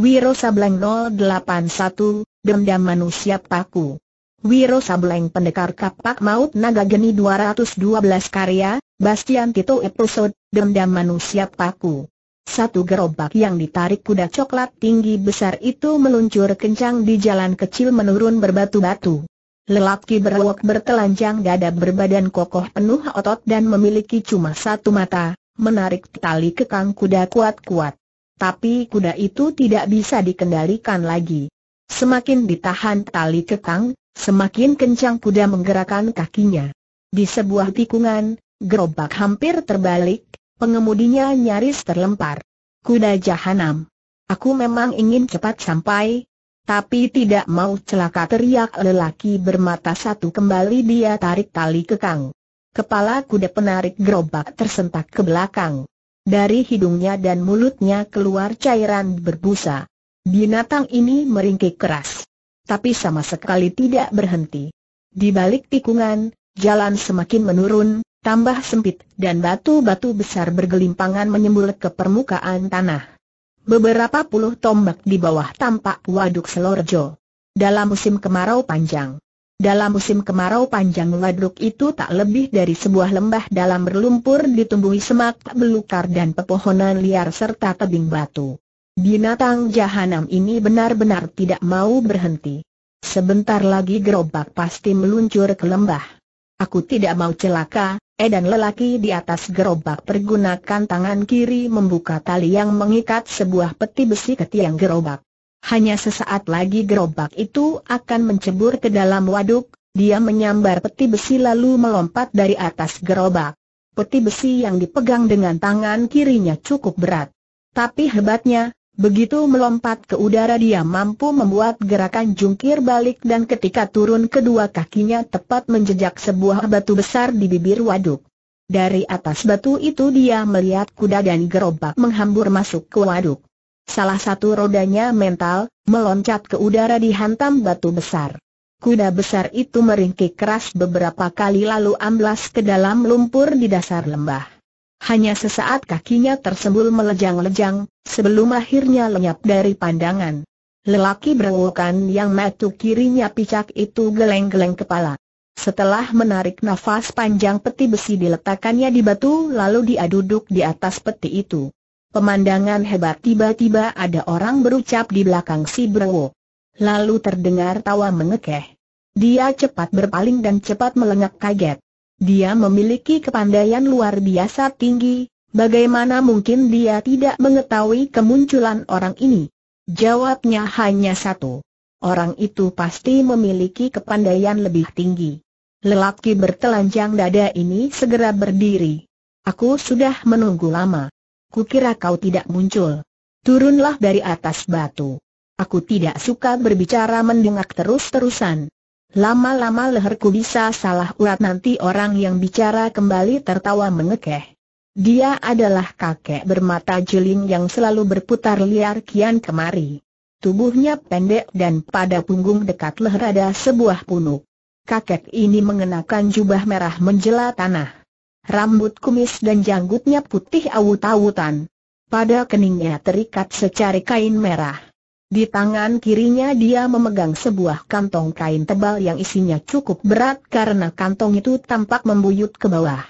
Wiro Sableng 081, Dendam Manusia Paku. Wiro Sableng Pendekar Kapak Maut Naga Geni 212 karya, Bastian Tito episode, Dendam Manusia Paku. Satu gerobak yang ditarik kuda coklat tinggi besar itu meluncur kencang di jalan kecil menurun berbatu-batu. Lelaki berwok bertelanjang dada berbadan kokoh penuh otot dan memiliki cuma satu mata, menarik tali kekang kuda kuat-kuat tapi kuda itu tidak bisa dikendalikan lagi. Semakin ditahan tali kekang, semakin kencang kuda menggerakkan kakinya. Di sebuah tikungan, gerobak hampir terbalik, pengemudinya nyaris terlempar. Kuda jahanam. Aku memang ingin cepat sampai, tapi tidak mau celaka teriak lelaki bermata satu kembali dia tarik tali kekang. Kepala kuda penarik gerobak tersentak ke belakang. Dari hidungnya dan mulutnya keluar cairan berbusa. Binatang ini meringkik keras. Tapi sama sekali tidak berhenti. Di balik tikungan, jalan semakin menurun, tambah sempit dan batu-batu besar bergelimpangan menyembul ke permukaan tanah. Beberapa puluh tombak di bawah tampak waduk Selorjo. Dalam musim kemarau panjang, dalam musim kemarau panjang ladruk itu tak lebih dari sebuah lembah dalam berlumpur ditumbuhi semak belukar dan pepohonan liar serta tebing batu. Binatang jahanam ini benar-benar tidak mau berhenti. Sebentar lagi gerobak pasti meluncur ke lembah. Aku tidak mau celaka, Edan lelaki di atas gerobak pergunakan tangan kiri membuka tali yang mengikat sebuah peti besi ke tiang gerobak. Hanya sesaat lagi gerobak itu akan mencebur ke dalam waduk, dia menyambar peti besi lalu melompat dari atas gerobak. Peti besi yang dipegang dengan tangan kirinya cukup berat. Tapi hebatnya, begitu melompat ke udara dia mampu membuat gerakan jungkir balik dan ketika turun kedua kakinya tepat menjejak sebuah batu besar di bibir waduk. Dari atas batu itu dia melihat kuda dan gerobak menghambur masuk ke waduk. Salah satu rodanya mental, meloncat ke udara dihantam batu besar. Kuda besar itu meringkik keras beberapa kali lalu amblas ke dalam lumpur di dasar lembah. Hanya sesaat kakinya tersembul melejang-lejang, sebelum akhirnya lenyap dari pandangan. Lelaki berwokan yang matu kirinya picak itu geleng-geleng kepala. Setelah menarik nafas panjang peti besi diletakkannya di batu lalu dia duduk di atas peti itu. Pemandangan hebat tiba-tiba ada orang berucap di belakang si Brewo. Lalu terdengar tawa mengekeh. Dia cepat berpaling dan cepat melengak kaget. Dia memiliki kepandaian luar biasa tinggi, bagaimana mungkin dia tidak mengetahui kemunculan orang ini? Jawabnya hanya satu. Orang itu pasti memiliki kepandaian lebih tinggi. Lelaki bertelanjang dada ini segera berdiri. Aku sudah menunggu lama kukira kau tidak muncul. Turunlah dari atas batu. Aku tidak suka berbicara mendengak terus-terusan. Lama-lama leherku bisa salah urat nanti orang yang bicara kembali tertawa mengekeh. Dia adalah kakek bermata jeling yang selalu berputar liar kian kemari. Tubuhnya pendek dan pada punggung dekat leher ada sebuah punuk. Kakek ini mengenakan jubah merah menjela tanah rambut kumis dan janggutnya putih awut-awutan. Pada keningnya terikat secari kain merah. Di tangan kirinya dia memegang sebuah kantong kain tebal yang isinya cukup berat karena kantong itu tampak membuyut ke bawah.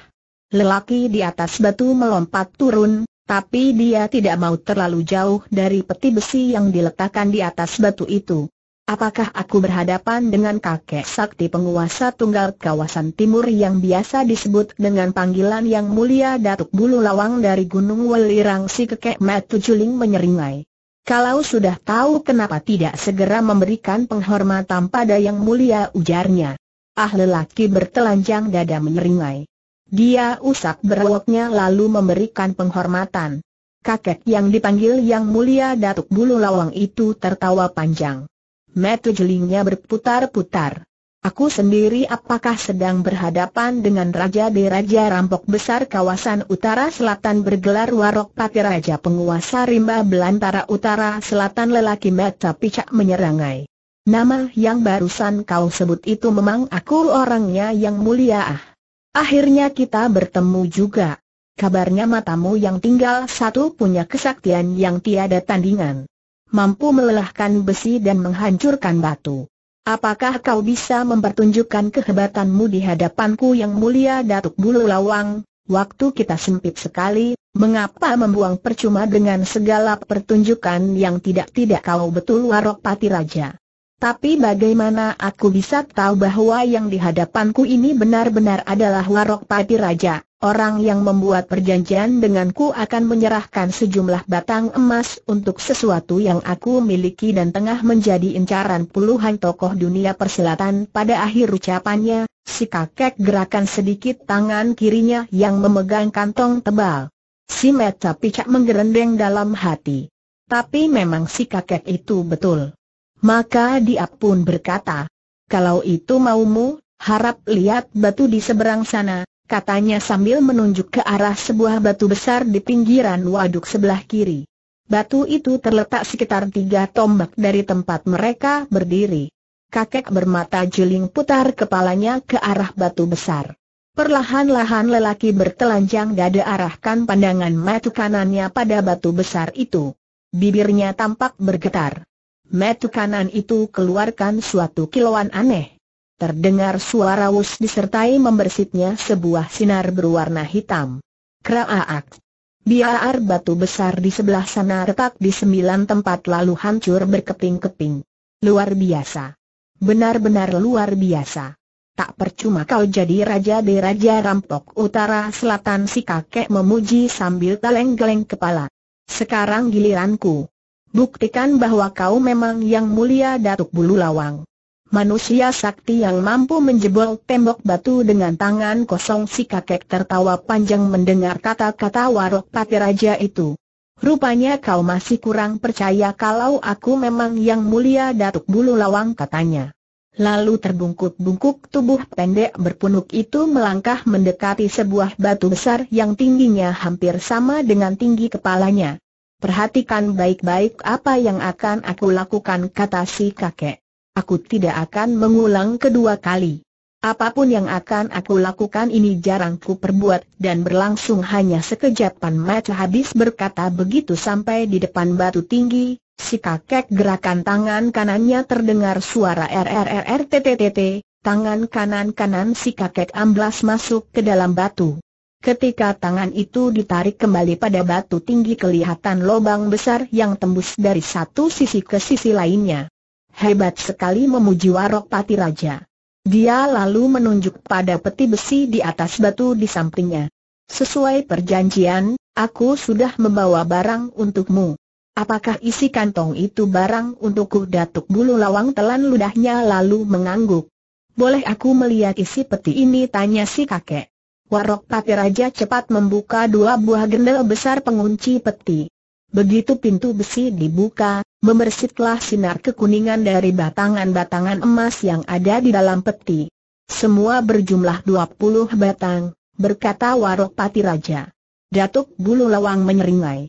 Lelaki di atas batu melompat turun, tapi dia tidak mau terlalu jauh dari peti besi yang diletakkan di atas batu itu. Apakah aku berhadapan dengan kakek sakti penguasa tunggal kawasan timur yang biasa disebut dengan panggilan yang mulia Datuk Bulu Lawang dari Gunung Welirang si kekek Matu Juling menyeringai. Kalau sudah tahu kenapa tidak segera memberikan penghormatan pada yang mulia ujarnya. Ah lelaki bertelanjang dada menyeringai. Dia usap berwoknya lalu memberikan penghormatan. Kakek yang dipanggil yang mulia Datuk Bulu Lawang itu tertawa panjang. Metu jelingnya berputar-putar. Aku sendiri apakah sedang berhadapan dengan Raja Raja Rampok Besar kawasan utara selatan bergelar Warok Pati Raja penguasa rimba belantara utara selatan lelaki mata picak menyerangai. Nama yang barusan kau sebut itu memang aku orangnya yang mulia ah. Akhirnya kita bertemu juga. Kabarnya matamu yang tinggal satu punya kesaktian yang tiada tandingan mampu melelahkan besi dan menghancurkan batu. Apakah kau bisa mempertunjukkan kehebatanmu di hadapanku yang mulia Datuk Bulu Lawang? Waktu kita sempit sekali, mengapa membuang percuma dengan segala pertunjukan yang tidak-tidak kau betul warok pati raja? Tapi bagaimana aku bisa tahu bahwa yang di hadapanku ini benar-benar adalah Warok Pati Raja, orang yang membuat perjanjian denganku akan menyerahkan sejumlah batang emas untuk sesuatu yang aku miliki dan tengah menjadi incaran puluhan tokoh dunia persilatan pada akhir ucapannya, si kakek gerakan sedikit tangan kirinya yang memegang kantong tebal. Si Meta Picak menggerendeng dalam hati. Tapi memang si kakek itu betul maka dia pun berkata, kalau itu maumu, harap lihat batu di seberang sana, katanya sambil menunjuk ke arah sebuah batu besar di pinggiran waduk sebelah kiri. Batu itu terletak sekitar tiga tombak dari tempat mereka berdiri. Kakek bermata juling putar kepalanya ke arah batu besar. Perlahan-lahan lelaki bertelanjang dada arahkan pandangan mata kanannya pada batu besar itu. Bibirnya tampak bergetar metu kanan itu keluarkan suatu kiloan aneh. Terdengar suara wus disertai membersitnya sebuah sinar berwarna hitam. Kraaak. Biar batu besar di sebelah sana retak di sembilan tempat lalu hancur berkeping-keping. Luar biasa. Benar-benar luar biasa. Tak percuma kau jadi raja di Raja Rampok Utara Selatan si kakek memuji sambil taleng geleng kepala. Sekarang giliranku. Buktikan bahwa kau memang yang mulia Datuk Bulu Lawang. Manusia sakti yang mampu menjebol tembok batu dengan tangan kosong si kakek tertawa panjang mendengar kata-kata warok pati raja itu. Rupanya kau masih kurang percaya kalau aku memang yang mulia Datuk Bulu Lawang katanya. Lalu terbungkuk-bungkuk tubuh pendek berpunuk itu melangkah mendekati sebuah batu besar yang tingginya hampir sama dengan tinggi kepalanya. Perhatikan baik-baik apa yang akan aku lakukan kata si kakek. Aku tidak akan mengulang kedua kali. Apapun yang akan aku lakukan ini jarang ku perbuat dan berlangsung hanya sekejap Pan Mata habis berkata begitu sampai di depan batu tinggi, si kakek gerakan tangan kanannya terdengar suara RRRRTTTT, tangan kanan-kanan si kakek amblas masuk ke dalam batu. Ketika tangan itu ditarik kembali pada batu tinggi kelihatan lubang besar yang tembus dari satu sisi ke sisi lainnya. Hebat sekali memuji Warok Pati Raja. Dia lalu menunjuk pada peti besi di atas batu di sampingnya. Sesuai perjanjian, aku sudah membawa barang untukmu. Apakah isi kantong itu barang untukku Datuk Bulu Lawang telan ludahnya lalu mengangguk. Boleh aku melihat isi peti ini tanya si kakek. Warok Pati Raja cepat membuka dua buah gendel besar pengunci peti. Begitu pintu besi dibuka, membersitlah sinar kekuningan dari batangan-batangan emas yang ada di dalam peti. Semua berjumlah dua puluh batang, berkata Warok Pati Raja. Datuk Bulu Lawang menyeringai.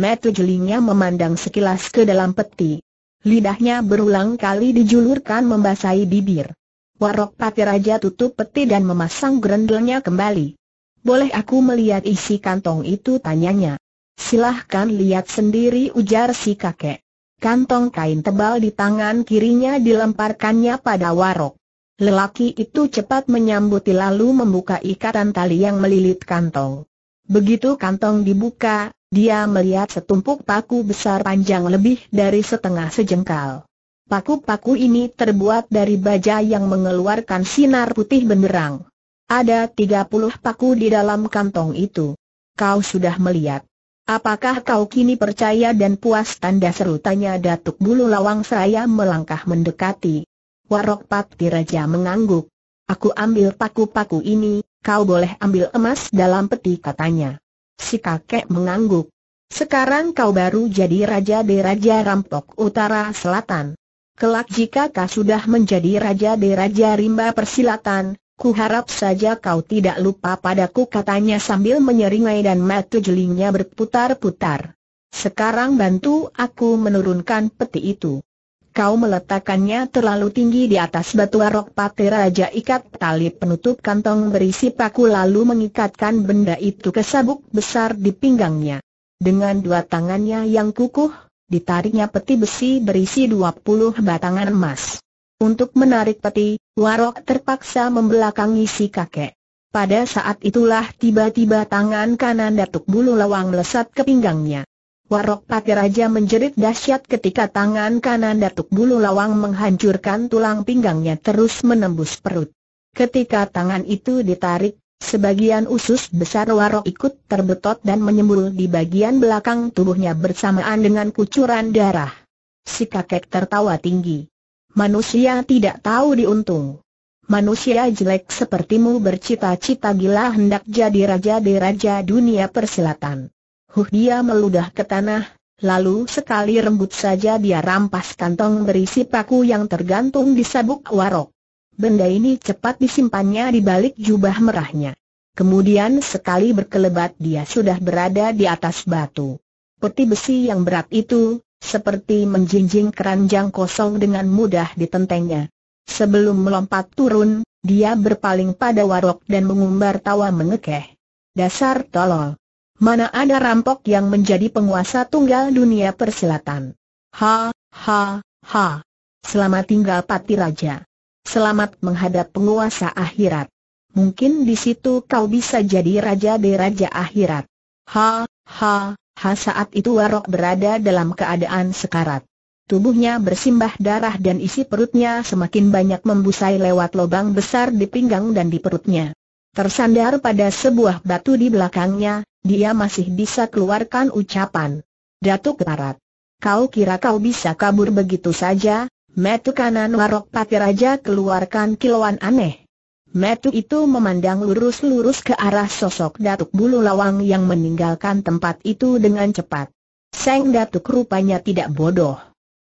Metu jelinya memandang sekilas ke dalam peti. Lidahnya berulang kali dijulurkan membasahi bibir. Warok Pati Raja tutup peti dan memasang grendelnya kembali. Boleh aku melihat isi kantong itu tanyanya. Silahkan lihat sendiri ujar si kakek. Kantong kain tebal di tangan kirinya dilemparkannya pada warok. Lelaki itu cepat menyambut lalu membuka ikatan tali yang melilit kantong. Begitu kantong dibuka, dia melihat setumpuk paku besar panjang lebih dari setengah sejengkal. Paku-paku ini terbuat dari baja yang mengeluarkan sinar putih benderang. Ada 30 paku di dalam kantong itu. Kau sudah melihat. Apakah kau kini percaya dan puas tanda seru Datuk Bulu Lawang Seraya melangkah mendekati. Warok Pakti Raja mengangguk. Aku ambil paku-paku ini, kau boleh ambil emas dalam peti katanya. Si kakek mengangguk. Sekarang kau baru jadi Raja di Raja Rampok Utara Selatan. Kelak jika kau sudah menjadi raja di Raja Rimba Persilatan, ku harap saja kau tidak lupa padaku katanya sambil menyeringai dan mata jelingnya berputar-putar. Sekarang bantu aku menurunkan peti itu. Kau meletakkannya terlalu tinggi di atas batu arok pati raja ikat tali penutup kantong berisi paku lalu mengikatkan benda itu ke sabuk besar di pinggangnya. Dengan dua tangannya yang kukuh, ditariknya peti besi berisi 20 batangan emas. Untuk menarik peti, Warok terpaksa membelakangi si kakek. Pada saat itulah tiba-tiba tangan kanan Datuk Bulu Lawang melesat ke pinggangnya. Warok Pati Raja menjerit dahsyat ketika tangan kanan Datuk Bulu Lawang menghancurkan tulang pinggangnya terus menembus perut. Ketika tangan itu ditarik, Sebagian usus besar warok ikut terbetot dan menyembul di bagian belakang tubuhnya bersamaan dengan kucuran darah. Si kakek tertawa tinggi. Manusia tidak tahu diuntung. Manusia jelek sepertimu bercita-cita gila hendak jadi raja di raja dunia persilatan. Huh dia meludah ke tanah, lalu sekali rembut saja dia rampas kantong berisi paku yang tergantung di sabuk warok. Benda ini cepat disimpannya di balik jubah merahnya. Kemudian sekali berkelebat dia sudah berada di atas batu. Peti besi yang berat itu, seperti menjinjing keranjang kosong dengan mudah ditentengnya. Sebelum melompat turun, dia berpaling pada warok dan mengumbar tawa mengekeh. Dasar tolol. Mana ada rampok yang menjadi penguasa tunggal dunia persilatan. Ha, ha, ha. Selamat tinggal Pati Raja selamat menghadap penguasa akhirat. Mungkin di situ kau bisa jadi raja di raja akhirat. Ha, ha, ha saat itu Warok berada dalam keadaan sekarat. Tubuhnya bersimbah darah dan isi perutnya semakin banyak membusai lewat lubang besar di pinggang dan di perutnya. Tersandar pada sebuah batu di belakangnya, dia masih bisa keluarkan ucapan. Datuk Barat. Kau kira kau bisa kabur begitu saja, Metu kanan warok Raja keluarkan kiluan aneh. Metu itu memandang lurus-lurus ke arah sosok Datuk Bulu Lawang yang meninggalkan tempat itu dengan cepat. Seng Datuk rupanya tidak bodoh.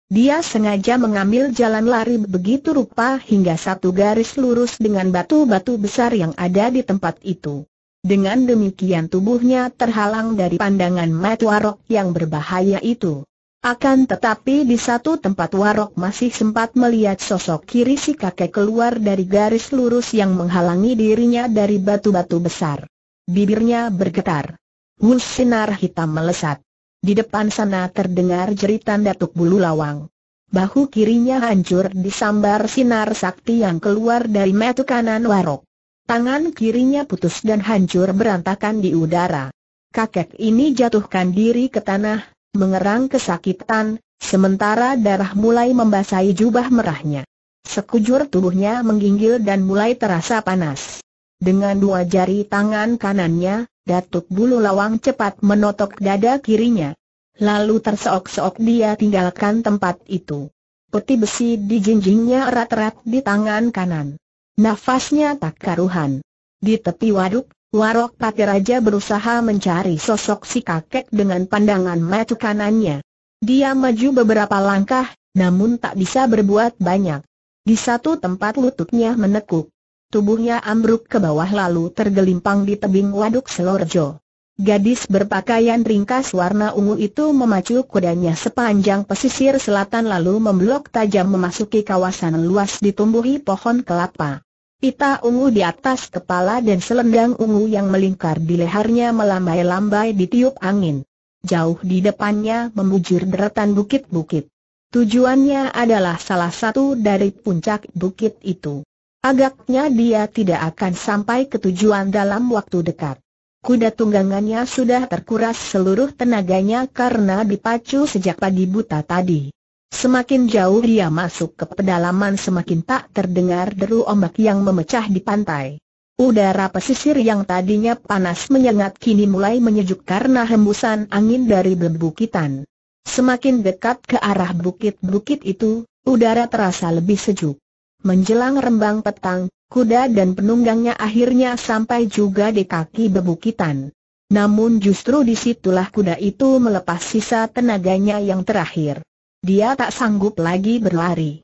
Dia sengaja mengambil jalan lari begitu rupa hingga satu garis lurus dengan batu-batu besar yang ada di tempat itu. Dengan demikian tubuhnya terhalang dari pandangan Metu Warok yang berbahaya itu. Akan tetapi di satu tempat Warok masih sempat melihat sosok kiri si kakek keluar dari garis lurus yang menghalangi dirinya dari batu-batu besar. Bibirnya bergetar. Wus sinar hitam melesat. Di depan sana terdengar jeritan Datuk Bulu Lawang. Bahu kirinya hancur disambar sinar sakti yang keluar dari metu kanan Warok. Tangan kirinya putus dan hancur berantakan di udara. Kakek ini jatuhkan diri ke tanah mengerang kesakitan, sementara darah mulai membasahi jubah merahnya. Sekujur tubuhnya menggigil dan mulai terasa panas. Dengan dua jari tangan kanannya, Datuk Bulu Lawang cepat menotok dada kirinya. Lalu terseok-seok dia tinggalkan tempat itu. Peti besi di jinjingnya erat-erat di tangan kanan. Nafasnya tak karuhan. Di tepi waduk, Warok Raja berusaha mencari sosok si kakek dengan pandangan mata kanannya. Dia maju beberapa langkah, namun tak bisa berbuat banyak. Di satu tempat lututnya menekuk. Tubuhnya ambruk ke bawah lalu tergelimpang di tebing waduk Selorjo. Gadis berpakaian ringkas warna ungu itu memacu kudanya sepanjang pesisir selatan lalu memblok tajam memasuki kawasan luas ditumbuhi pohon kelapa. Pita ungu di atas kepala dan selendang ungu yang melingkar di lehernya melambai-lambai ditiup angin. Jauh di depannya membujur deretan bukit-bukit. Tujuannya adalah salah satu dari puncak bukit itu. Agaknya dia tidak akan sampai ke tujuan dalam waktu dekat. Kuda tunggangannya sudah terkuras seluruh tenaganya karena dipacu sejak pagi buta tadi. Semakin jauh dia masuk ke pedalaman semakin tak terdengar deru ombak yang memecah di pantai. Udara pesisir yang tadinya panas menyengat kini mulai menyejuk karena hembusan angin dari bebukitan. Semakin dekat ke arah bukit-bukit itu, udara terasa lebih sejuk. Menjelang rembang petang, kuda dan penunggangnya akhirnya sampai juga di kaki bebukitan. Namun justru disitulah kuda itu melepas sisa tenaganya yang terakhir. Dia tak sanggup lagi berlari.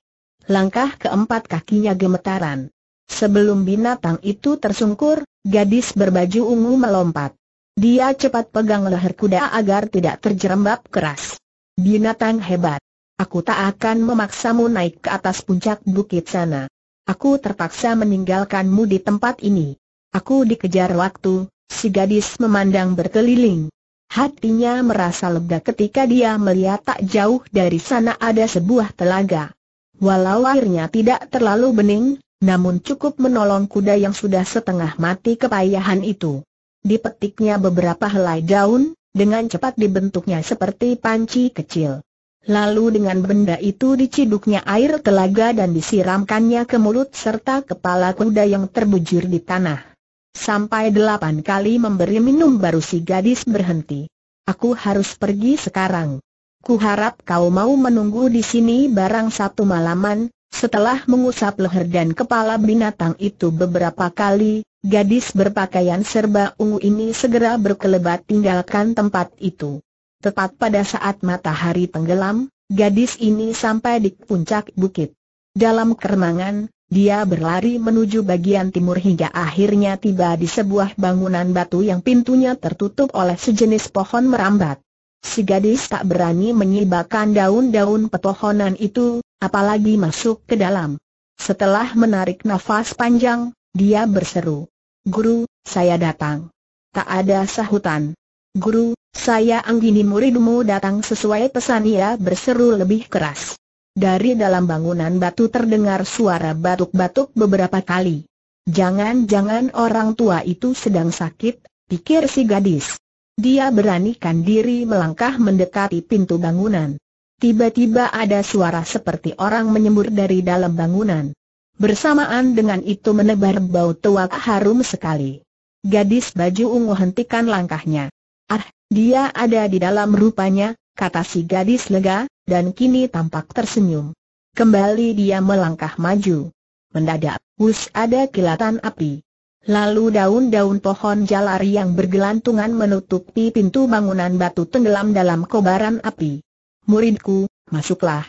Langkah keempat kakinya gemetaran. Sebelum binatang itu tersungkur, gadis berbaju ungu melompat. Dia cepat pegang leher kuda agar tidak terjerembab keras. Binatang hebat. Aku tak akan memaksamu naik ke atas puncak bukit sana. Aku terpaksa meninggalkanmu di tempat ini. Aku dikejar waktu, si gadis memandang berkeliling. Hatinya merasa lega ketika dia melihat tak jauh dari sana ada sebuah telaga. Walau airnya tidak terlalu bening, namun cukup menolong kuda yang sudah setengah mati kepayahan itu. Dipetiknya beberapa helai daun, dengan cepat dibentuknya seperti panci kecil. Lalu dengan benda itu diciduknya air telaga dan disiramkannya ke mulut serta kepala kuda yang terbujur di tanah. Sampai delapan kali memberi minum baru si gadis berhenti. Aku harus pergi sekarang. Kuharap kau mau menunggu di sini barang satu malaman. Setelah mengusap leher dan kepala binatang itu beberapa kali, gadis berpakaian serba ungu ini segera berkelebat tinggalkan tempat itu. Tepat pada saat matahari tenggelam, gadis ini sampai di puncak bukit. Dalam keremangan, dia berlari menuju bagian timur hingga akhirnya tiba di sebuah bangunan batu yang pintunya tertutup oleh sejenis pohon merambat. Si gadis tak berani menyibakkan daun-daun petohonan itu, apalagi masuk ke dalam. Setelah menarik nafas panjang, dia berseru. Guru, saya datang. Tak ada sahutan. Guru, saya Anggini muridmu datang sesuai pesan ia berseru lebih keras. Dari dalam bangunan batu terdengar suara batuk-batuk beberapa kali. Jangan-jangan orang tua itu sedang sakit, pikir si gadis. Dia beranikan diri melangkah mendekati pintu bangunan. Tiba-tiba ada suara seperti orang menyembur dari dalam bangunan. Bersamaan dengan itu menebar bau tuak harum sekali. Gadis baju ungu hentikan langkahnya. Ah, dia ada di dalam rupanya, kata si gadis lega, dan kini tampak tersenyum. Kembali dia melangkah maju. Mendadak, hus ada kilatan api. Lalu daun-daun pohon jalar yang bergelantungan menutupi pintu bangunan batu tenggelam dalam kobaran api. Muridku, masuklah.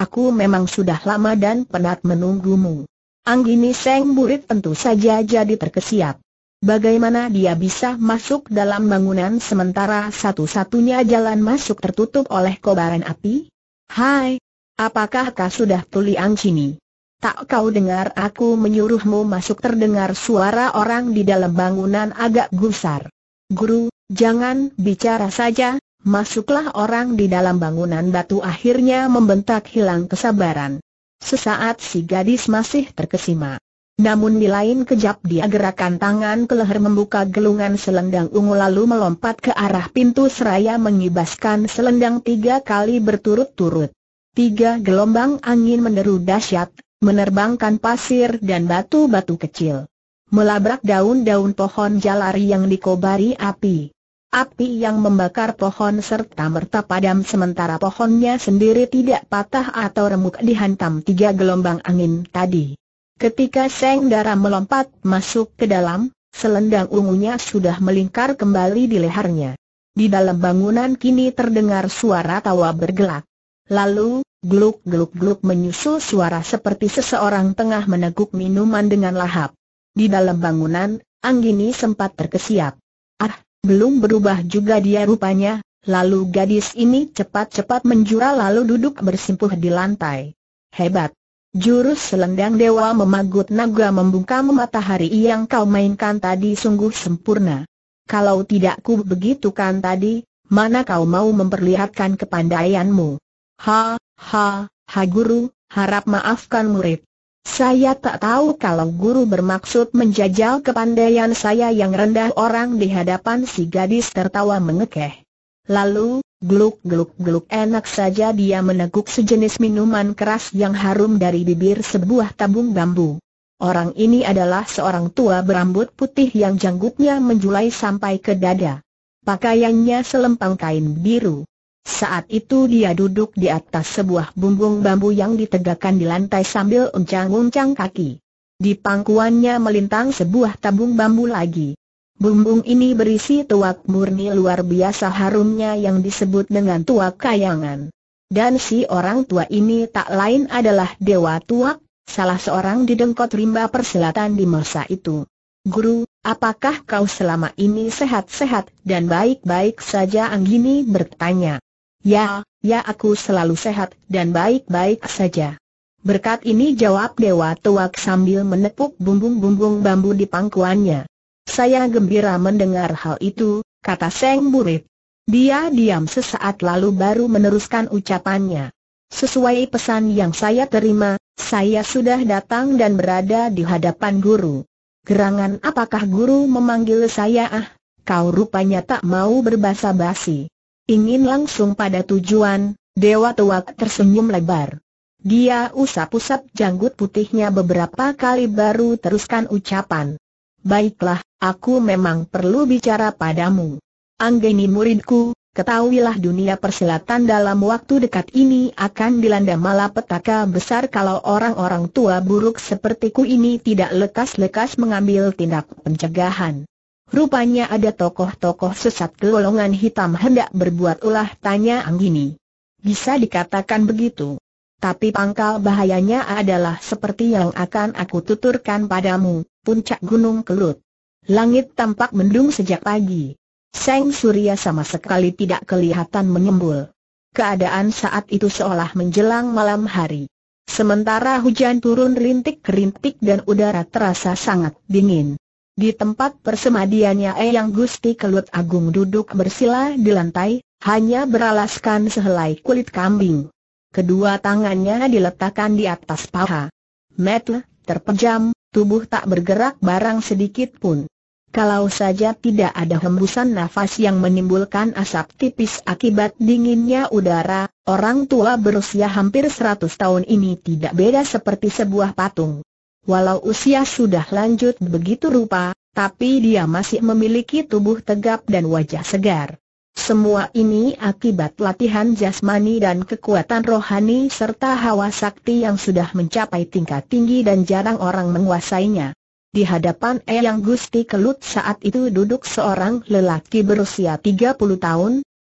Aku memang sudah lama dan penat menunggumu. Anggini Seng murid tentu saja jadi terkesiap. Bagaimana dia bisa masuk dalam bangunan sementara satu-satunya jalan masuk tertutup oleh kobaran api? Hai, apakah kau sudah tuli Angcini? Tak kau dengar aku menyuruhmu masuk terdengar suara orang di dalam bangunan agak gusar. Guru, jangan bicara saja, masuklah orang di dalam bangunan batu akhirnya membentak hilang kesabaran. Sesaat si gadis masih terkesima. Namun di lain kejap dia gerakan tangan ke leher membuka gelungan selendang ungu lalu melompat ke arah pintu seraya mengibaskan selendang tiga kali berturut-turut. Tiga gelombang angin meneru dahsyat, menerbangkan pasir dan batu-batu kecil. Melabrak daun-daun pohon jalari yang dikobari api. Api yang membakar pohon serta merta padam sementara pohonnya sendiri tidak patah atau remuk dihantam tiga gelombang angin tadi. Ketika Seng Dara melompat masuk ke dalam, selendang ungunya sudah melingkar kembali di lehernya. Di dalam bangunan kini terdengar suara tawa bergelak. Lalu, gluk-gluk-gluk menyusul suara seperti seseorang tengah meneguk minuman dengan lahap. Di dalam bangunan, Anggini sempat terkesiap. Ah, belum berubah juga dia rupanya, lalu gadis ini cepat-cepat menjura lalu duduk bersimpuh di lantai. Hebat, Jurus selendang dewa memagut naga membungkam matahari yang kau mainkan tadi sungguh sempurna. Kalau tidak ku begitukan tadi, mana kau mau memperlihatkan kepandaianmu? Ha, ha, ha guru, harap maafkan murid. Saya tak tahu kalau guru bermaksud menjajal kepandaian saya yang rendah orang di hadapan si gadis tertawa mengekeh. Lalu, Gluk, gluk, gluk, enak saja dia meneguk sejenis minuman keras yang harum dari bibir sebuah tabung bambu. Orang ini adalah seorang tua berambut putih yang janggutnya menjulai sampai ke dada. Pakaiannya selempang kain biru. Saat itu dia duduk di atas sebuah bumbung bambu yang ditegakkan di lantai sambil uncang-uncang kaki. Di pangkuannya melintang sebuah tabung bambu lagi. Bumbung ini berisi tuak murni luar biasa harumnya yang disebut dengan tuak kayangan. Dan si orang tua ini tak lain adalah Dewa Tuak, salah seorang di dengkot rimba perselatan di masa itu. Guru, apakah kau selama ini sehat-sehat dan baik-baik saja Anggini bertanya. Ya, ya aku selalu sehat dan baik-baik saja. Berkat ini jawab Dewa Tuak sambil menepuk bumbung-bumbung bambu di pangkuannya. Saya gembira mendengar hal itu, kata Seng Burit. Dia diam sesaat lalu baru meneruskan ucapannya. Sesuai pesan yang saya terima, saya sudah datang dan berada di hadapan guru. Gerangan apakah guru memanggil saya ah, kau rupanya tak mau berbahasa basi. Ingin langsung pada tujuan, Dewa Tuak tersenyum lebar. Dia usap-usap janggut putihnya beberapa kali baru teruskan ucapan. Baiklah, aku memang perlu bicara padamu. Anggeni muridku, ketahuilah dunia persilatan dalam waktu dekat ini akan dilanda malapetaka besar kalau orang-orang tua buruk sepertiku ini tidak lekas-lekas mengambil tindak pencegahan. Rupanya ada tokoh-tokoh sesat golongan hitam hendak berbuat ulah tanya Anggini. Bisa dikatakan begitu. Tapi pangkal bahayanya adalah seperti yang akan aku tuturkan padamu, puncak gunung kelut. Langit tampak mendung sejak pagi. Seng surya sama sekali tidak kelihatan menyembul. Keadaan saat itu seolah menjelang malam hari. Sementara hujan turun rintik-rintik dan udara terasa sangat dingin. Di tempat persemadiannya Eyang Gusti Kelut Agung duduk bersila di lantai, hanya beralaskan sehelai kulit kambing. Kedua tangannya diletakkan di atas paha. Metle, terpejam, tubuh tak bergerak barang sedikit pun. Kalau saja tidak ada hembusan nafas yang menimbulkan asap tipis akibat dinginnya udara, orang tua berusia hampir 100 tahun ini tidak beda seperti sebuah patung. Walau usia sudah lanjut begitu rupa, tapi dia masih memiliki tubuh tegap dan wajah segar. Semua ini akibat latihan jasmani dan kekuatan rohani serta hawa sakti yang sudah mencapai tingkat tinggi dan jarang orang menguasainya. Di hadapan Eyang Gusti Kelut saat itu duduk seorang lelaki berusia 30 tahun.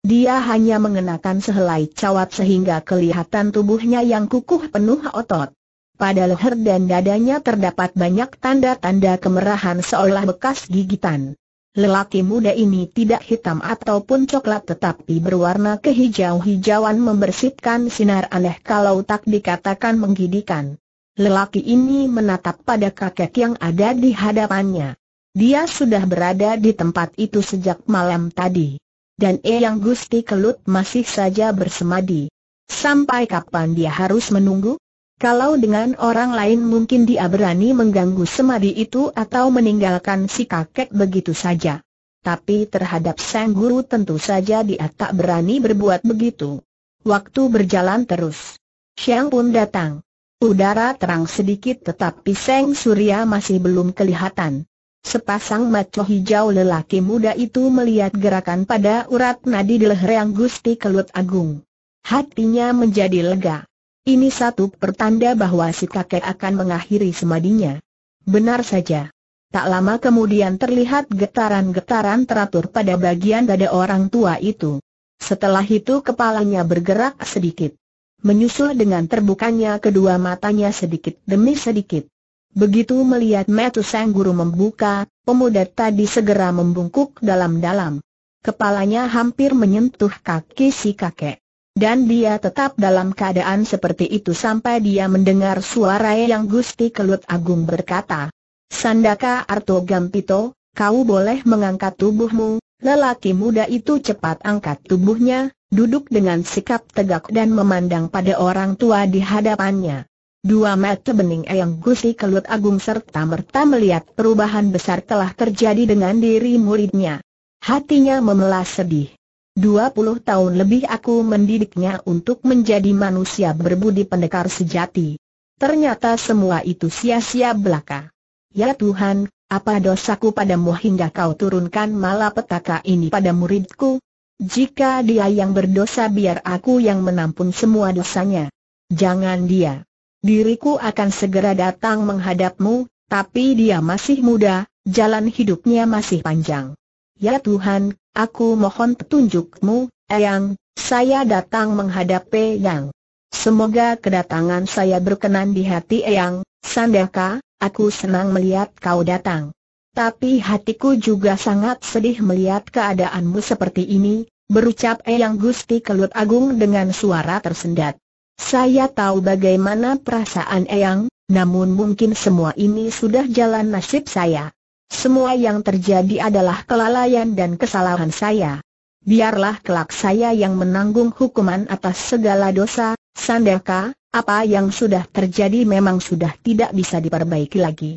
Dia hanya mengenakan sehelai cawat sehingga kelihatan tubuhnya yang kukuh penuh otot. Pada leher dan dadanya terdapat banyak tanda-tanda kemerahan seolah bekas gigitan. Lelaki muda ini tidak hitam ataupun coklat tetapi berwarna kehijau-hijauan membersihkan sinar aneh kalau tak dikatakan menggidikan. Lelaki ini menatap pada kakek yang ada di hadapannya. Dia sudah berada di tempat itu sejak malam tadi. Dan Eyang Gusti Kelut masih saja bersemadi. Sampai kapan dia harus menunggu? Kalau dengan orang lain mungkin dia berani mengganggu semadi itu atau meninggalkan si kakek begitu saja. Tapi terhadap sang guru tentu saja dia tak berani berbuat begitu. Waktu berjalan terus. Siang pun datang. Udara terang sedikit tetapi sang Surya masih belum kelihatan. Sepasang mata hijau lelaki muda itu melihat gerakan pada urat nadi di leher yang Gusti Kelut Agung. Hatinya menjadi lega. Ini satu pertanda bahwa si kakek akan mengakhiri semadinya. Benar saja. Tak lama kemudian terlihat getaran-getaran teratur pada bagian dada orang tua itu. Setelah itu kepalanya bergerak sedikit. Menyusul dengan terbukanya kedua matanya sedikit demi sedikit. Begitu melihat Metu Sang Guru membuka, pemuda tadi segera membungkuk dalam-dalam. Kepalanya hampir menyentuh kaki si kakek. Dan dia tetap dalam keadaan seperti itu sampai dia mendengar suara yang Gusti Kelut Agung berkata, Sandaka Arto Gampito, kau boleh mengangkat tubuhmu, lelaki muda itu cepat angkat tubuhnya, duduk dengan sikap tegak dan memandang pada orang tua di hadapannya. Dua mata bening Eyang Gusti Kelut Agung serta merta melihat perubahan besar telah terjadi dengan diri muridnya. Hatinya memelas sedih. 20 tahun lebih aku mendidiknya untuk menjadi manusia berbudi pendekar sejati. Ternyata semua itu sia-sia belaka. Ya Tuhan, apa dosaku padamu hingga kau turunkan malapetaka ini pada muridku? Jika dia yang berdosa biar aku yang menampun semua dosanya. Jangan dia. Diriku akan segera datang menghadapmu, tapi dia masih muda, jalan hidupnya masih panjang. Ya Tuhan, Aku mohon petunjukmu, Eyang, saya datang menghadap Eyang. Semoga kedatangan saya berkenan di hati Eyang, Sandaka, aku senang melihat kau datang. Tapi hatiku juga sangat sedih melihat keadaanmu seperti ini, berucap Eyang Gusti Kelut Agung dengan suara tersendat. Saya tahu bagaimana perasaan Eyang, namun mungkin semua ini sudah jalan nasib saya. Semua yang terjadi adalah kelalaian dan kesalahan saya. Biarlah kelak saya yang menanggung hukuman atas segala dosa, Sandaka, apa yang sudah terjadi memang sudah tidak bisa diperbaiki lagi.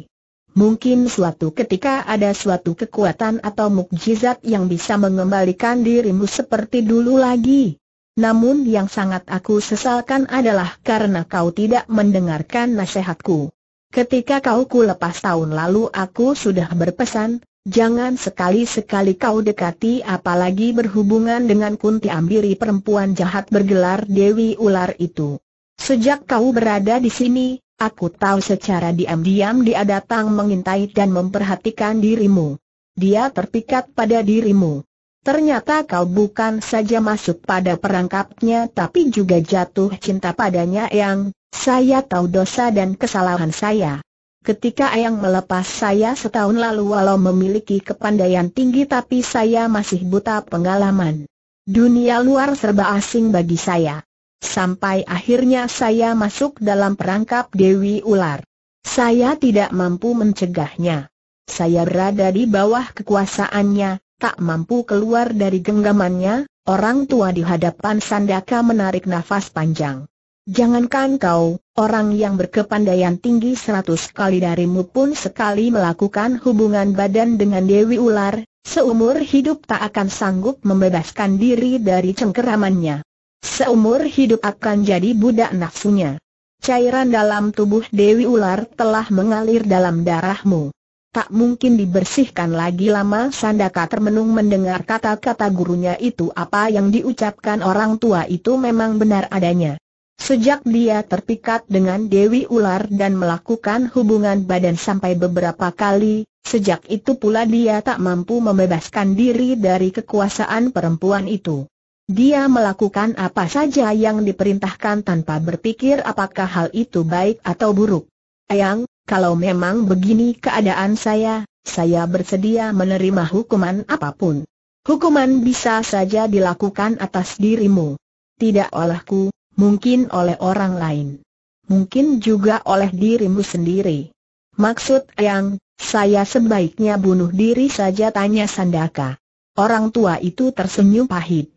Mungkin suatu ketika ada suatu kekuatan atau mukjizat yang bisa mengembalikan dirimu seperti dulu lagi. Namun yang sangat aku sesalkan adalah karena kau tidak mendengarkan nasihatku. Ketika kau ku lepas tahun lalu aku sudah berpesan, jangan sekali-sekali kau dekati apalagi berhubungan dengan kunti ambiri perempuan jahat bergelar Dewi Ular itu. Sejak kau berada di sini, aku tahu secara diam-diam dia datang mengintai dan memperhatikan dirimu. Dia terpikat pada dirimu. Ternyata kau bukan saja masuk pada perangkapnya tapi juga jatuh cinta padanya yang saya tahu dosa dan kesalahan saya. Ketika Ayang melepas saya setahun lalu walau memiliki kepandaian tinggi tapi saya masih buta pengalaman. Dunia luar serba asing bagi saya. Sampai akhirnya saya masuk dalam perangkap Dewi Ular. Saya tidak mampu mencegahnya. Saya berada di bawah kekuasaannya, tak mampu keluar dari genggamannya, orang tua di hadapan Sandaka menarik nafas panjang. Jangankan kau, orang yang berkepandaian tinggi seratus kali darimu pun sekali melakukan hubungan badan dengan Dewi Ular, seumur hidup tak akan sanggup membebaskan diri dari cengkeramannya. Seumur hidup akan jadi budak nafsunya. Cairan dalam tubuh Dewi Ular telah mengalir dalam darahmu. Tak mungkin dibersihkan lagi lama Sandaka termenung mendengar kata-kata gurunya itu apa yang diucapkan orang tua itu memang benar adanya. Sejak dia terpikat dengan Dewi Ular dan melakukan hubungan badan sampai beberapa kali, sejak itu pula dia tak mampu membebaskan diri dari kekuasaan perempuan itu. Dia melakukan apa saja yang diperintahkan tanpa berpikir apakah hal itu baik atau buruk. Ayang, kalau memang begini keadaan saya, saya bersedia menerima hukuman apapun. Hukuman bisa saja dilakukan atas dirimu. Tidak olehku, mungkin oleh orang lain. Mungkin juga oleh dirimu sendiri. Maksud yang, saya sebaiknya bunuh diri saja tanya Sandaka. Orang tua itu tersenyum pahit.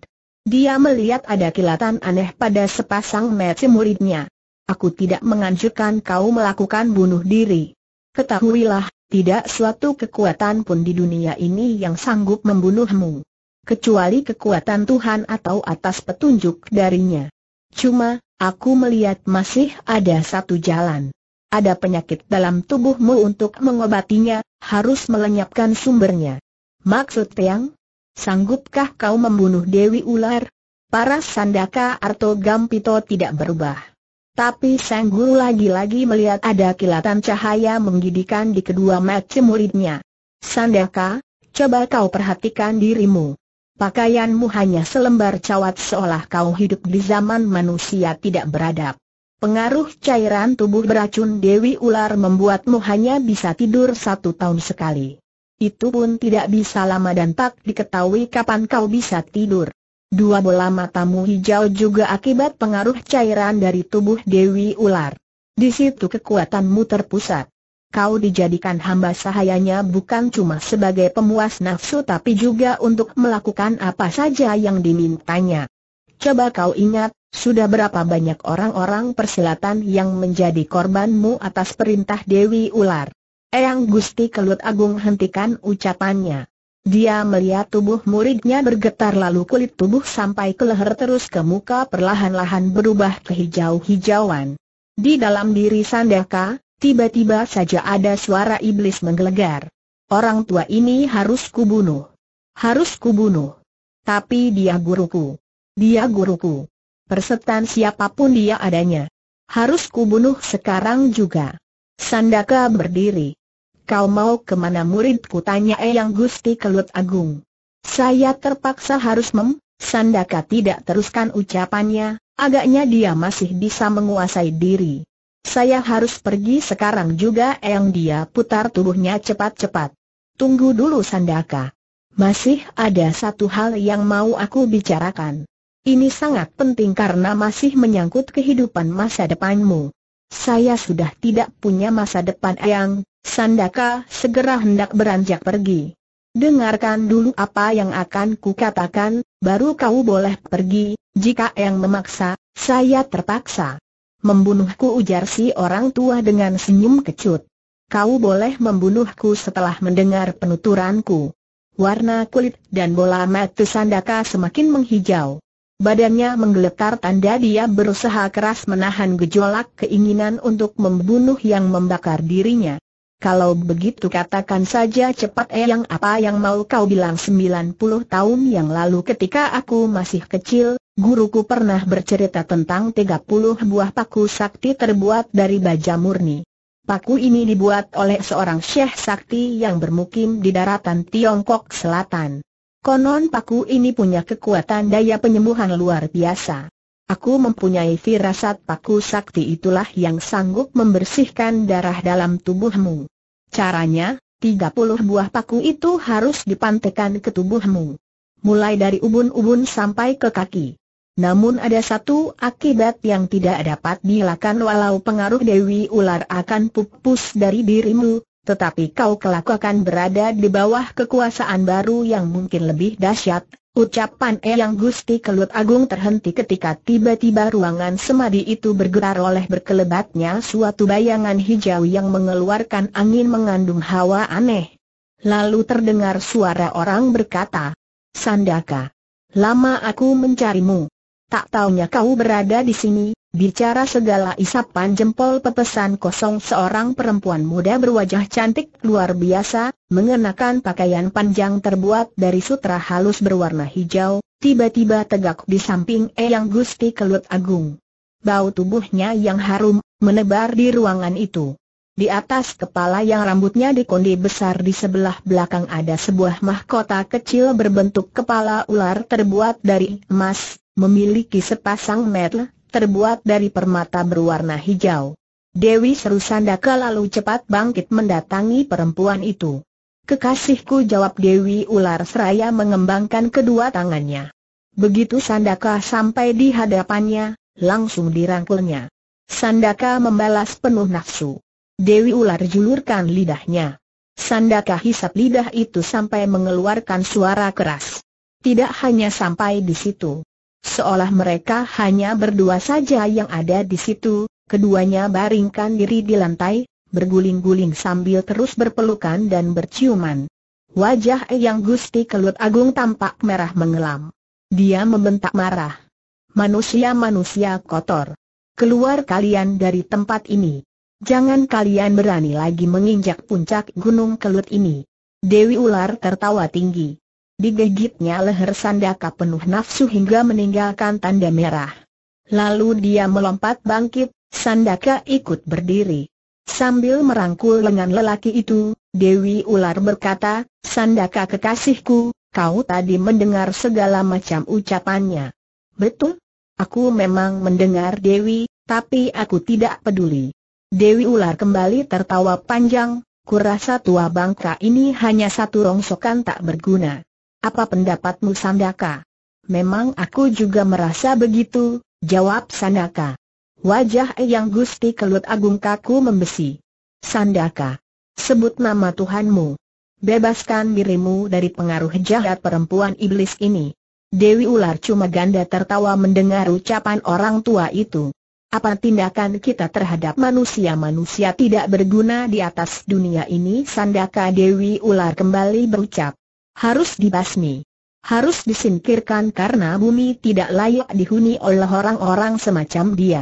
Dia melihat ada kilatan aneh pada sepasang mata muridnya. Aku tidak menganjurkan kau melakukan bunuh diri. Ketahuilah, tidak suatu kekuatan pun di dunia ini yang sanggup membunuhmu. Kecuali kekuatan Tuhan atau atas petunjuk darinya. Cuma, aku melihat masih ada satu jalan. Ada penyakit dalam tubuhmu untuk mengobatinya, harus melenyapkan sumbernya. Maksud Peang? Sanggupkah kau membunuh Dewi Ular? Para Sandaka Arto Gampito tidak berubah. Tapi Sang Guru lagi-lagi melihat ada kilatan cahaya menggidikan di kedua mata muridnya. Sandaka, coba kau perhatikan dirimu. Pakaianmu hanya selembar cawat seolah kau hidup di zaman manusia tidak beradab. Pengaruh cairan tubuh beracun Dewi Ular membuatmu hanya bisa tidur satu tahun sekali. Itu pun tidak bisa lama dan tak diketahui kapan kau bisa tidur. Dua bola matamu hijau juga akibat pengaruh cairan dari tubuh Dewi Ular. Di situ kekuatanmu terpusat kau dijadikan hamba sahayanya bukan cuma sebagai pemuas nafsu tapi juga untuk melakukan apa saja yang dimintanya. Coba kau ingat, sudah berapa banyak orang-orang persilatan yang menjadi korbanmu atas perintah Dewi Ular. Eyang Gusti Kelut Agung hentikan ucapannya. Dia melihat tubuh muridnya bergetar lalu kulit tubuh sampai ke leher terus ke muka perlahan-lahan berubah ke hijau-hijauan. Di dalam diri Sandaka, Tiba-tiba saja ada suara iblis menggelegar. Orang tua ini harus kubunuh. Harus kubunuh. Tapi dia guruku. Dia guruku. Persetan siapapun dia adanya. Harus kubunuh sekarang juga. Sandaka berdiri. Kau mau kemana muridku tanya Eyang Gusti Kelut Agung. Saya terpaksa harus mem, Sandaka tidak teruskan ucapannya, agaknya dia masih bisa menguasai diri. Saya harus pergi sekarang juga Eyang dia putar tubuhnya cepat-cepat. Tunggu dulu Sandaka. Masih ada satu hal yang mau aku bicarakan. Ini sangat penting karena masih menyangkut kehidupan masa depanmu. Saya sudah tidak punya masa depan Eyang, Sandaka segera hendak beranjak pergi. Dengarkan dulu apa yang akan ku katakan, baru kau boleh pergi, jika Eyang memaksa, saya terpaksa. Membunuhku ujar si orang tua dengan senyum kecut. Kau boleh membunuhku setelah mendengar penuturanku. Warna kulit dan bola mata Sandaka semakin menghijau. Badannya menggeletar tanda dia berusaha keras menahan gejolak keinginan untuk membunuh yang membakar dirinya. Kalau begitu katakan saja cepat eh, yang apa yang mau kau bilang 90 tahun yang lalu ketika aku masih kecil, Guruku pernah bercerita tentang 30 buah paku sakti terbuat dari baja murni. Paku ini dibuat oleh seorang syekh sakti yang bermukim di daratan Tiongkok Selatan. Konon paku ini punya kekuatan daya penyembuhan luar biasa. Aku mempunyai firasat paku sakti itulah yang sanggup membersihkan darah dalam tubuhmu. Caranya, 30 buah paku itu harus dipantekan ke tubuhmu. Mulai dari ubun-ubun sampai ke kaki. Namun ada satu akibat yang tidak dapat dilakukan walau pengaruh Dewi Ular akan pupus dari dirimu, tetapi kau kelak akan berada di bawah kekuasaan baru yang mungkin lebih dahsyat. Ucapan Eyang Gusti Kelut Agung terhenti ketika tiba-tiba ruangan semadi itu bergerak oleh berkelebatnya suatu bayangan hijau yang mengeluarkan angin mengandung hawa aneh. Lalu terdengar suara orang berkata, Sandaka, lama aku mencarimu. Tak taunya kau berada di sini, bicara segala isapan jempol pepesan kosong seorang perempuan muda berwajah cantik luar biasa, mengenakan pakaian panjang terbuat dari sutra halus berwarna hijau, tiba-tiba tegak di samping Eyang Gusti Kelut Agung. Bau tubuhnya yang harum, menebar di ruangan itu. Di atas kepala yang rambutnya dikondi besar di sebelah belakang ada sebuah mahkota kecil berbentuk kepala ular terbuat dari emas, memiliki sepasang metel, terbuat dari permata berwarna hijau. Dewi Seru Sandaka lalu cepat bangkit mendatangi perempuan itu. Kekasihku jawab Dewi Ular Seraya mengembangkan kedua tangannya. Begitu Sandaka sampai di hadapannya, langsung dirangkulnya. Sandaka membalas penuh nafsu. Dewi Ular julurkan lidahnya. Sandaka hisap lidah itu sampai mengeluarkan suara keras. Tidak hanya sampai di situ. Seolah mereka hanya berdua saja yang ada di situ, keduanya baringkan diri di lantai, berguling-guling sambil terus berpelukan dan berciuman. Wajah Eyang Gusti Kelut Agung tampak merah mengelam. Dia membentak marah. Manusia-manusia kotor. Keluar kalian dari tempat ini. Jangan kalian berani lagi menginjak puncak gunung kelut ini. Dewi ular tertawa tinggi. Digegitnya leher sandaka penuh nafsu hingga meninggalkan tanda merah. Lalu dia melompat bangkit, sandaka ikut berdiri. Sambil merangkul lengan lelaki itu, Dewi Ular berkata, Sandaka kekasihku, kau tadi mendengar segala macam ucapannya. Betul? Aku memang mendengar Dewi, tapi aku tidak peduli. Dewi Ular kembali tertawa panjang, kurasa tua bangka ini hanya satu rongsokan tak berguna. Apa pendapatmu Sandaka? Memang aku juga merasa begitu, jawab Sandaka. Wajah Eyang Gusti Kelut Agung kaku membesi. Sandaka, sebut nama Tuhanmu. Bebaskan dirimu dari pengaruh jahat perempuan iblis ini. Dewi Ular cuma ganda tertawa mendengar ucapan orang tua itu. Apa tindakan kita terhadap manusia-manusia tidak berguna di atas dunia ini? Sandaka Dewi Ular kembali berucap harus dibasmi. Harus disingkirkan karena bumi tidak layak dihuni oleh orang-orang semacam dia.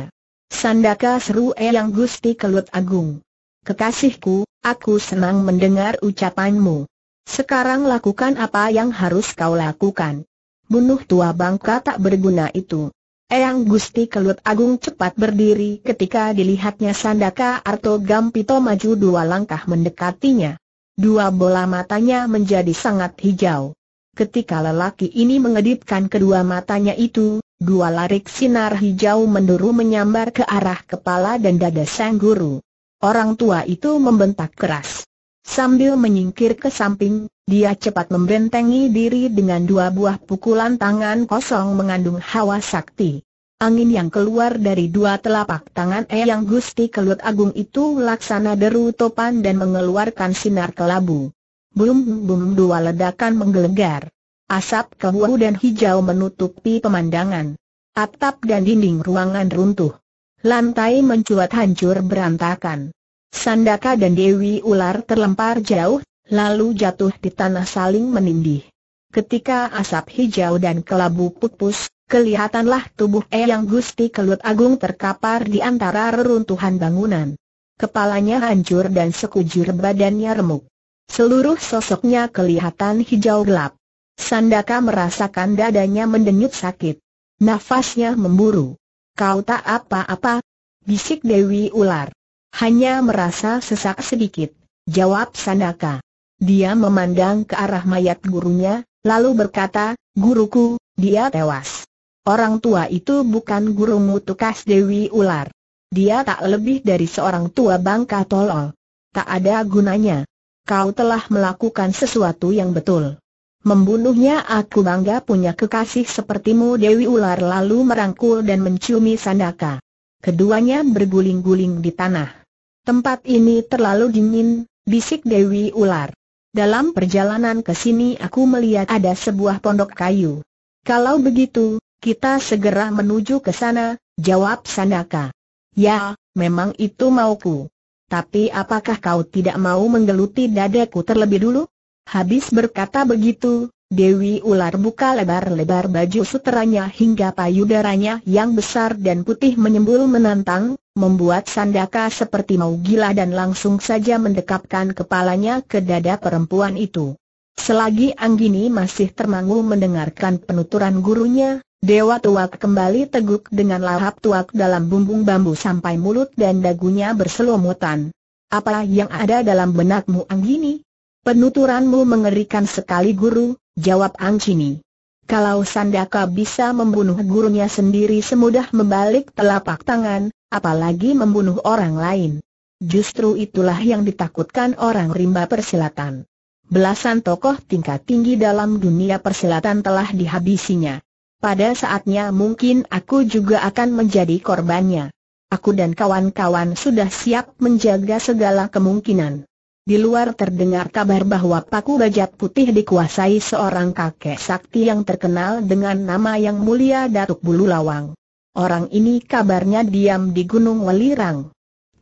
Sandaka seru Eyang Gusti Kelut Agung. Kekasihku, aku senang mendengar ucapanmu. Sekarang lakukan apa yang harus kau lakukan. Bunuh tua bangka tak berguna itu. Eyang Gusti Kelut Agung cepat berdiri ketika dilihatnya Sandaka Arto Gampito maju dua langkah mendekatinya. Dua bola matanya menjadi sangat hijau. Ketika lelaki ini mengedipkan kedua matanya itu, dua larik sinar hijau menduru menyambar ke arah kepala dan dada sang guru. Orang tua itu membentak keras. Sambil menyingkir ke samping, dia cepat membentengi diri dengan dua buah pukulan tangan kosong mengandung hawa sakti. Angin yang keluar dari dua telapak tangan Eyang Gusti Kelut Agung itu laksana deru topan dan mengeluarkan sinar kelabu. Bum bum dua ledakan menggelegar. Asap kehuahu dan hijau menutupi pemandangan. Atap dan dinding ruangan runtuh. Lantai mencuat hancur berantakan. Sandaka dan Dewi Ular terlempar jauh, lalu jatuh di tanah saling menindih. Ketika asap hijau dan kelabu pupus, kelihatanlah tubuh E yang Gusti Kelut Agung terkapar di antara reruntuhan bangunan. Kepalanya hancur dan sekujur badannya remuk. Seluruh sosoknya kelihatan hijau gelap. Sandaka merasakan dadanya mendenyut sakit. Nafasnya memburu. Kau tak apa-apa, bisik Dewi Ular. Hanya merasa sesak sedikit, jawab Sandaka. Dia memandang ke arah mayat gurunya, lalu berkata, guruku, dia tewas. Orang tua itu bukan gurumu tukas Dewi Ular. Dia tak lebih dari seorang tua bangka tolol. Tak ada gunanya. Kau telah melakukan sesuatu yang betul. Membunuhnya aku bangga punya kekasih sepertimu Dewi Ular lalu merangkul dan menciumi Sandaka. Keduanya berguling-guling di tanah. Tempat ini terlalu dingin, bisik Dewi Ular. Dalam perjalanan ke sini aku melihat ada sebuah pondok kayu. Kalau begitu, kita segera menuju ke sana, jawab Sandaka. Ya, memang itu mauku. Tapi apakah kau tidak mau menggeluti dadaku terlebih dulu? Habis berkata begitu, Dewi ular buka lebar-lebar baju sutranya hingga payudaranya yang besar dan putih menyembul menantang, membuat Sandaka seperti mau gila dan langsung saja mendekapkan kepalanya ke dada perempuan itu. Selagi Anggini masih termangu mendengarkan penuturan gurunya, Dewa Tuak kembali teguk dengan lahap tuak dalam bumbung bambu sampai mulut dan dagunya berselomutan. Apa yang ada dalam benakmu Anggini? Penuturanmu mengerikan sekali guru, jawab Anggini. Kalau Sandaka bisa membunuh gurunya sendiri semudah membalik telapak tangan, apalagi membunuh orang lain. Justru itulah yang ditakutkan orang rimba persilatan. Belasan tokoh tingkat tinggi dalam dunia persilatan telah dihabisinya. Pada saatnya mungkin aku juga akan menjadi korbannya. Aku dan kawan-kawan sudah siap menjaga segala kemungkinan. Di luar terdengar kabar bahwa Paku Bajak Putih dikuasai seorang kakek sakti yang terkenal dengan nama yang mulia Datuk Bulu Lawang. Orang ini kabarnya diam di Gunung Welirang.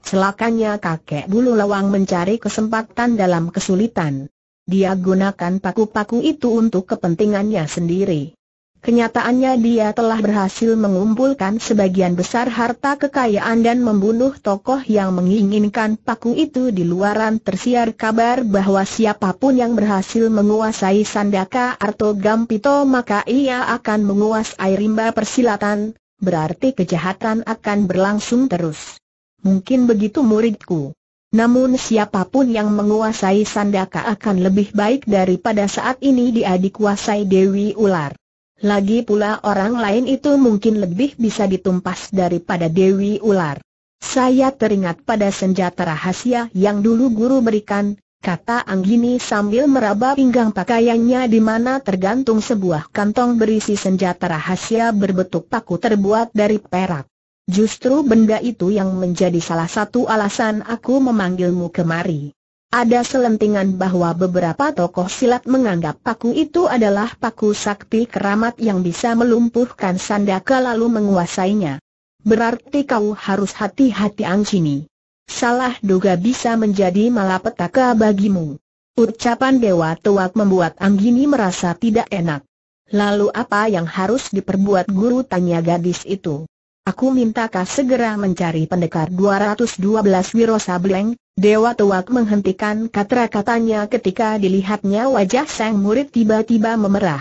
Selakannya kakek Bulu Lawang mencari kesempatan dalam kesulitan. Dia gunakan paku-paku itu untuk kepentingannya sendiri. Kenyataannya dia telah berhasil mengumpulkan sebagian besar harta kekayaan dan membunuh tokoh yang menginginkan paku itu di luaran tersiar kabar bahwa siapapun yang berhasil menguasai Sandaka Arto Gampito maka ia akan menguasai rimba persilatan, berarti kejahatan akan berlangsung terus. Mungkin begitu muridku. Namun siapapun yang menguasai Sandaka akan lebih baik daripada saat ini dia dikuasai Dewi Ular. Lagi pula orang lain itu mungkin lebih bisa ditumpas daripada Dewi Ular. Saya teringat pada senjata rahasia yang dulu guru berikan, kata Anggini sambil meraba pinggang pakaiannya di mana tergantung sebuah kantong berisi senjata rahasia berbentuk paku terbuat dari perak. Justru benda itu yang menjadi salah satu alasan aku memanggilmu kemari. Ada selentingan bahwa beberapa tokoh silat menganggap paku itu adalah paku sakti keramat yang bisa melumpuhkan sandaka lalu menguasainya. Berarti kau harus hati-hati Angcini. Salah duga bisa menjadi malapetaka bagimu. Ucapan Dewa Tuak membuat Anggini merasa tidak enak. Lalu apa yang harus diperbuat guru tanya gadis itu? Aku minta kau segera mencari pendekar 212 Wiro Sableng, Dewa Tuak menghentikan kata-katanya ketika dilihatnya wajah sang murid tiba-tiba memerah.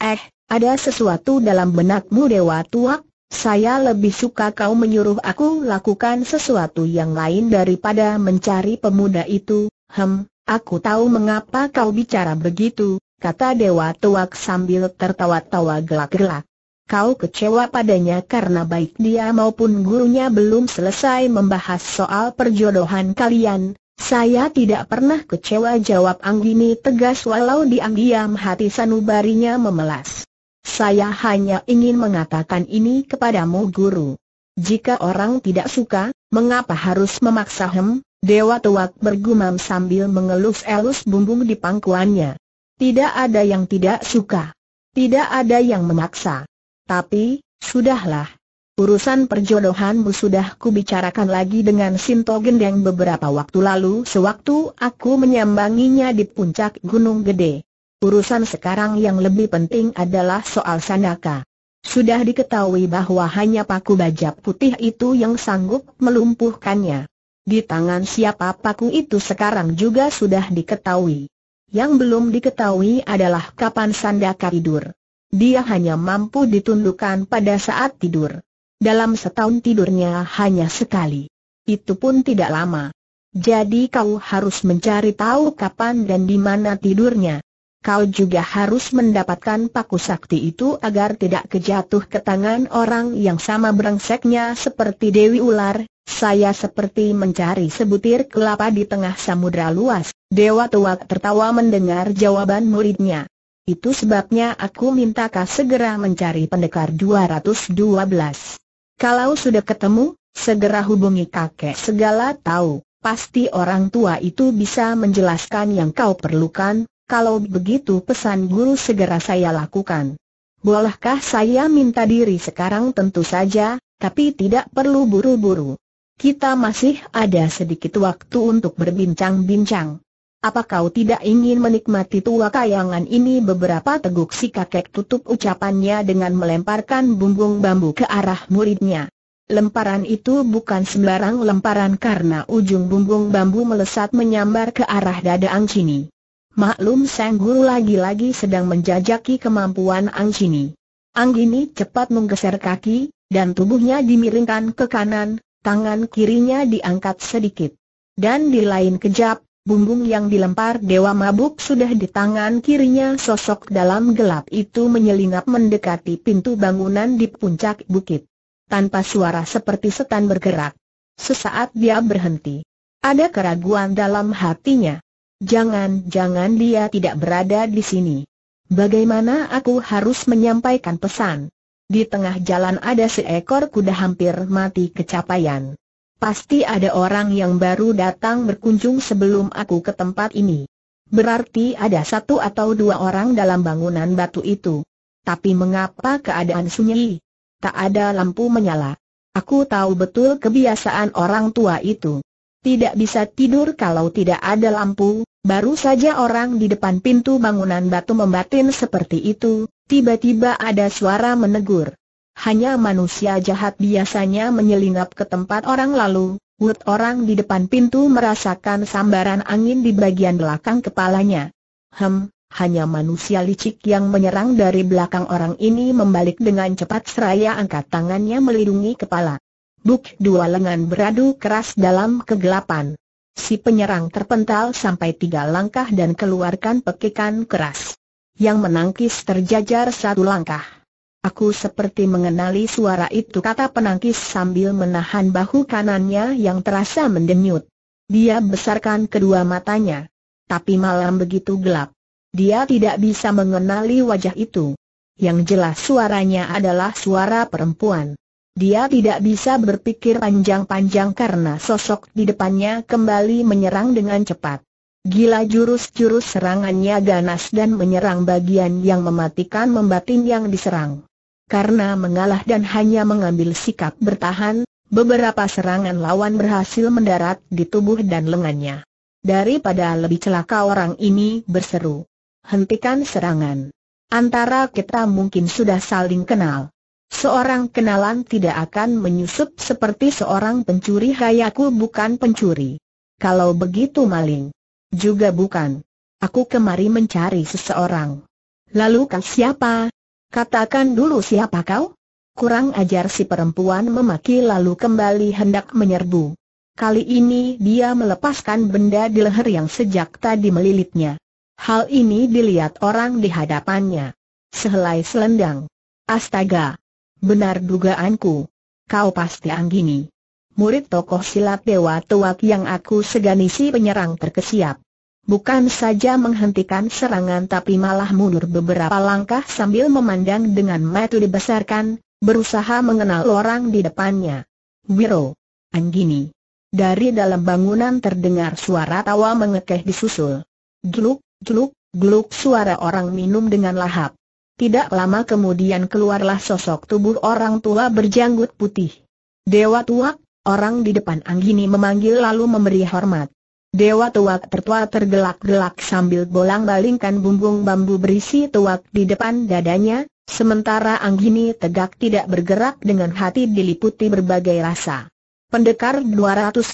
Eh, ada sesuatu dalam benakmu Dewa Tuak, saya lebih suka kau menyuruh aku lakukan sesuatu yang lain daripada mencari pemuda itu, hem, aku tahu mengapa kau bicara begitu, kata Dewa Tuak sambil tertawa-tawa gelak-gelak. Kau kecewa padanya karena baik dia maupun gurunya belum selesai membahas soal perjodohan kalian. Saya tidak pernah kecewa jawab Anggini tegas walau diam-diam hati sanubarinya memelas. Saya hanya ingin mengatakan ini kepadamu guru. Jika orang tidak suka, mengapa harus memaksa hem? Dewa tuak bergumam sambil mengelus-elus bumbung di pangkuannya. Tidak ada yang tidak suka. Tidak ada yang memaksa. Tapi, sudahlah. Urusan perjodohanmu sudah kubicarakan lagi dengan Sinto Gendeng beberapa waktu lalu sewaktu aku menyambanginya di puncak Gunung Gede. Urusan sekarang yang lebih penting adalah soal Sandaka. Sudah diketahui bahwa hanya paku baja putih itu yang sanggup melumpuhkannya. Di tangan siapa paku itu sekarang juga sudah diketahui. Yang belum diketahui adalah kapan Sandaka tidur dia hanya mampu ditundukkan pada saat tidur. Dalam setahun tidurnya hanya sekali. Itu pun tidak lama. Jadi kau harus mencari tahu kapan dan di mana tidurnya. Kau juga harus mendapatkan paku sakti itu agar tidak kejatuh ke tangan orang yang sama berangseknya seperti Dewi Ular. Saya seperti mencari sebutir kelapa di tengah samudra luas. Dewa tua tertawa mendengar jawaban muridnya. Itu sebabnya aku minta kau segera mencari pendekar 212. Kalau sudah ketemu, segera hubungi kakek segala tahu, pasti orang tua itu bisa menjelaskan yang kau perlukan, kalau begitu pesan guru segera saya lakukan. Bolehkah saya minta diri sekarang tentu saja, tapi tidak perlu buru-buru. Kita masih ada sedikit waktu untuk berbincang-bincang. Apa kau tidak ingin menikmati tua kayangan ini beberapa teguk si kakek tutup ucapannya dengan melemparkan bumbung bambu ke arah muridnya. Lemparan itu bukan sembarang lemparan karena ujung bumbung bambu melesat menyambar ke arah dada Ang Chini. Maklum Sang Guru lagi-lagi sedang menjajaki kemampuan Ang Chini. Ang Chini cepat menggeser kaki, dan tubuhnya dimiringkan ke kanan, tangan kirinya diangkat sedikit. Dan di lain kejap, Bumbung yang dilempar Dewa Mabuk sudah di tangan kirinya sosok dalam gelap itu menyelinap mendekati pintu bangunan di puncak bukit. Tanpa suara seperti setan bergerak. Sesaat dia berhenti. Ada keraguan dalam hatinya. Jangan-jangan dia tidak berada di sini. Bagaimana aku harus menyampaikan pesan? Di tengah jalan ada seekor kuda hampir mati kecapaian. Pasti ada orang yang baru datang berkunjung sebelum aku ke tempat ini. Berarti ada satu atau dua orang dalam bangunan batu itu. Tapi mengapa keadaan sunyi? Tak ada lampu menyala. Aku tahu betul kebiasaan orang tua itu. Tidak bisa tidur kalau tidak ada lampu, baru saja orang di depan pintu bangunan batu membatin seperti itu, tiba-tiba ada suara menegur. Hanya manusia jahat biasanya menyelinap ke tempat orang lalu, Wut orang di depan pintu merasakan sambaran angin di bagian belakang kepalanya. Hem, hanya manusia licik yang menyerang dari belakang orang ini membalik dengan cepat seraya angkat tangannya melindungi kepala. Buk dua lengan beradu keras dalam kegelapan. Si penyerang terpental sampai tiga langkah dan keluarkan pekikan keras. Yang menangkis terjajar satu langkah. Aku seperti mengenali suara itu kata penangkis sambil menahan bahu kanannya yang terasa mendenyut. Dia besarkan kedua matanya. Tapi malam begitu gelap. Dia tidak bisa mengenali wajah itu. Yang jelas suaranya adalah suara perempuan. Dia tidak bisa berpikir panjang-panjang karena sosok di depannya kembali menyerang dengan cepat. Gila jurus-jurus serangannya ganas dan menyerang bagian yang mematikan membatin yang diserang karena mengalah dan hanya mengambil sikap bertahan, beberapa serangan lawan berhasil mendarat di tubuh dan lengannya. Daripada lebih celaka orang ini berseru. Hentikan serangan. Antara kita mungkin sudah saling kenal. Seorang kenalan tidak akan menyusup seperti seorang pencuri Hayaku bukan pencuri. Kalau begitu maling. Juga bukan. Aku kemari mencari seseorang. Lalu kau siapa? Katakan dulu siapa kau? Kurang ajar si perempuan memaki lalu kembali hendak menyerbu. Kali ini dia melepaskan benda di leher yang sejak tadi melilitnya. Hal ini dilihat orang di hadapannya. Sehelai selendang. Astaga! Benar dugaanku. Kau pasti Anggini. Murid tokoh silat dewa tuak yang aku segani si penyerang terkesiap. Bukan saja menghentikan serangan tapi malah mundur beberapa langkah sambil memandang dengan mata dibesarkan, berusaha mengenal orang di depannya. Wiro, Anggini. Dari dalam bangunan terdengar suara tawa mengekeh disusul. Gluk, gluk, gluk suara orang minum dengan lahap. Tidak lama kemudian keluarlah sosok tubuh orang tua berjanggut putih. Dewa tua, orang di depan Anggini memanggil lalu memberi hormat. Dewa tuak tertua tergelak-gelak sambil bolang-balingkan bumbung bambu berisi tuak di depan dadanya, sementara Anggini tegak tidak bergerak dengan hati diliputi berbagai rasa. Pendekar 212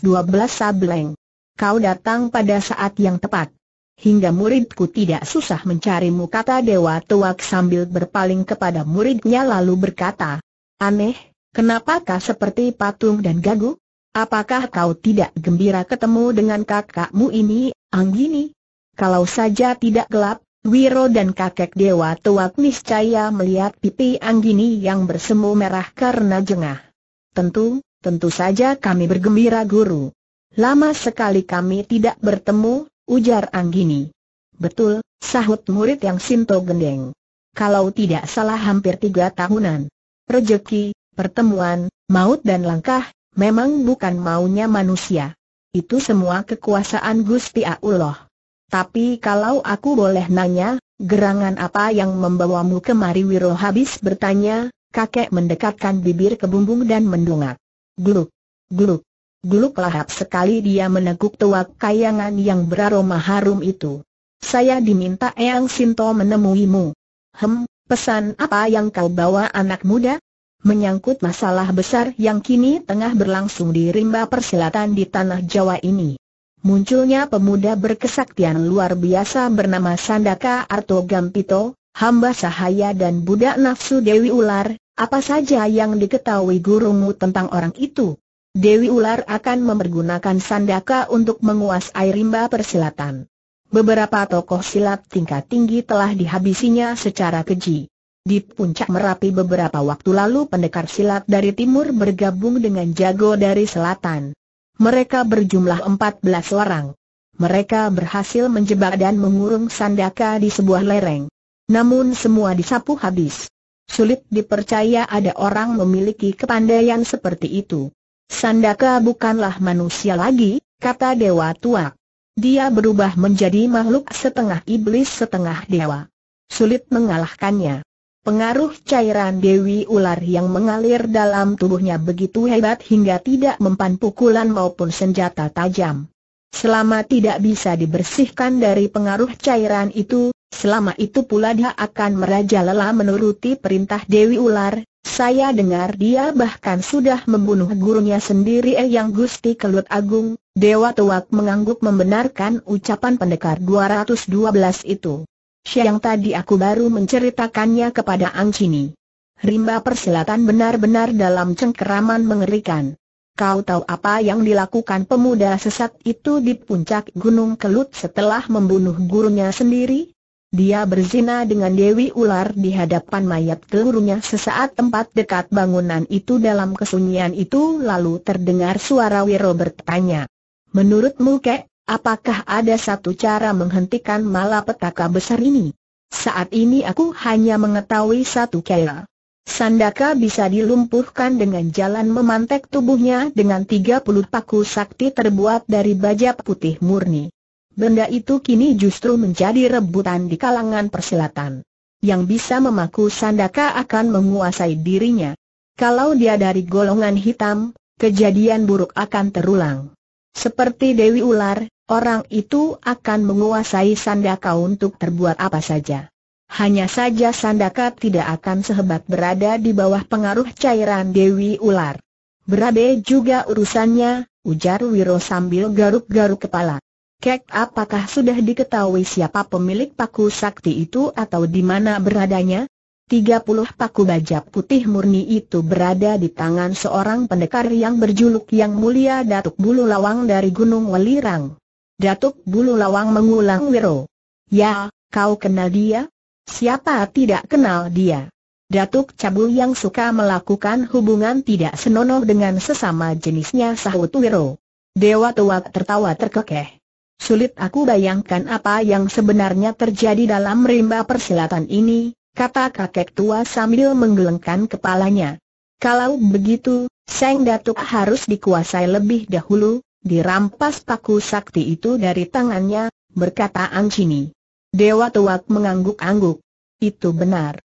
Sableng. Kau datang pada saat yang tepat. Hingga muridku tidak susah mencarimu kata Dewa Tuak sambil berpaling kepada muridnya lalu berkata, Aneh, kenapakah seperti patung dan gagu? Apakah kau tidak gembira ketemu dengan kakakmu ini, Anggini? Kalau saja tidak gelap, Wiro dan kakek Dewa Tuak niscaya melihat pipi Anggini yang bersemu merah karena jengah. Tentu, tentu saja kami bergembira guru. Lama sekali kami tidak bertemu, ujar Anggini. Betul, sahut murid yang Sinto Gendeng. Kalau tidak salah hampir tiga tahunan. Rejeki, pertemuan, maut dan langkah, Memang bukan maunya manusia. Itu semua kekuasaan Gusti Allah. Tapi kalau aku boleh nanya, gerangan apa yang membawamu kemari Wiro habis bertanya, kakek mendekatkan bibir ke bumbung dan mendungak. Gluk, gluk, gluk lahap sekali dia meneguk tuak kayangan yang beraroma harum itu. Saya diminta Eyang Sinto menemuimu. Hem, pesan apa yang kau bawa anak muda? menyangkut masalah besar yang kini tengah berlangsung di rimba persilatan di tanah Jawa ini. Munculnya pemuda berkesaktian luar biasa bernama Sandaka Arto Gampito, hamba sahaya dan budak nafsu Dewi Ular, apa saja yang diketahui gurumu tentang orang itu? Dewi Ular akan mempergunakan Sandaka untuk menguasai rimba persilatan. Beberapa tokoh silat tingkat tinggi telah dihabisinya secara keji. Di puncak Merapi beberapa waktu lalu pendekar silat dari timur bergabung dengan jago dari selatan. Mereka berjumlah 14 orang. Mereka berhasil menjebak dan mengurung Sandaka di sebuah lereng. Namun semua disapu habis. Sulit dipercaya ada orang memiliki kepandaian seperti itu. Sandaka bukanlah manusia lagi, kata Dewa tua. Dia berubah menjadi makhluk setengah iblis setengah dewa. Sulit mengalahkannya. Pengaruh cairan Dewi Ular yang mengalir dalam tubuhnya begitu hebat hingga tidak mempan pukulan maupun senjata tajam. Selama tidak bisa dibersihkan dari pengaruh cairan itu, selama itu pula dia akan merajalela menuruti perintah Dewi Ular. Saya dengar dia bahkan sudah membunuh gurunya sendiri eh, yang Gusti Kelut Agung, Dewa Tuak mengangguk membenarkan ucapan pendekar 212 itu. Siang tadi aku baru menceritakannya kepada Angcini. Rimba persilatan benar-benar dalam cengkeraman mengerikan. Kau tahu apa yang dilakukan pemuda sesat itu di puncak Gunung Kelut setelah membunuh gurunya sendiri? Dia berzina dengan Dewi Ular di hadapan mayat gurunya sesaat tempat dekat bangunan itu dalam kesunyian itu lalu terdengar suara Wiro bertanya. Menurutmu kek, Apakah ada satu cara menghentikan malapetaka besar ini? Saat ini aku hanya mengetahui satu cara. Sandaka bisa dilumpuhkan dengan jalan memantek tubuhnya dengan 30 paku sakti terbuat dari baja putih murni. Benda itu kini justru menjadi rebutan di kalangan persilatan. Yang bisa memaku Sandaka akan menguasai dirinya. Kalau dia dari golongan hitam, kejadian buruk akan terulang. Seperti Dewi Ular, orang itu akan menguasai Sandaka untuk terbuat apa saja. Hanya saja Sandaka tidak akan sehebat berada di bawah pengaruh cairan Dewi Ular. Berabe juga urusannya, ujar Wiro sambil garuk-garuk kepala. Kek apakah sudah diketahui siapa pemilik paku sakti itu atau di mana beradanya? 30 paku baja putih murni itu berada di tangan seorang pendekar yang berjuluk Yang Mulia Datuk Bulu Lawang dari Gunung Welirang. Datuk Bulu Lawang mengulang Wiro. Ya, kau kenal dia? Siapa tidak kenal dia? Datuk Cabul yang suka melakukan hubungan tidak senonoh dengan sesama jenisnya sahut Wiro. Dewa Tua tertawa terkekeh. Sulit aku bayangkan apa yang sebenarnya terjadi dalam rimba persilatan ini, kata kakek tua sambil menggelengkan kepalanya. Kalau begitu, Sang Datuk harus dikuasai lebih dahulu, Dirampas paku sakti itu dari tangannya, berkata Ancini. Dewa Tuak mengangguk-angguk. Itu benar.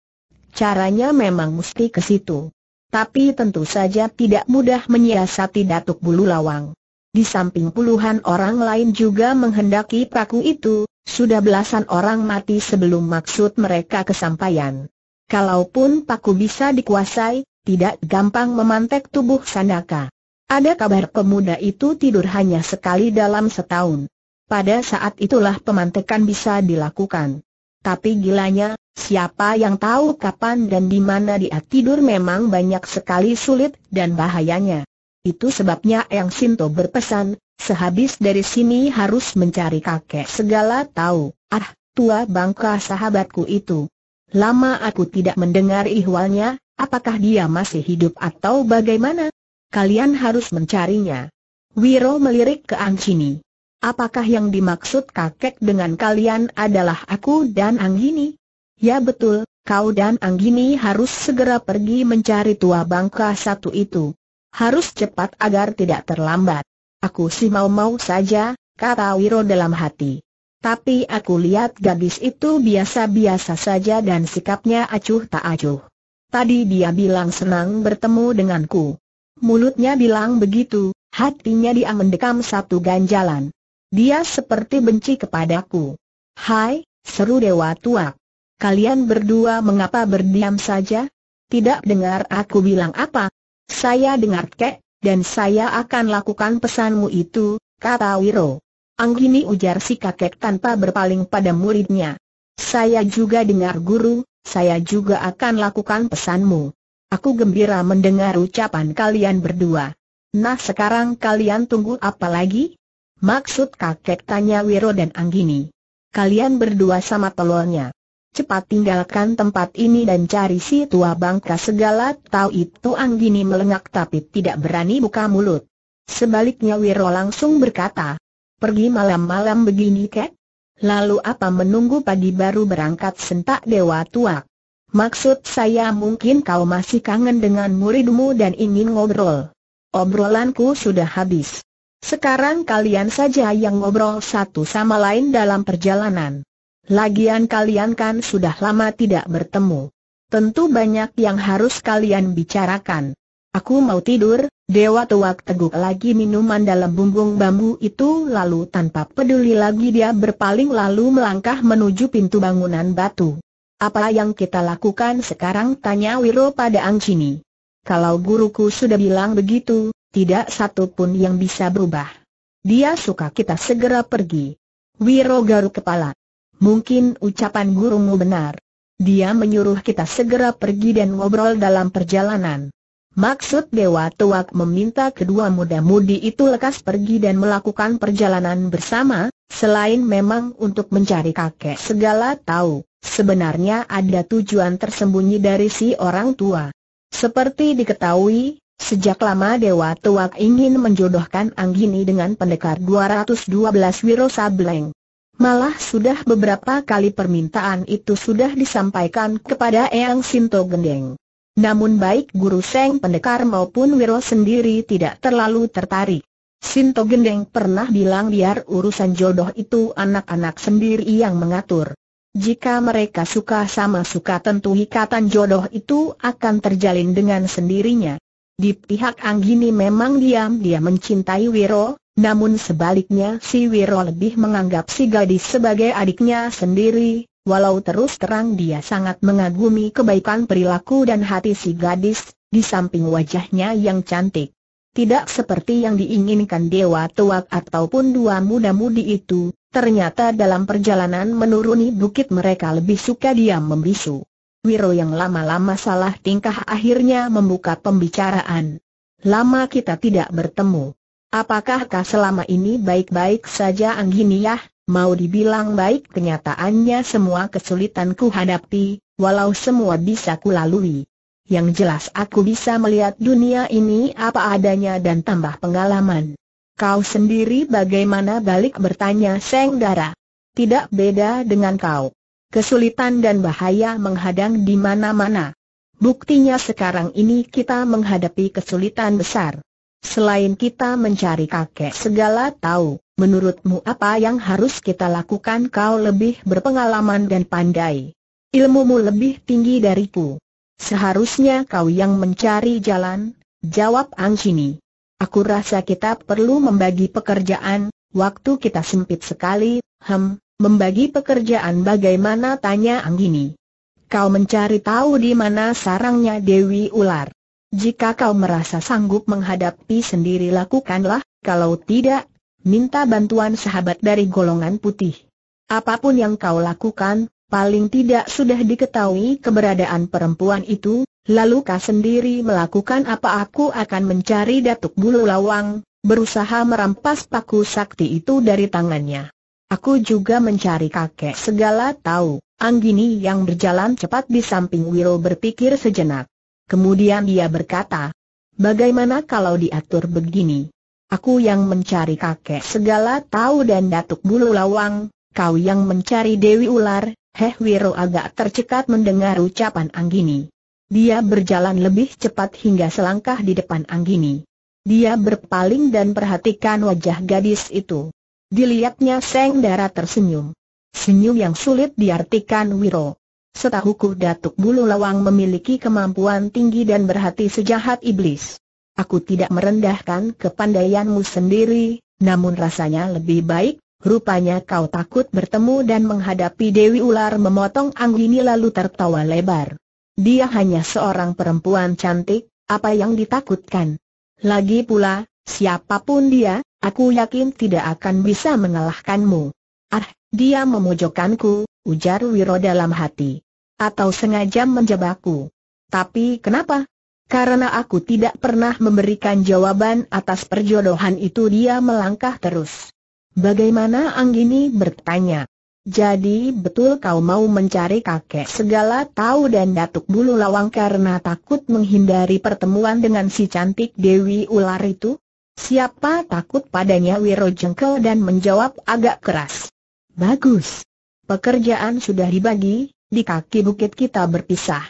Caranya memang mesti ke situ. Tapi tentu saja tidak mudah menyiasati Datuk Bulu Lawang. Di samping puluhan orang lain juga menghendaki paku itu, sudah belasan orang mati sebelum maksud mereka kesampaian. Kalaupun paku bisa dikuasai, tidak gampang memantek tubuh Sandaka. Ada kabar pemuda itu tidur hanya sekali dalam setahun. Pada saat itulah pemantekan bisa dilakukan. Tapi gilanya, siapa yang tahu kapan dan di mana dia tidur memang banyak sekali sulit dan bahayanya. Itu sebabnya Yang Sinto berpesan, sehabis dari sini harus mencari kakek segala tahu, ah, tua bangka sahabatku itu. Lama aku tidak mendengar ihwalnya, apakah dia masih hidup atau bagaimana? kalian harus mencarinya. Wiro melirik ke Anghini. Apakah yang dimaksud kakek dengan kalian adalah aku dan Anggini? Ya betul, kau dan Anggini harus segera pergi mencari tua bangka satu itu. Harus cepat agar tidak terlambat. Aku sih mau-mau saja, kata Wiro dalam hati. Tapi aku lihat gadis itu biasa-biasa saja dan sikapnya acuh tak acuh. Tadi dia bilang senang bertemu denganku. Mulutnya bilang begitu, hatinya dia mendekam satu ganjalan. Dia seperti benci kepadaku. Hai, seru Dewa tua. Kalian berdua mengapa berdiam saja? Tidak dengar aku bilang apa? Saya dengar kek, dan saya akan lakukan pesanmu itu, kata Wiro. Anggini ujar si kakek tanpa berpaling pada muridnya. Saya juga dengar guru, saya juga akan lakukan pesanmu. Aku gembira mendengar ucapan kalian berdua. Nah sekarang kalian tunggu apa lagi? Maksud kakek tanya Wiro dan Anggini. Kalian berdua sama telurnya. Cepat tinggalkan tempat ini dan cari si tua bangka segala tahu itu Anggini melengak tapi tidak berani buka mulut. Sebaliknya Wiro langsung berkata, pergi malam-malam begini kek? Lalu apa menunggu pagi baru berangkat sentak dewa tuak? Maksud saya mungkin kau masih kangen dengan muridmu dan ingin ngobrol. Obrolanku sudah habis. Sekarang kalian saja yang ngobrol satu sama lain dalam perjalanan. Lagian kalian kan sudah lama tidak bertemu. Tentu banyak yang harus kalian bicarakan. Aku mau tidur, Dewa Tuak teguk lagi minuman dalam bumbung bambu itu lalu tanpa peduli lagi dia berpaling lalu melangkah menuju pintu bangunan batu. Apa yang kita lakukan sekarang tanya Wiro pada Angcini. Kalau guruku sudah bilang begitu, tidak satu pun yang bisa berubah. Dia suka kita segera pergi. Wiro garuk kepala. Mungkin ucapan gurumu benar. Dia menyuruh kita segera pergi dan ngobrol dalam perjalanan. Maksud Dewa Tuak meminta kedua muda-mudi itu lekas pergi dan melakukan perjalanan bersama, Selain memang untuk mencari kakek segala tahu, sebenarnya ada tujuan tersembunyi dari si orang tua. Seperti diketahui, Sejak lama Dewa Tuak ingin menjodohkan Anggini dengan pendekar 212 Wiro Sableng. Malah sudah beberapa kali permintaan itu sudah disampaikan kepada Eang Sinto Gendeng. Namun baik Guru Seng Pendekar maupun Wiro sendiri tidak terlalu tertarik. Sinto Gendeng pernah bilang biar urusan jodoh itu anak-anak sendiri yang mengatur. Jika mereka suka sama suka tentu ikatan jodoh itu akan terjalin dengan sendirinya. Di pihak Anggini memang diam dia mencintai Wiro, namun sebaliknya si Wiro lebih menganggap si gadis sebagai adiknya sendiri, walau terus terang dia sangat mengagumi kebaikan perilaku dan hati si gadis, di samping wajahnya yang cantik tidak seperti yang diinginkan Dewa Tuak ataupun dua muda-mudi itu, ternyata dalam perjalanan menuruni bukit mereka lebih suka diam membisu. Wiro yang lama-lama salah tingkah akhirnya membuka pembicaraan. Lama kita tidak bertemu. Apakahkah selama ini baik-baik saja ya? Mau dibilang baik kenyataannya semua kesulitanku hadapi, walau semua bisa kulalui yang jelas aku bisa melihat dunia ini apa adanya dan tambah pengalaman. Kau sendiri bagaimana balik bertanya Seng Dara? Tidak beda dengan kau. Kesulitan dan bahaya menghadang di mana-mana. Buktinya sekarang ini kita menghadapi kesulitan besar. Selain kita mencari kakek segala tahu, menurutmu apa yang harus kita lakukan kau lebih berpengalaman dan pandai. Ilmumu lebih tinggi dariku. Seharusnya kau yang mencari jalan, jawab Chini. Aku rasa kita perlu membagi pekerjaan, waktu kita sempit sekali, hem, membagi pekerjaan bagaimana tanya Anggini. Kau mencari tahu di mana sarangnya Dewi Ular. Jika kau merasa sanggup menghadapi sendiri lakukanlah, kalau tidak, minta bantuan sahabat dari golongan putih. Apapun yang kau lakukan, Paling tidak sudah diketahui keberadaan perempuan itu, lalu kau sendiri melakukan apa aku akan mencari Datuk Bulu Lawang, berusaha merampas paku sakti itu dari tangannya. Aku juga mencari kakek segala tahu, Anggini yang berjalan cepat di samping Wiro berpikir sejenak. Kemudian dia berkata, bagaimana kalau diatur begini? Aku yang mencari kakek segala tahu dan Datuk Bulu Lawang, kau yang mencari Dewi Ular, Heh Wiro agak tercekat mendengar ucapan Anggini. Dia berjalan lebih cepat hingga selangkah di depan Anggini. Dia berpaling dan perhatikan wajah gadis itu. Dilihatnya Seng Dara tersenyum. Senyum yang sulit diartikan Wiro. Setahuku Datuk Bulu Lawang memiliki kemampuan tinggi dan berhati sejahat iblis. Aku tidak merendahkan kepandaianmu sendiri, namun rasanya lebih baik Rupanya kau takut bertemu dan menghadapi Dewi Ular memotong Anggini lalu tertawa lebar. Dia hanya seorang perempuan cantik, apa yang ditakutkan? Lagi pula, siapapun dia, aku yakin tidak akan bisa mengalahkanmu. Ah, dia memojokkanku, ujar Wiro dalam hati. Atau sengaja menjebakku. Tapi kenapa? Karena aku tidak pernah memberikan jawaban atas perjodohan itu dia melangkah terus. Bagaimana Anggini bertanya. Jadi betul kau mau mencari kakek segala tahu dan datuk bulu lawang karena takut menghindari pertemuan dengan si cantik Dewi Ular itu? Siapa takut padanya Wiro jengkel dan menjawab agak keras. Bagus. Pekerjaan sudah dibagi, di kaki bukit kita berpisah.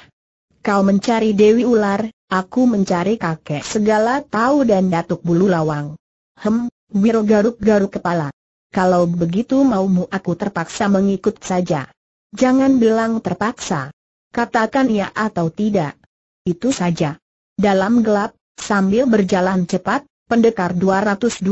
Kau mencari Dewi Ular, aku mencari kakek segala tahu dan datuk bulu lawang. Hem, Wiro garuk-garuk kepala. Kalau begitu maumu aku terpaksa mengikut saja. Jangan bilang terpaksa. Katakan ya atau tidak. Itu saja. Dalam gelap, sambil berjalan cepat, pendekar 212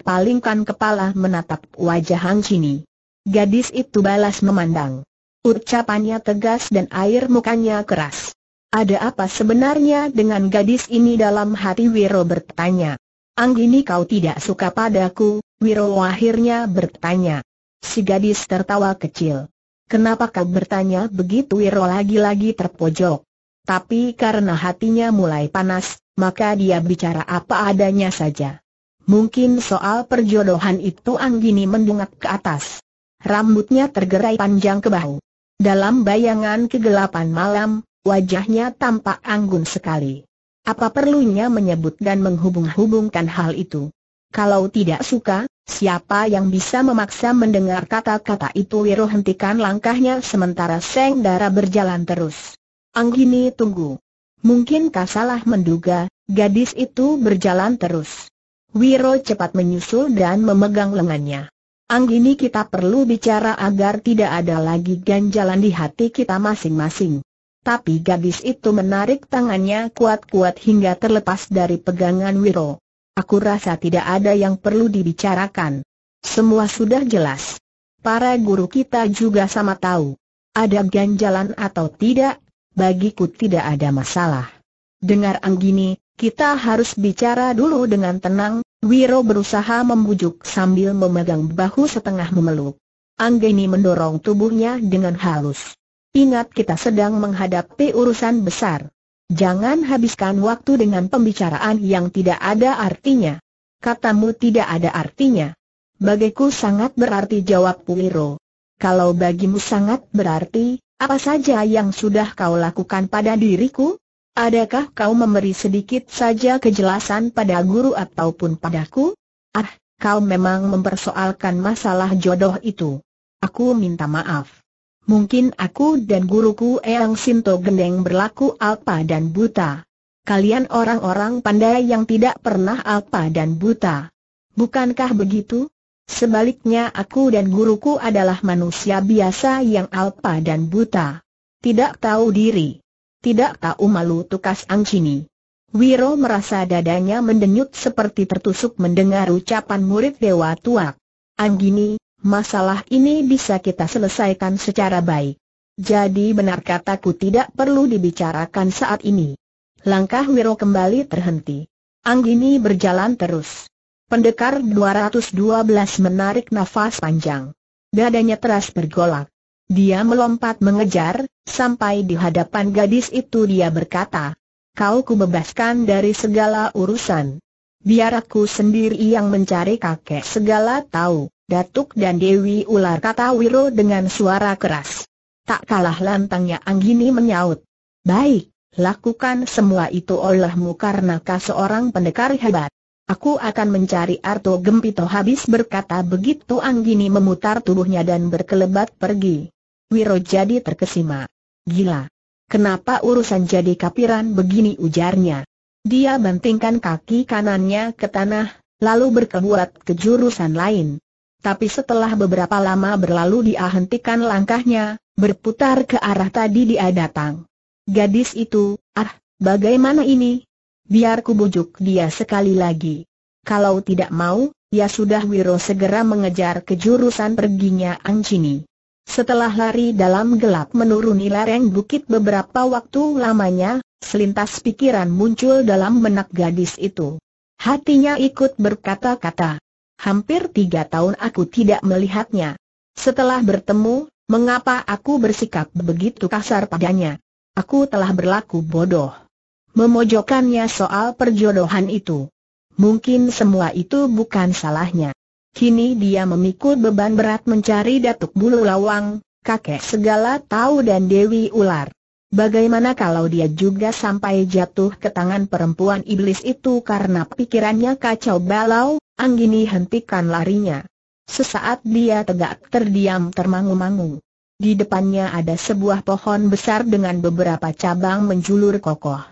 palingkan kepala menatap wajah Hang Chini. Gadis itu balas memandang. Ucapannya tegas dan air mukanya keras. Ada apa sebenarnya dengan gadis ini dalam hati Wiro bertanya. Anggini kau tidak suka padaku, Wiro akhirnya bertanya. Si gadis tertawa kecil. Kenapa kau bertanya begitu Wiro lagi-lagi terpojok? Tapi karena hatinya mulai panas, maka dia bicara apa adanya saja. Mungkin soal perjodohan itu Anggini mendungak ke atas. Rambutnya tergerai panjang ke bahu. Dalam bayangan kegelapan malam, wajahnya tampak anggun sekali. Apa perlunya menyebut dan menghubung-hubungkan hal itu? Kalau tidak suka, siapa yang bisa memaksa mendengar kata-kata itu Wiro hentikan langkahnya sementara Seng Dara berjalan terus. Anggini tunggu. Mungkinkah salah menduga, gadis itu berjalan terus. Wiro cepat menyusul dan memegang lengannya. Anggini kita perlu bicara agar tidak ada lagi ganjalan di hati kita masing-masing. Tapi gadis itu menarik tangannya kuat-kuat hingga terlepas dari pegangan Wiro. Aku rasa tidak ada yang perlu dibicarakan. Semua sudah jelas. Para guru kita juga sama tahu. Ada ganjalan atau tidak, bagiku tidak ada masalah. Dengar Anggini, kita harus bicara dulu dengan tenang, Wiro berusaha membujuk sambil memegang bahu setengah memeluk. Anggini mendorong tubuhnya dengan halus. Ingat kita sedang menghadapi urusan besar. Jangan habiskan waktu dengan pembicaraan yang tidak ada artinya. Katamu tidak ada artinya. Bagiku sangat berarti jawab Puiro. Kalau bagimu sangat berarti, apa saja yang sudah kau lakukan pada diriku? Adakah kau memberi sedikit saja kejelasan pada guru ataupun padaku? Ah, kau memang mempersoalkan masalah jodoh itu. Aku minta maaf mungkin aku dan guruku Eyang Sinto Gendeng berlaku alpa dan buta. Kalian orang-orang pandai yang tidak pernah alpa dan buta. Bukankah begitu? Sebaliknya aku dan guruku adalah manusia biasa yang alpa dan buta. Tidak tahu diri. Tidak tahu malu tukas Angcini. Wiro merasa dadanya mendenyut seperti tertusuk mendengar ucapan murid Dewa tua. Anggini, masalah ini bisa kita selesaikan secara baik. Jadi benar kataku tidak perlu dibicarakan saat ini. Langkah Wiro kembali terhenti. Anggini berjalan terus. Pendekar 212 menarik nafas panjang. Dadanya teras bergolak. Dia melompat mengejar, sampai di hadapan gadis itu dia berkata, Kau kubebaskan dari segala urusan. Biar aku sendiri yang mencari kakek segala tahu. Datuk dan Dewi Ular kata Wiro dengan suara keras. Tak kalah lantangnya Anggini menyaut. Baik, lakukan semua itu olehmu karena kau seorang pendekar hebat. Aku akan mencari Arto Gempito habis berkata begitu Anggini memutar tubuhnya dan berkelebat pergi. Wiro jadi terkesima. Gila. Kenapa urusan jadi kapiran begini ujarnya. Dia bantingkan kaki kanannya ke tanah, lalu berkebuat ke jurusan lain tapi setelah beberapa lama berlalu dia hentikan langkahnya, berputar ke arah tadi dia datang. Gadis itu, ah, bagaimana ini? Biar bujuk dia sekali lagi. Kalau tidak mau, ya sudah Wiro segera mengejar ke jurusan perginya Angcini. Setelah lari dalam gelap menuruni lereng bukit beberapa waktu lamanya, selintas pikiran muncul dalam benak gadis itu. Hatinya ikut berkata-kata, hampir tiga tahun aku tidak melihatnya. Setelah bertemu, mengapa aku bersikap begitu kasar padanya? Aku telah berlaku bodoh. Memojokannya soal perjodohan itu. Mungkin semua itu bukan salahnya. Kini dia memikul beban berat mencari Datuk Bulu Lawang, kakek segala tahu dan Dewi Ular. Bagaimana kalau dia juga sampai jatuh ke tangan perempuan iblis itu karena pikirannya kacau balau, Anggini hentikan larinya. Sesaat dia tegak terdiam termangu-mangu. Di depannya ada sebuah pohon besar dengan beberapa cabang menjulur kokoh.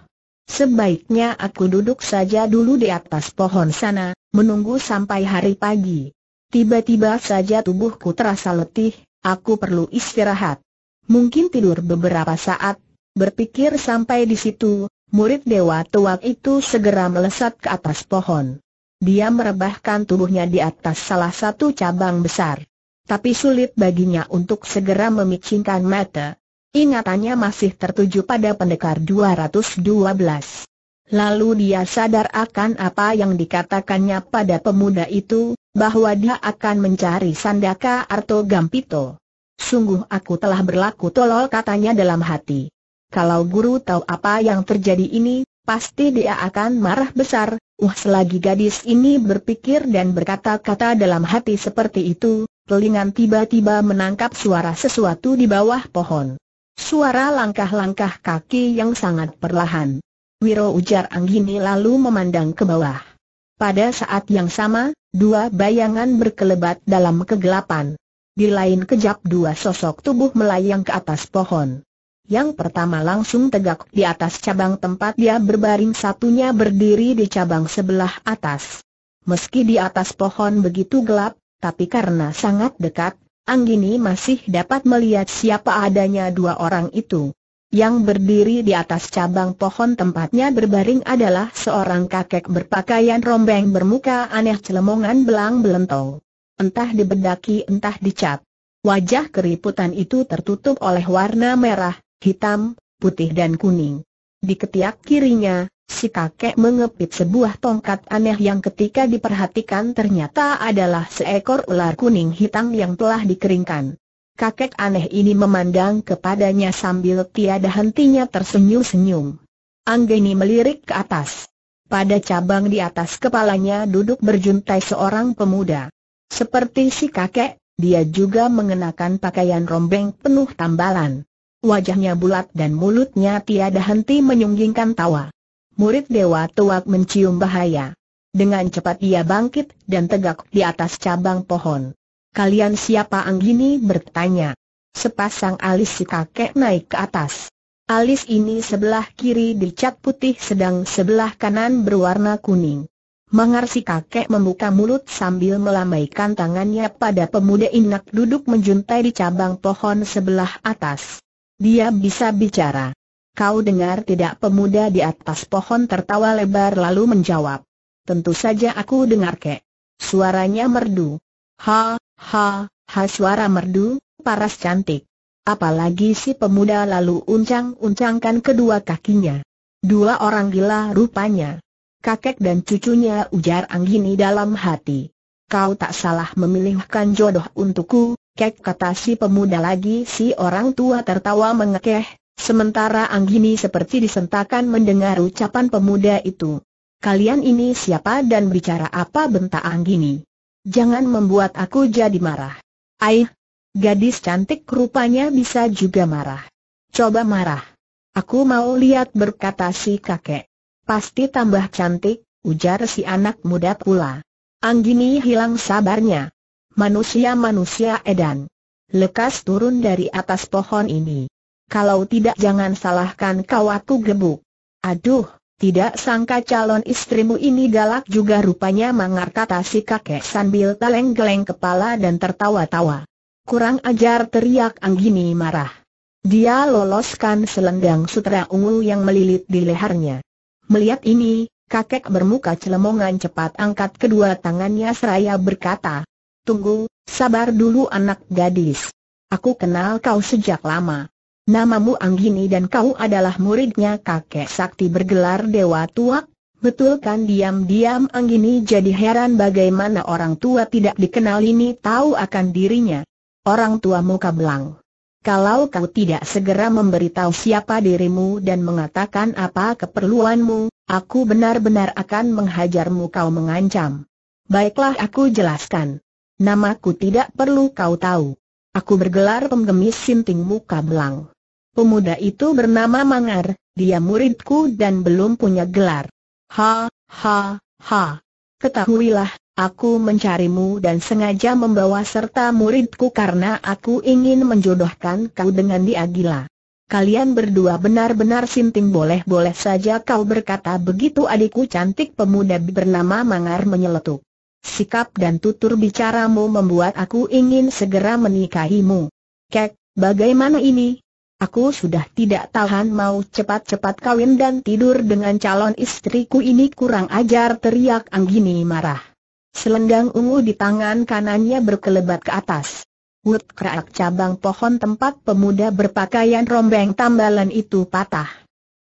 Sebaiknya aku duduk saja dulu di atas pohon sana, menunggu sampai hari pagi. Tiba-tiba saja tubuhku terasa letih, aku perlu istirahat. Mungkin tidur beberapa saat, berpikir sampai di situ, murid dewa tua itu segera melesat ke atas pohon dia merebahkan tubuhnya di atas salah satu cabang besar. Tapi sulit baginya untuk segera memicingkan mata. Ingatannya masih tertuju pada pendekar 212. Lalu dia sadar akan apa yang dikatakannya pada pemuda itu, bahwa dia akan mencari Sandaka Arto Gampito. Sungguh aku telah berlaku tolol katanya dalam hati. Kalau guru tahu apa yang terjadi ini, pasti dia akan marah besar. Wah selagi gadis ini berpikir dan berkata-kata dalam hati seperti itu, telingan tiba-tiba menangkap suara sesuatu di bawah pohon. Suara langkah-langkah kaki yang sangat perlahan. Wiro ujar Anggini lalu memandang ke bawah. Pada saat yang sama, dua bayangan berkelebat dalam kegelapan. Di lain kejap dua sosok tubuh melayang ke atas pohon. Yang pertama langsung tegak di atas cabang tempat dia berbaring satunya berdiri di cabang sebelah atas. Meski di atas pohon begitu gelap, tapi karena sangat dekat, Anggini masih dapat melihat siapa adanya dua orang itu. Yang berdiri di atas cabang pohon tempatnya berbaring adalah seorang kakek berpakaian rombeng bermuka aneh celemongan belang belentong. Entah dibedaki entah dicat, Wajah keriputan itu tertutup oleh warna merah, hitam, putih dan kuning. Di ketiak kirinya, si kakek mengepit sebuah tongkat aneh yang ketika diperhatikan ternyata adalah seekor ular kuning hitam yang telah dikeringkan. Kakek aneh ini memandang kepadanya sambil tiada hentinya tersenyum-senyum. Anggeni melirik ke atas. Pada cabang di atas kepalanya duduk berjuntai seorang pemuda. Seperti si kakek, dia juga mengenakan pakaian rombeng penuh tambalan wajahnya bulat dan mulutnya tiada henti menyunggingkan tawa. Murid Dewa tua mencium bahaya. Dengan cepat ia bangkit dan tegak di atas cabang pohon. Kalian siapa Anggini bertanya. Sepasang alis si kakek naik ke atas. Alis ini sebelah kiri dicat putih sedang sebelah kanan berwarna kuning. Mangar si kakek membuka mulut sambil melambaikan tangannya pada pemuda inak duduk menjuntai di cabang pohon sebelah atas. Dia bisa bicara. Kau dengar tidak pemuda di atas pohon tertawa lebar lalu menjawab. Tentu saja aku dengar kek. Suaranya merdu. Ha, ha, ha suara merdu, paras cantik. Apalagi si pemuda lalu uncang-uncangkan kedua kakinya. Dua orang gila rupanya. Kakek dan cucunya ujar Anggini dalam hati. Kau tak salah memilihkan jodoh untukku, Kek kata si pemuda lagi si orang tua tertawa mengekeh, sementara Anggini seperti disentakan mendengar ucapan pemuda itu. Kalian ini siapa dan bicara apa bentak Anggini? Jangan membuat aku jadi marah. Aih, gadis cantik rupanya bisa juga marah. Coba marah. Aku mau lihat berkata si kakek. Pasti tambah cantik, ujar si anak muda pula. Anggini hilang sabarnya manusia-manusia edan. Lekas turun dari atas pohon ini. Kalau tidak jangan salahkan kau aku gebuk. Aduh, tidak sangka calon istrimu ini galak juga rupanya mangar kata si kakek sambil teleng-geleng kepala dan tertawa-tawa. Kurang ajar teriak Anggini marah. Dia loloskan selendang sutra ungu yang melilit di lehernya. Melihat ini, kakek bermuka celemongan cepat angkat kedua tangannya seraya berkata, Tunggu, sabar dulu anak gadis. Aku kenal kau sejak lama. Namamu Anggini dan kau adalah muridnya kakek sakti bergelar Dewa Tuak, betul kan diam-diam Anggini jadi heran bagaimana orang tua tidak dikenal ini tahu akan dirinya. Orang tua muka belang. Kalau kau tidak segera memberitahu siapa dirimu dan mengatakan apa keperluanmu, aku benar-benar akan menghajarmu kau mengancam. Baiklah aku jelaskan. Namaku tidak perlu kau tahu. Aku bergelar penggemis sinting muka belang. Pemuda itu bernama Mangar, dia muridku dan belum punya gelar. Ha, ha, ha. Ketahuilah, aku mencarimu dan sengaja membawa serta muridku karena aku ingin menjodohkan kau dengan dia Kalian berdua benar-benar sinting boleh-boleh saja kau berkata begitu adikku cantik pemuda bernama Mangar menyeletuk sikap dan tutur bicaramu membuat aku ingin segera menikahimu. Kek, bagaimana ini? Aku sudah tidak tahan mau cepat-cepat kawin dan tidur dengan calon istriku ini kurang ajar teriak Anggini marah. Selendang ungu di tangan kanannya berkelebat ke atas. Wood kerak cabang pohon tempat pemuda berpakaian rombeng tambalan itu patah.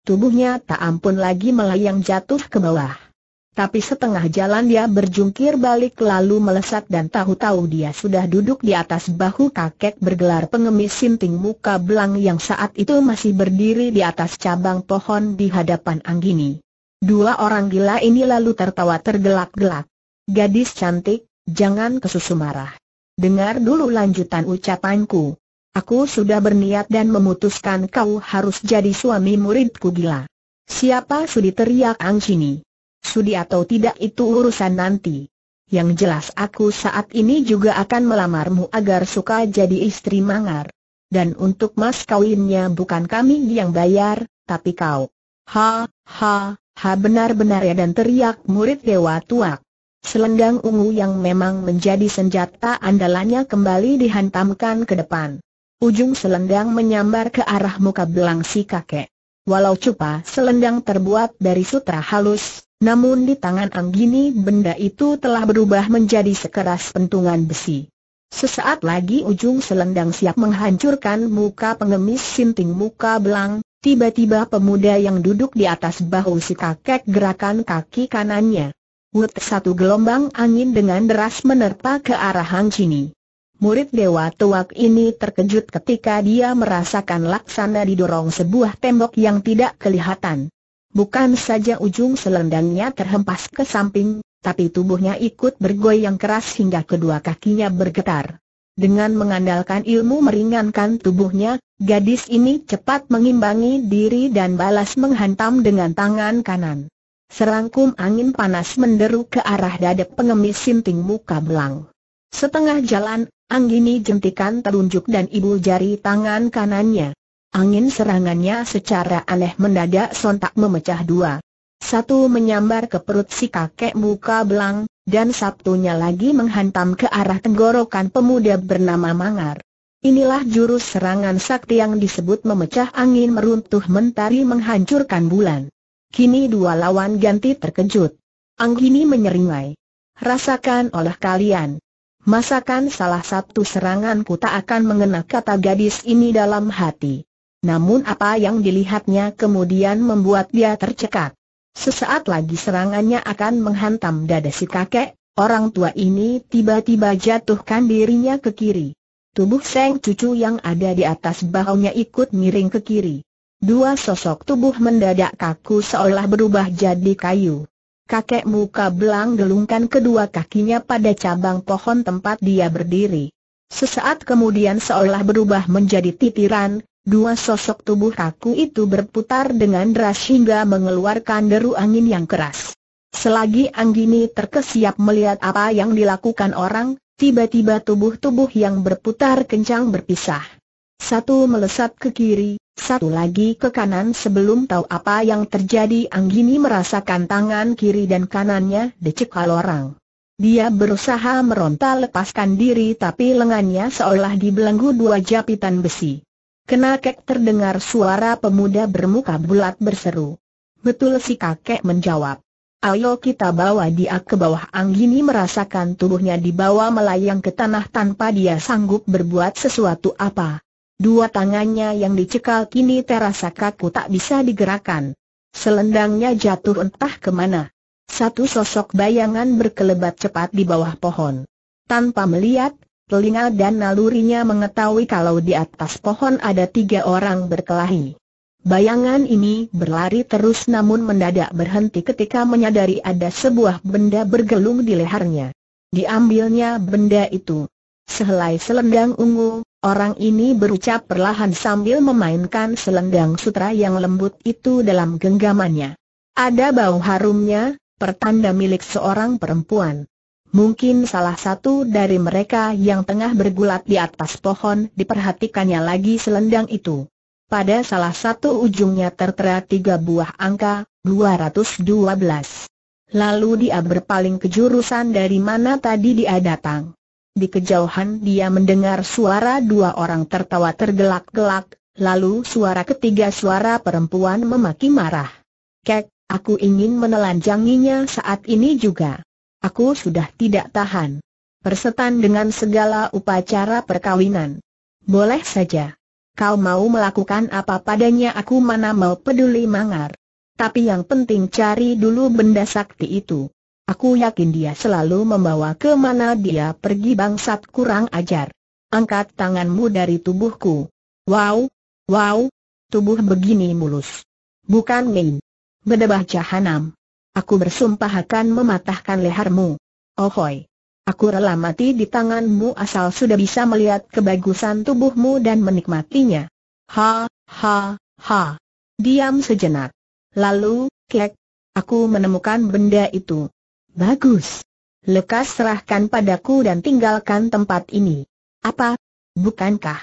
Tubuhnya tak ampun lagi melayang jatuh ke bawah. Tapi setengah jalan dia berjungkir balik lalu melesat dan tahu-tahu dia sudah duduk di atas bahu kakek bergelar pengemis sinting muka belang yang saat itu masih berdiri di atas cabang pohon di hadapan Anggini. Dua orang gila ini lalu tertawa tergelak-gelak. Gadis cantik, jangan kesusu marah. Dengar dulu lanjutan ucapanku. Aku sudah berniat dan memutuskan kau harus jadi suami muridku gila. Siapa sudi teriak Anggini? Sudi atau tidak itu urusan nanti. Yang jelas aku saat ini juga akan melamarmu agar suka jadi istri Mangar. Dan untuk mas kawinnya bukan kami yang bayar, tapi kau. Ha, ha, ha benar-benar ya dan teriak murid Dewa Tuak. Selendang ungu yang memang menjadi senjata andalannya kembali dihantamkan ke depan. Ujung selendang menyambar ke arah muka belang si kakek. Walau cupa selendang terbuat dari sutra halus, namun di tangan Anggini benda itu telah berubah menjadi sekeras pentungan besi. Sesaat lagi ujung selendang siap menghancurkan muka pengemis sinting muka belang, tiba-tiba pemuda yang duduk di atas bahu si kakek gerakan kaki kanannya. Wut satu gelombang angin dengan deras menerpa ke arah Hang Chini. Murid dewa tuak ini terkejut ketika dia merasakan laksana didorong sebuah tembok yang tidak kelihatan. Bukan saja ujung selendangnya terhempas ke samping, tapi tubuhnya ikut bergoyang keras hingga kedua kakinya bergetar. Dengan mengandalkan ilmu meringankan tubuhnya, gadis ini cepat mengimbangi diri dan balas menghantam dengan tangan kanan. Serangkum angin panas menderu ke arah dada pengemis Sinting muka belang. Setengah jalan, Anggini jentikan telunjuk dan ibu jari tangan kanannya. Angin serangannya secara aneh mendadak sontak memecah dua. Satu menyambar ke perut si kakek muka belang, dan satunya lagi menghantam ke arah tenggorokan pemuda bernama Mangar. Inilah jurus serangan sakti yang disebut memecah angin meruntuh mentari menghancurkan bulan. Kini dua lawan ganti terkejut. Anggini menyeringai. Rasakan oleh kalian. Masakan salah satu seranganku tak akan mengena kata gadis ini dalam hati. Namun apa yang dilihatnya kemudian membuat dia tercekat. Sesaat lagi serangannya akan menghantam dada si kakek, orang tua ini tiba-tiba jatuhkan dirinya ke kiri. Tubuh Seng Cucu yang ada di atas bahunya ikut miring ke kiri. Dua sosok tubuh mendadak kaku seolah berubah jadi kayu. Kakek muka belang gelungkan kedua kakinya pada cabang pohon tempat dia berdiri. Sesaat kemudian seolah berubah menjadi titiran, Dua sosok tubuh kaku itu berputar dengan deras hingga mengeluarkan deru angin yang keras. Selagi Anggini terkesiap melihat apa yang dilakukan orang, tiba-tiba tubuh-tubuh yang berputar kencang berpisah. Satu melesat ke kiri, satu lagi ke kanan sebelum tahu apa yang terjadi Anggini merasakan tangan kiri dan kanannya dicekal orang. Dia berusaha meronta lepaskan diri tapi lengannya seolah dibelenggu dua japitan besi. Kena kek terdengar suara pemuda bermuka bulat berseru. Betul si kakek menjawab. Ayo kita bawa dia ke bawah Anggini merasakan tubuhnya dibawa melayang ke tanah tanpa dia sanggup berbuat sesuatu apa. Dua tangannya yang dicekal kini terasa kaku tak bisa digerakkan. Selendangnya jatuh entah kemana. Satu sosok bayangan berkelebat cepat di bawah pohon. Tanpa melihat, telinga dan nalurinya mengetahui kalau di atas pohon ada tiga orang berkelahi. Bayangan ini berlari terus namun mendadak berhenti ketika menyadari ada sebuah benda bergelung di lehernya. Diambilnya benda itu. Sehelai selendang ungu, orang ini berucap perlahan sambil memainkan selendang sutra yang lembut itu dalam genggamannya. Ada bau harumnya, pertanda milik seorang perempuan. Mungkin salah satu dari mereka yang tengah bergulat di atas pohon diperhatikannya lagi selendang itu. Pada salah satu ujungnya tertera tiga buah angka, 212. Lalu dia berpaling ke jurusan dari mana tadi dia datang. Di kejauhan dia mendengar suara dua orang tertawa tergelak-gelak, lalu suara ketiga suara perempuan memaki marah. Kek, aku ingin menelanjanginya saat ini juga. Aku sudah tidak tahan. Persetan dengan segala upacara perkawinan. Boleh saja. Kau mau melakukan apa padanya aku mana mau peduli mangar. Tapi yang penting cari dulu benda sakti itu. Aku yakin dia selalu membawa ke mana dia pergi bangsat kurang ajar. Angkat tanganmu dari tubuhku. Wow, wow, tubuh begini mulus. Bukan main. Bedebah jahanam. Aku bersumpah akan mematahkan lehermu. Ohoi! Oh, aku rela mati di tanganmu asal sudah bisa melihat kebagusan tubuhmu dan menikmatinya. Ha, ha, ha. Diam sejenak. Lalu, kek, aku menemukan benda itu. Bagus. Lekas serahkan padaku dan tinggalkan tempat ini. Apa? Bukankah?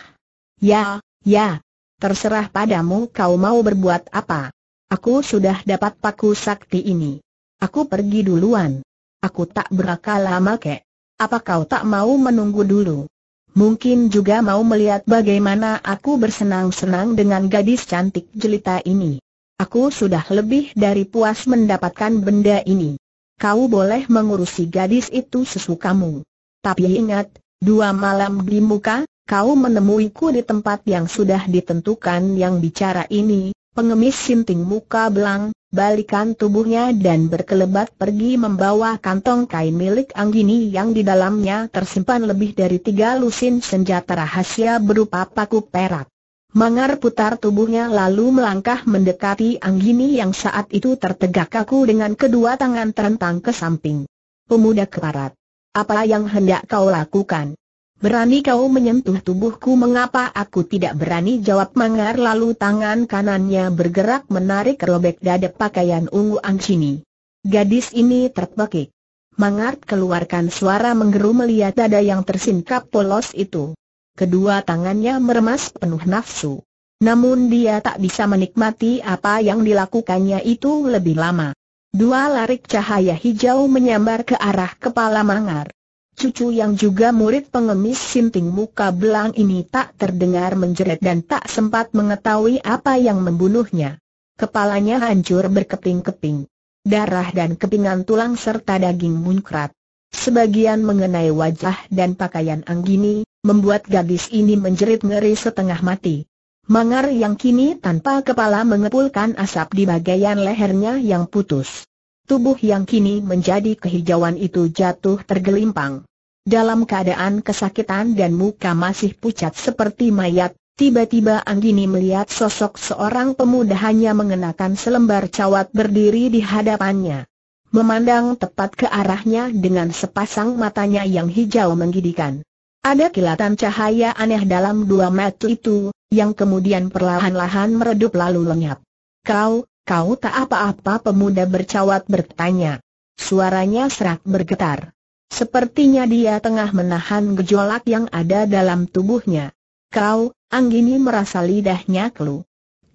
Ya, ya. Terserah padamu kau mau berbuat apa. Aku sudah dapat paku sakti ini. Aku pergi duluan. Aku tak berakal lama kek. Apa kau tak mau menunggu dulu? Mungkin juga mau melihat bagaimana aku bersenang-senang dengan gadis cantik jelita ini. Aku sudah lebih dari puas mendapatkan benda ini. Kau boleh mengurusi gadis itu sesukamu. Tapi ingat, dua malam di muka, kau menemuiku di tempat yang sudah ditentukan yang bicara ini, pengemis sinting muka belang, balikan tubuhnya dan berkelebat pergi membawa kantong kain milik Anggini yang di dalamnya tersimpan lebih dari tiga lusin senjata rahasia berupa paku perak. Mangar putar tubuhnya lalu melangkah mendekati Anggini yang saat itu tertegak kaku dengan kedua tangan terentang ke samping. Pemuda keparat. Apa yang hendak kau lakukan? Berani kau menyentuh tubuhku mengapa aku tidak berani jawab Mangar lalu tangan kanannya bergerak menarik robek dada pakaian ungu Angcini. Gadis ini terpekik. Mangar keluarkan suara menggeru melihat dada yang tersingkap polos itu. Kedua tangannya meremas penuh nafsu. Namun dia tak bisa menikmati apa yang dilakukannya itu lebih lama. Dua larik cahaya hijau menyambar ke arah kepala Mangar. Cucu yang juga murid pengemis sinting muka belang ini tak terdengar menjerit dan tak sempat mengetahui apa yang membunuhnya. Kepalanya hancur berkeping-keping. Darah dan kepingan tulang serta daging muncrat. Sebagian mengenai wajah dan pakaian Anggini, membuat gadis ini menjerit ngeri setengah mati. Mangar yang kini tanpa kepala mengepulkan asap di bagian lehernya yang putus tubuh yang kini menjadi kehijauan itu jatuh tergelimpang. Dalam keadaan kesakitan dan muka masih pucat seperti mayat, tiba-tiba Anggini melihat sosok seorang pemuda hanya mengenakan selembar cawat berdiri di hadapannya. Memandang tepat ke arahnya dengan sepasang matanya yang hijau menggidikan. Ada kilatan cahaya aneh dalam dua mata itu, yang kemudian perlahan-lahan meredup lalu lenyap. Kau, Kau tak apa-apa pemuda bercawat bertanya. Suaranya serak bergetar. Sepertinya dia tengah menahan gejolak yang ada dalam tubuhnya. Kau, Anggini merasa lidahnya kelu.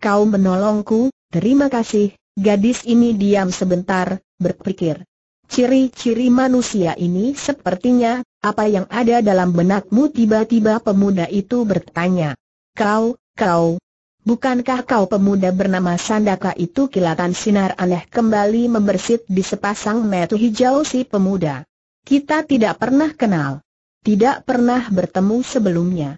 Kau menolongku, terima kasih. Gadis ini diam sebentar, berpikir. Ciri-ciri manusia ini sepertinya, apa yang ada dalam benakmu tiba-tiba pemuda itu bertanya. Kau, kau, Bukankah kau pemuda bernama Sandaka itu kilatan sinar aneh kembali membersit di sepasang metu hijau si pemuda. Kita tidak pernah kenal. Tidak pernah bertemu sebelumnya.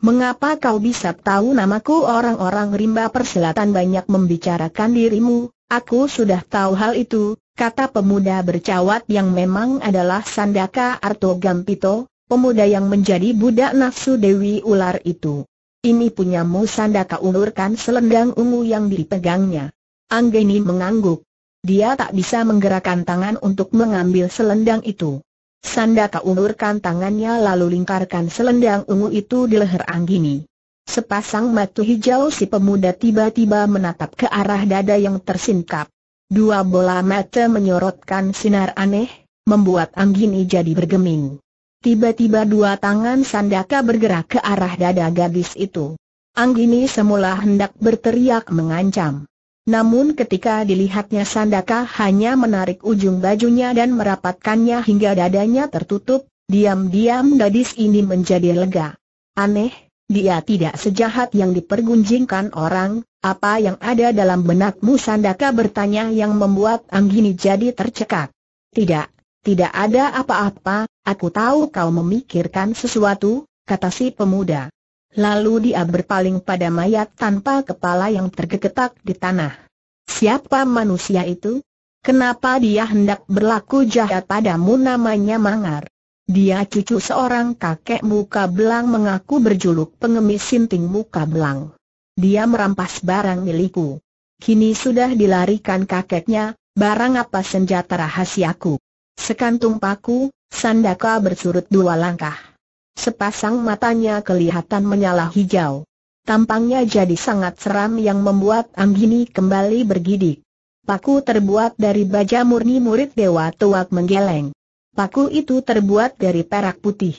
Mengapa kau bisa tahu namaku orang-orang rimba perselatan banyak membicarakan dirimu? Aku sudah tahu hal itu, kata pemuda bercawat yang memang adalah Sandaka Arto Gampito, pemuda yang menjadi budak nafsu Dewi Ular itu. Ini punyamu Sandaka unurkan selendang ungu yang dipegangnya. Anggeni mengangguk. Dia tak bisa menggerakkan tangan untuk mengambil selendang itu. Sandaka unurkan tangannya lalu lingkarkan selendang ungu itu di leher Anggini. Sepasang mata hijau si pemuda tiba-tiba menatap ke arah dada yang tersingkap. Dua bola mata menyorotkan sinar aneh, membuat Anggini jadi bergeming. Tiba-tiba dua tangan Sandaka bergerak ke arah dada gadis itu. Anggini semula hendak berteriak mengancam. Namun ketika dilihatnya Sandaka hanya menarik ujung bajunya dan merapatkannya hingga dadanya tertutup, diam-diam gadis ini menjadi lega. Aneh, dia tidak sejahat yang dipergunjingkan orang, apa yang ada dalam benakmu Sandaka bertanya yang membuat Anggini jadi tercekat. Tidak, tidak ada apa-apa, Aku tahu kau memikirkan sesuatu, kata si pemuda. Lalu dia berpaling pada mayat tanpa kepala yang tergegetak di tanah. Siapa manusia itu? Kenapa dia hendak berlaku jahat padamu namanya Mangar? Dia cucu seorang kakek muka belang mengaku berjuluk pengemis sinting muka belang. Dia merampas barang milikku. Kini sudah dilarikan kakeknya, barang apa senjata rahasiaku? Sekantung paku, Sandaka bersurut dua langkah. Sepasang matanya kelihatan menyala hijau. Tampangnya jadi sangat seram yang membuat Anggini kembali bergidik. Paku terbuat dari baja murni murid Dewa Tuak menggeleng. Paku itu terbuat dari perak putih.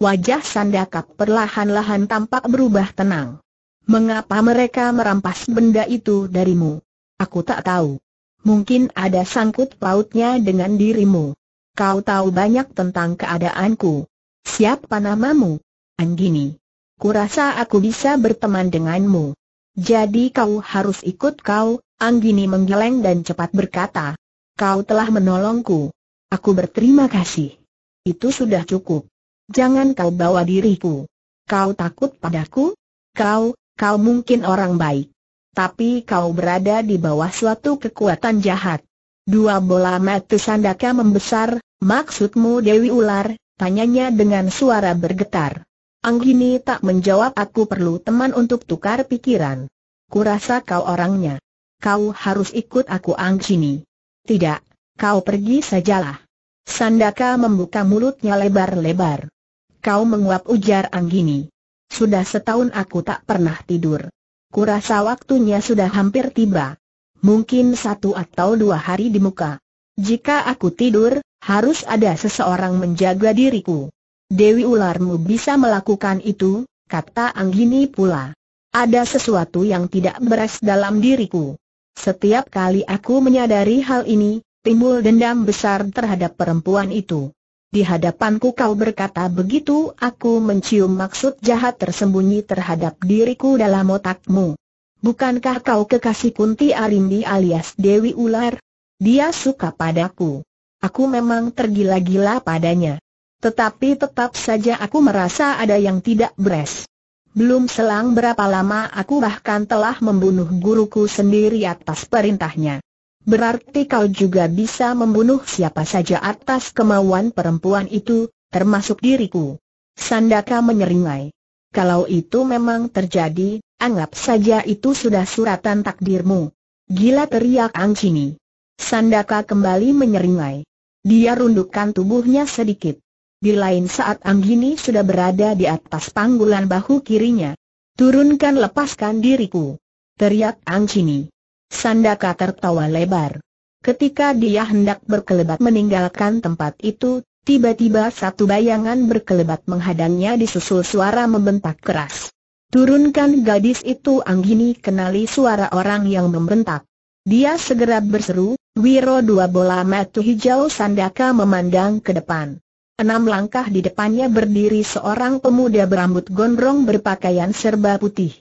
Wajah Sandaka perlahan-lahan tampak berubah tenang. Mengapa mereka merampas benda itu darimu? Aku tak tahu. Mungkin ada sangkut pautnya dengan dirimu. Kau tahu banyak tentang keadaanku. Siapa namamu? Anggini. Kurasa aku bisa berteman denganmu. Jadi kau harus ikut kau, Anggini menggeleng dan cepat berkata. Kau telah menolongku. Aku berterima kasih. Itu sudah cukup. Jangan kau bawa diriku. Kau takut padaku? Kau, kau mungkin orang baik. Tapi kau berada di bawah suatu kekuatan jahat. Dua bola mata Sandaka membesar, Maksudmu Dewi Ular? Tanyanya dengan suara bergetar. Anggini tak menjawab aku perlu teman untuk tukar pikiran. Kurasa kau orangnya. Kau harus ikut aku Anggini. Tidak, kau pergi sajalah. Sandaka membuka mulutnya lebar-lebar. Kau menguap ujar Anggini. Sudah setahun aku tak pernah tidur. Kurasa waktunya sudah hampir tiba. Mungkin satu atau dua hari di muka. Jika aku tidur, harus ada seseorang menjaga diriku. Dewi ularmu bisa melakukan itu, kata Anggini pula. Ada sesuatu yang tidak beres dalam diriku. Setiap kali aku menyadari hal ini, timbul dendam besar terhadap perempuan itu. Di hadapanku kau berkata begitu aku mencium maksud jahat tersembunyi terhadap diriku dalam otakmu. Bukankah kau kekasih Kunti Arindi alias Dewi Ular? Dia suka padaku. Aku memang tergila-gila padanya. Tetapi tetap saja aku merasa ada yang tidak beres. Belum selang berapa lama aku bahkan telah membunuh guruku sendiri atas perintahnya. Berarti kau juga bisa membunuh siapa saja atas kemauan perempuan itu, termasuk diriku. Sandaka menyeringai. Kalau itu memang terjadi, anggap saja itu sudah suratan takdirmu. Gila teriak Angcini. Sandaka kembali menyeringai. Dia rundukkan tubuhnya sedikit. Di lain saat Anggini sudah berada di atas panggulan bahu kirinya. Turunkan lepaskan diriku. Teriak Anggini. Sandaka tertawa lebar. Ketika dia hendak berkelebat meninggalkan tempat itu, tiba-tiba satu bayangan berkelebat menghadangnya disusul suara membentak keras. Turunkan gadis itu Anggini kenali suara orang yang membentak. Dia segera berseru, Wiro dua bola mata hijau Sandaka memandang ke depan. Enam langkah di depannya berdiri seorang pemuda berambut gondrong berpakaian serba putih.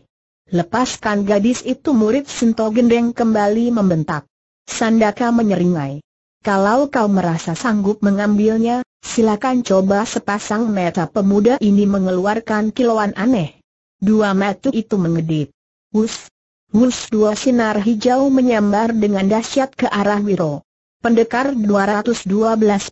Lepaskan gadis itu murid Sinto Gendeng kembali membentak. Sandaka menyeringai. Kalau kau merasa sanggup mengambilnya, silakan coba sepasang mata pemuda ini mengeluarkan kilauan aneh. Dua mata itu mengedip. Wus, Mus dua sinar hijau menyambar dengan dahsyat ke arah Wiro. Pendekar 212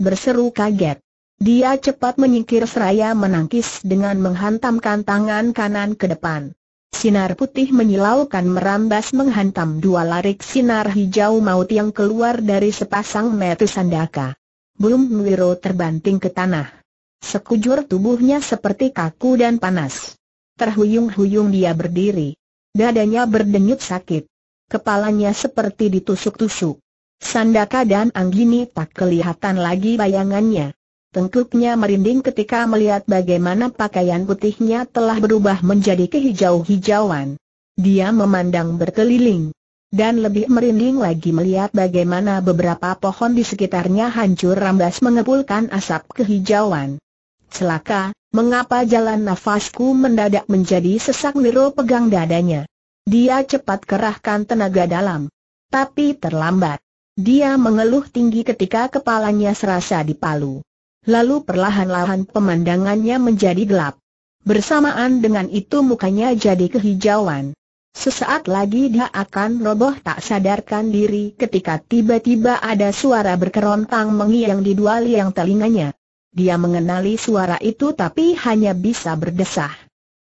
berseru kaget. Dia cepat menyingkir seraya menangkis dengan menghantamkan tangan kanan ke depan. Sinar putih menyilaukan merambas menghantam dua larik sinar hijau maut yang keluar dari sepasang metu sandaka. Belum Wiro terbanting ke tanah. Sekujur tubuhnya seperti kaku dan panas. Terhuyung-huyung dia berdiri. Dadanya berdenyut sakit. Kepalanya seperti ditusuk-tusuk. Sandaka dan Anggini tak kelihatan lagi bayangannya. Tengkuknya merinding ketika melihat bagaimana pakaian putihnya telah berubah menjadi kehijau-hijauan. Dia memandang berkeliling. Dan lebih merinding lagi melihat bagaimana beberapa pohon di sekitarnya hancur rambas mengepulkan asap kehijauan. Celaka, Mengapa jalan nafasku mendadak menjadi sesak Niro pegang dadanya. Dia cepat kerahkan tenaga dalam. Tapi terlambat. Dia mengeluh tinggi ketika kepalanya serasa dipalu. Lalu perlahan-lahan pemandangannya menjadi gelap. Bersamaan dengan itu mukanya jadi kehijauan. Sesaat lagi dia akan roboh tak sadarkan diri ketika tiba-tiba ada suara berkerontang mengiang di dua liang telinganya. Dia mengenali suara itu tapi hanya bisa berdesah.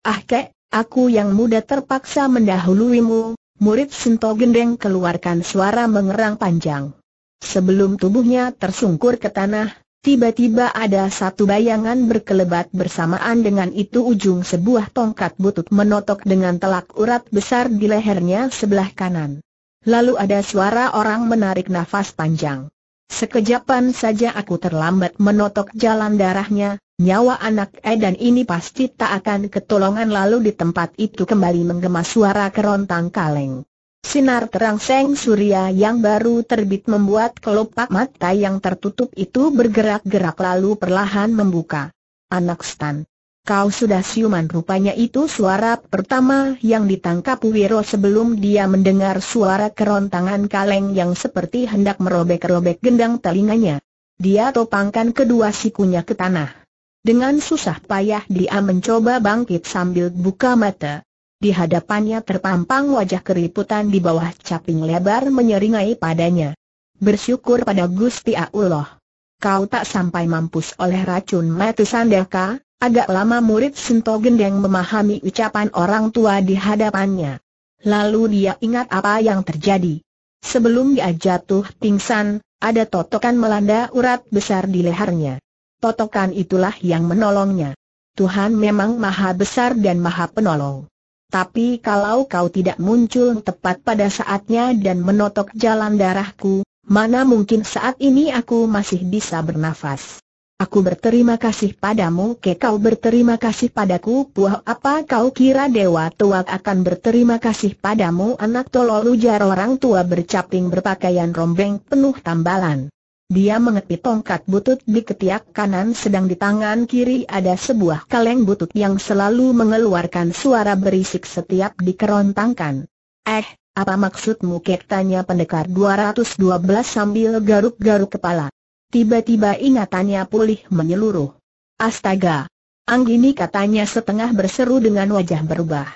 Ah kek, aku yang muda terpaksa mendahuluimu, murid Sinto Gendeng keluarkan suara mengerang panjang. Sebelum tubuhnya tersungkur ke tanah, tiba-tiba ada satu bayangan berkelebat bersamaan dengan itu ujung sebuah tongkat butut menotok dengan telak urat besar di lehernya sebelah kanan. Lalu ada suara orang menarik nafas panjang. Sekejapan saja aku terlambat menotok jalan darahnya, nyawa anak Edan ini pasti tak akan ketolongan lalu di tempat itu kembali menggema suara kerontang kaleng. Sinar terang seng surya yang baru terbit membuat kelopak mata yang tertutup itu bergerak-gerak lalu perlahan membuka. Anak Stan. Kau sudah siuman rupanya itu suara pertama yang ditangkap Wiro sebelum dia mendengar suara kerontangan kaleng yang seperti hendak merobek-robek gendang telinganya. Dia topangkan kedua sikunya ke tanah. Dengan susah payah dia mencoba bangkit sambil buka mata. Di hadapannya terpampang wajah keriputan di bawah caping lebar menyeringai padanya. Bersyukur pada Gusti Allah. Kau tak sampai mampus oleh racun mati sandaka, Agak lama murid Sinto Gendeng memahami ucapan orang tua di hadapannya. Lalu dia ingat apa yang terjadi. Sebelum dia jatuh pingsan, ada totokan melanda urat besar di lehernya. Totokan itulah yang menolongnya. Tuhan memang maha besar dan maha penolong. Tapi kalau kau tidak muncul tepat pada saatnya dan menotok jalan darahku, mana mungkin saat ini aku masih bisa bernafas. Aku berterima kasih padamu ke kau berterima kasih padaku Puah apa kau kira dewa tua akan berterima kasih padamu anak tolol ujar orang tua bercaping berpakaian rombeng penuh tambalan Dia mengepit tongkat butut di ketiak kanan sedang di tangan kiri ada sebuah kaleng butut yang selalu mengeluarkan suara berisik setiap dikerontangkan Eh, apa maksudmu kek tanya pendekar 212 sambil garuk-garuk kepala Tiba-tiba ingatannya pulih menyeluruh. Astaga! Anggini katanya setengah berseru dengan wajah berubah.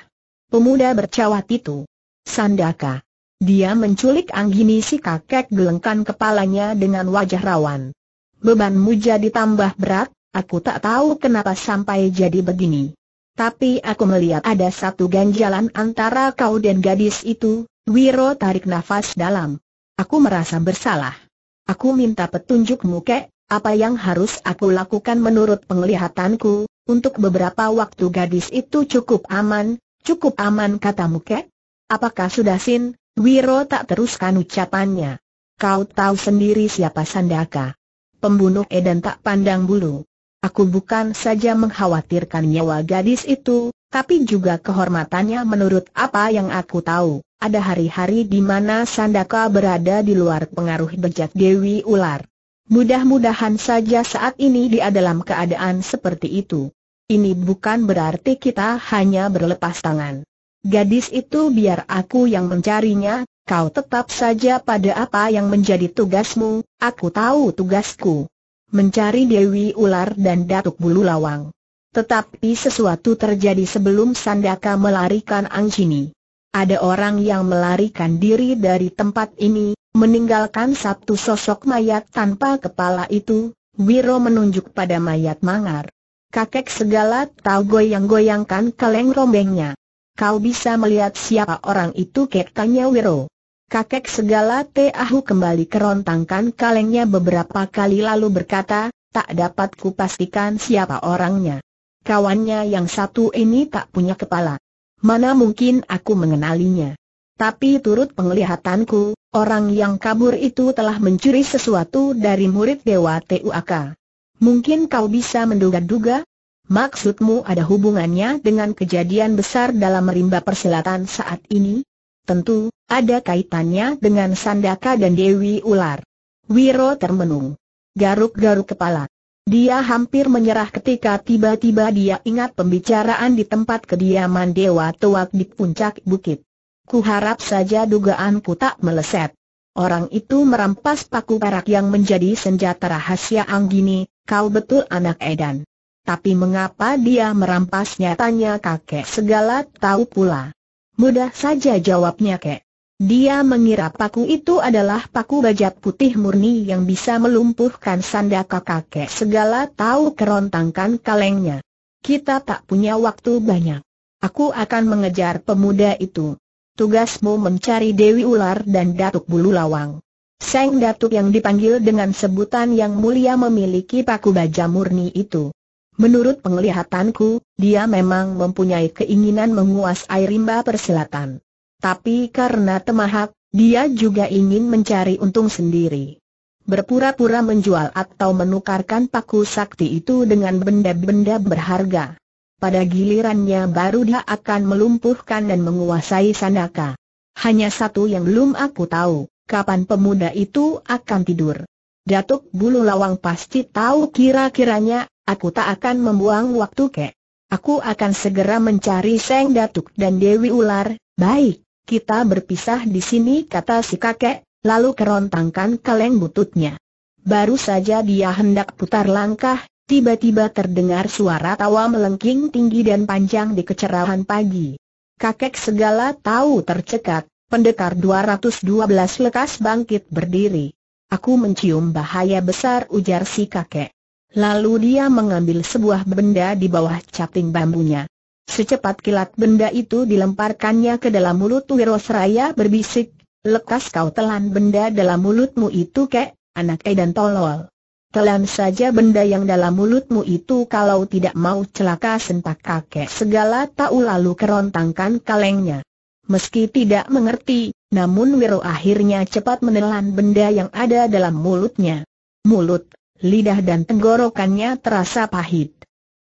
Pemuda bercawat itu. Sandaka. Dia menculik Anggini si kakek gelengkan kepalanya dengan wajah rawan. Bebanmu jadi tambah berat, aku tak tahu kenapa sampai jadi begini. Tapi aku melihat ada satu ganjalan antara kau dan gadis itu, Wiro tarik nafas dalam. Aku merasa bersalah. Aku minta petunjukmu kek, apa yang harus aku lakukan menurut penglihatanku, untuk beberapa waktu gadis itu cukup aman, cukup aman katamu kek? Apakah sudah sin? Wiro tak teruskan ucapannya. Kau tahu sendiri siapa Sandaka. Pembunuh Eden tak pandang bulu. Aku bukan saja mengkhawatirkan nyawa gadis itu, tapi juga kehormatannya menurut apa yang aku tahu. Ada hari-hari di mana Sandaka berada di luar pengaruh bejat Dewi Ular. Mudah-mudahan saja saat ini dia dalam keadaan seperti itu. Ini bukan berarti kita hanya berlepas tangan. Gadis itu biar aku yang mencarinya, kau tetap saja pada apa yang menjadi tugasmu, aku tahu tugasku. Mencari Dewi Ular dan Datuk Bulu Lawang. Tetapi sesuatu terjadi sebelum Sandaka melarikan Angcini ada orang yang melarikan diri dari tempat ini, meninggalkan satu sosok mayat tanpa kepala itu, Wiro menunjuk pada mayat mangar. Kakek segala tahu goyang-goyangkan kaleng rombengnya. Kau bisa melihat siapa orang itu kek Wiro. Kakek segala Tahu kembali kerontangkan kalengnya beberapa kali lalu berkata, tak dapat kupastikan siapa orangnya. Kawannya yang satu ini tak punya kepala. Mana mungkin aku mengenalinya. Tapi turut penglihatanku, orang yang kabur itu telah mencuri sesuatu dari murid Dewa Tuak. Mungkin kau bisa menduga-duga? Maksudmu ada hubungannya dengan kejadian besar dalam merimba persilatan saat ini? Tentu, ada kaitannya dengan Sandaka dan Dewi Ular. Wiro termenung. Garuk-garuk kepala. Dia hampir menyerah ketika tiba-tiba dia ingat pembicaraan di tempat kediaman Dewa Tuak di puncak bukit. Kuharap saja dugaanku tak meleset. Orang itu merampas paku perak yang menjadi senjata rahasia Anggini, kau betul anak Edan. Tapi mengapa dia merampasnya tanya kakek segala tahu pula. Mudah saja jawabnya kek. Dia mengira paku itu adalah paku baja putih murni yang bisa melumpuhkan sandaka kakek segala tahu kerontangkan kalengnya. Kita tak punya waktu banyak. Aku akan mengejar pemuda itu. Tugasmu mencari Dewi Ular dan Datuk Bulu Lawang. Seng Datuk yang dipanggil dengan sebutan yang mulia memiliki paku baja murni itu. Menurut penglihatanku, dia memang mempunyai keinginan menguasai rimba persilatan. Tapi karena temahak, dia juga ingin mencari untung sendiri. Berpura-pura menjual atau menukarkan paku sakti itu dengan benda-benda berharga. Pada gilirannya baru dia akan melumpuhkan dan menguasai Sanaka. Hanya satu yang belum aku tahu, kapan pemuda itu akan tidur. Datuk Bulu Lawang pasti tahu kira-kiranya, aku tak akan membuang waktu kek. Aku akan segera mencari Seng Datuk dan Dewi Ular, baik. Kita berpisah di sini kata si kakek, lalu kerontangkan kaleng bututnya. Baru saja dia hendak putar langkah, tiba-tiba terdengar suara tawa melengking tinggi dan panjang di kecerahan pagi. Kakek segala tahu tercekat, pendekar 212 lekas bangkit berdiri. Aku mencium bahaya besar ujar si kakek. Lalu dia mengambil sebuah benda di bawah caping bambunya. Secepat kilat benda itu dilemparkannya ke dalam mulut Wirosraya berbisik, lekas kau telan benda dalam mulutmu itu kek, anak dan tolol. Telan saja benda yang dalam mulutmu itu kalau tidak mau celaka sentak kakek segala tahu lalu kerontangkan kalengnya. Meski tidak mengerti, namun Wiro akhirnya cepat menelan benda yang ada dalam mulutnya. Mulut, lidah dan tenggorokannya terasa pahit.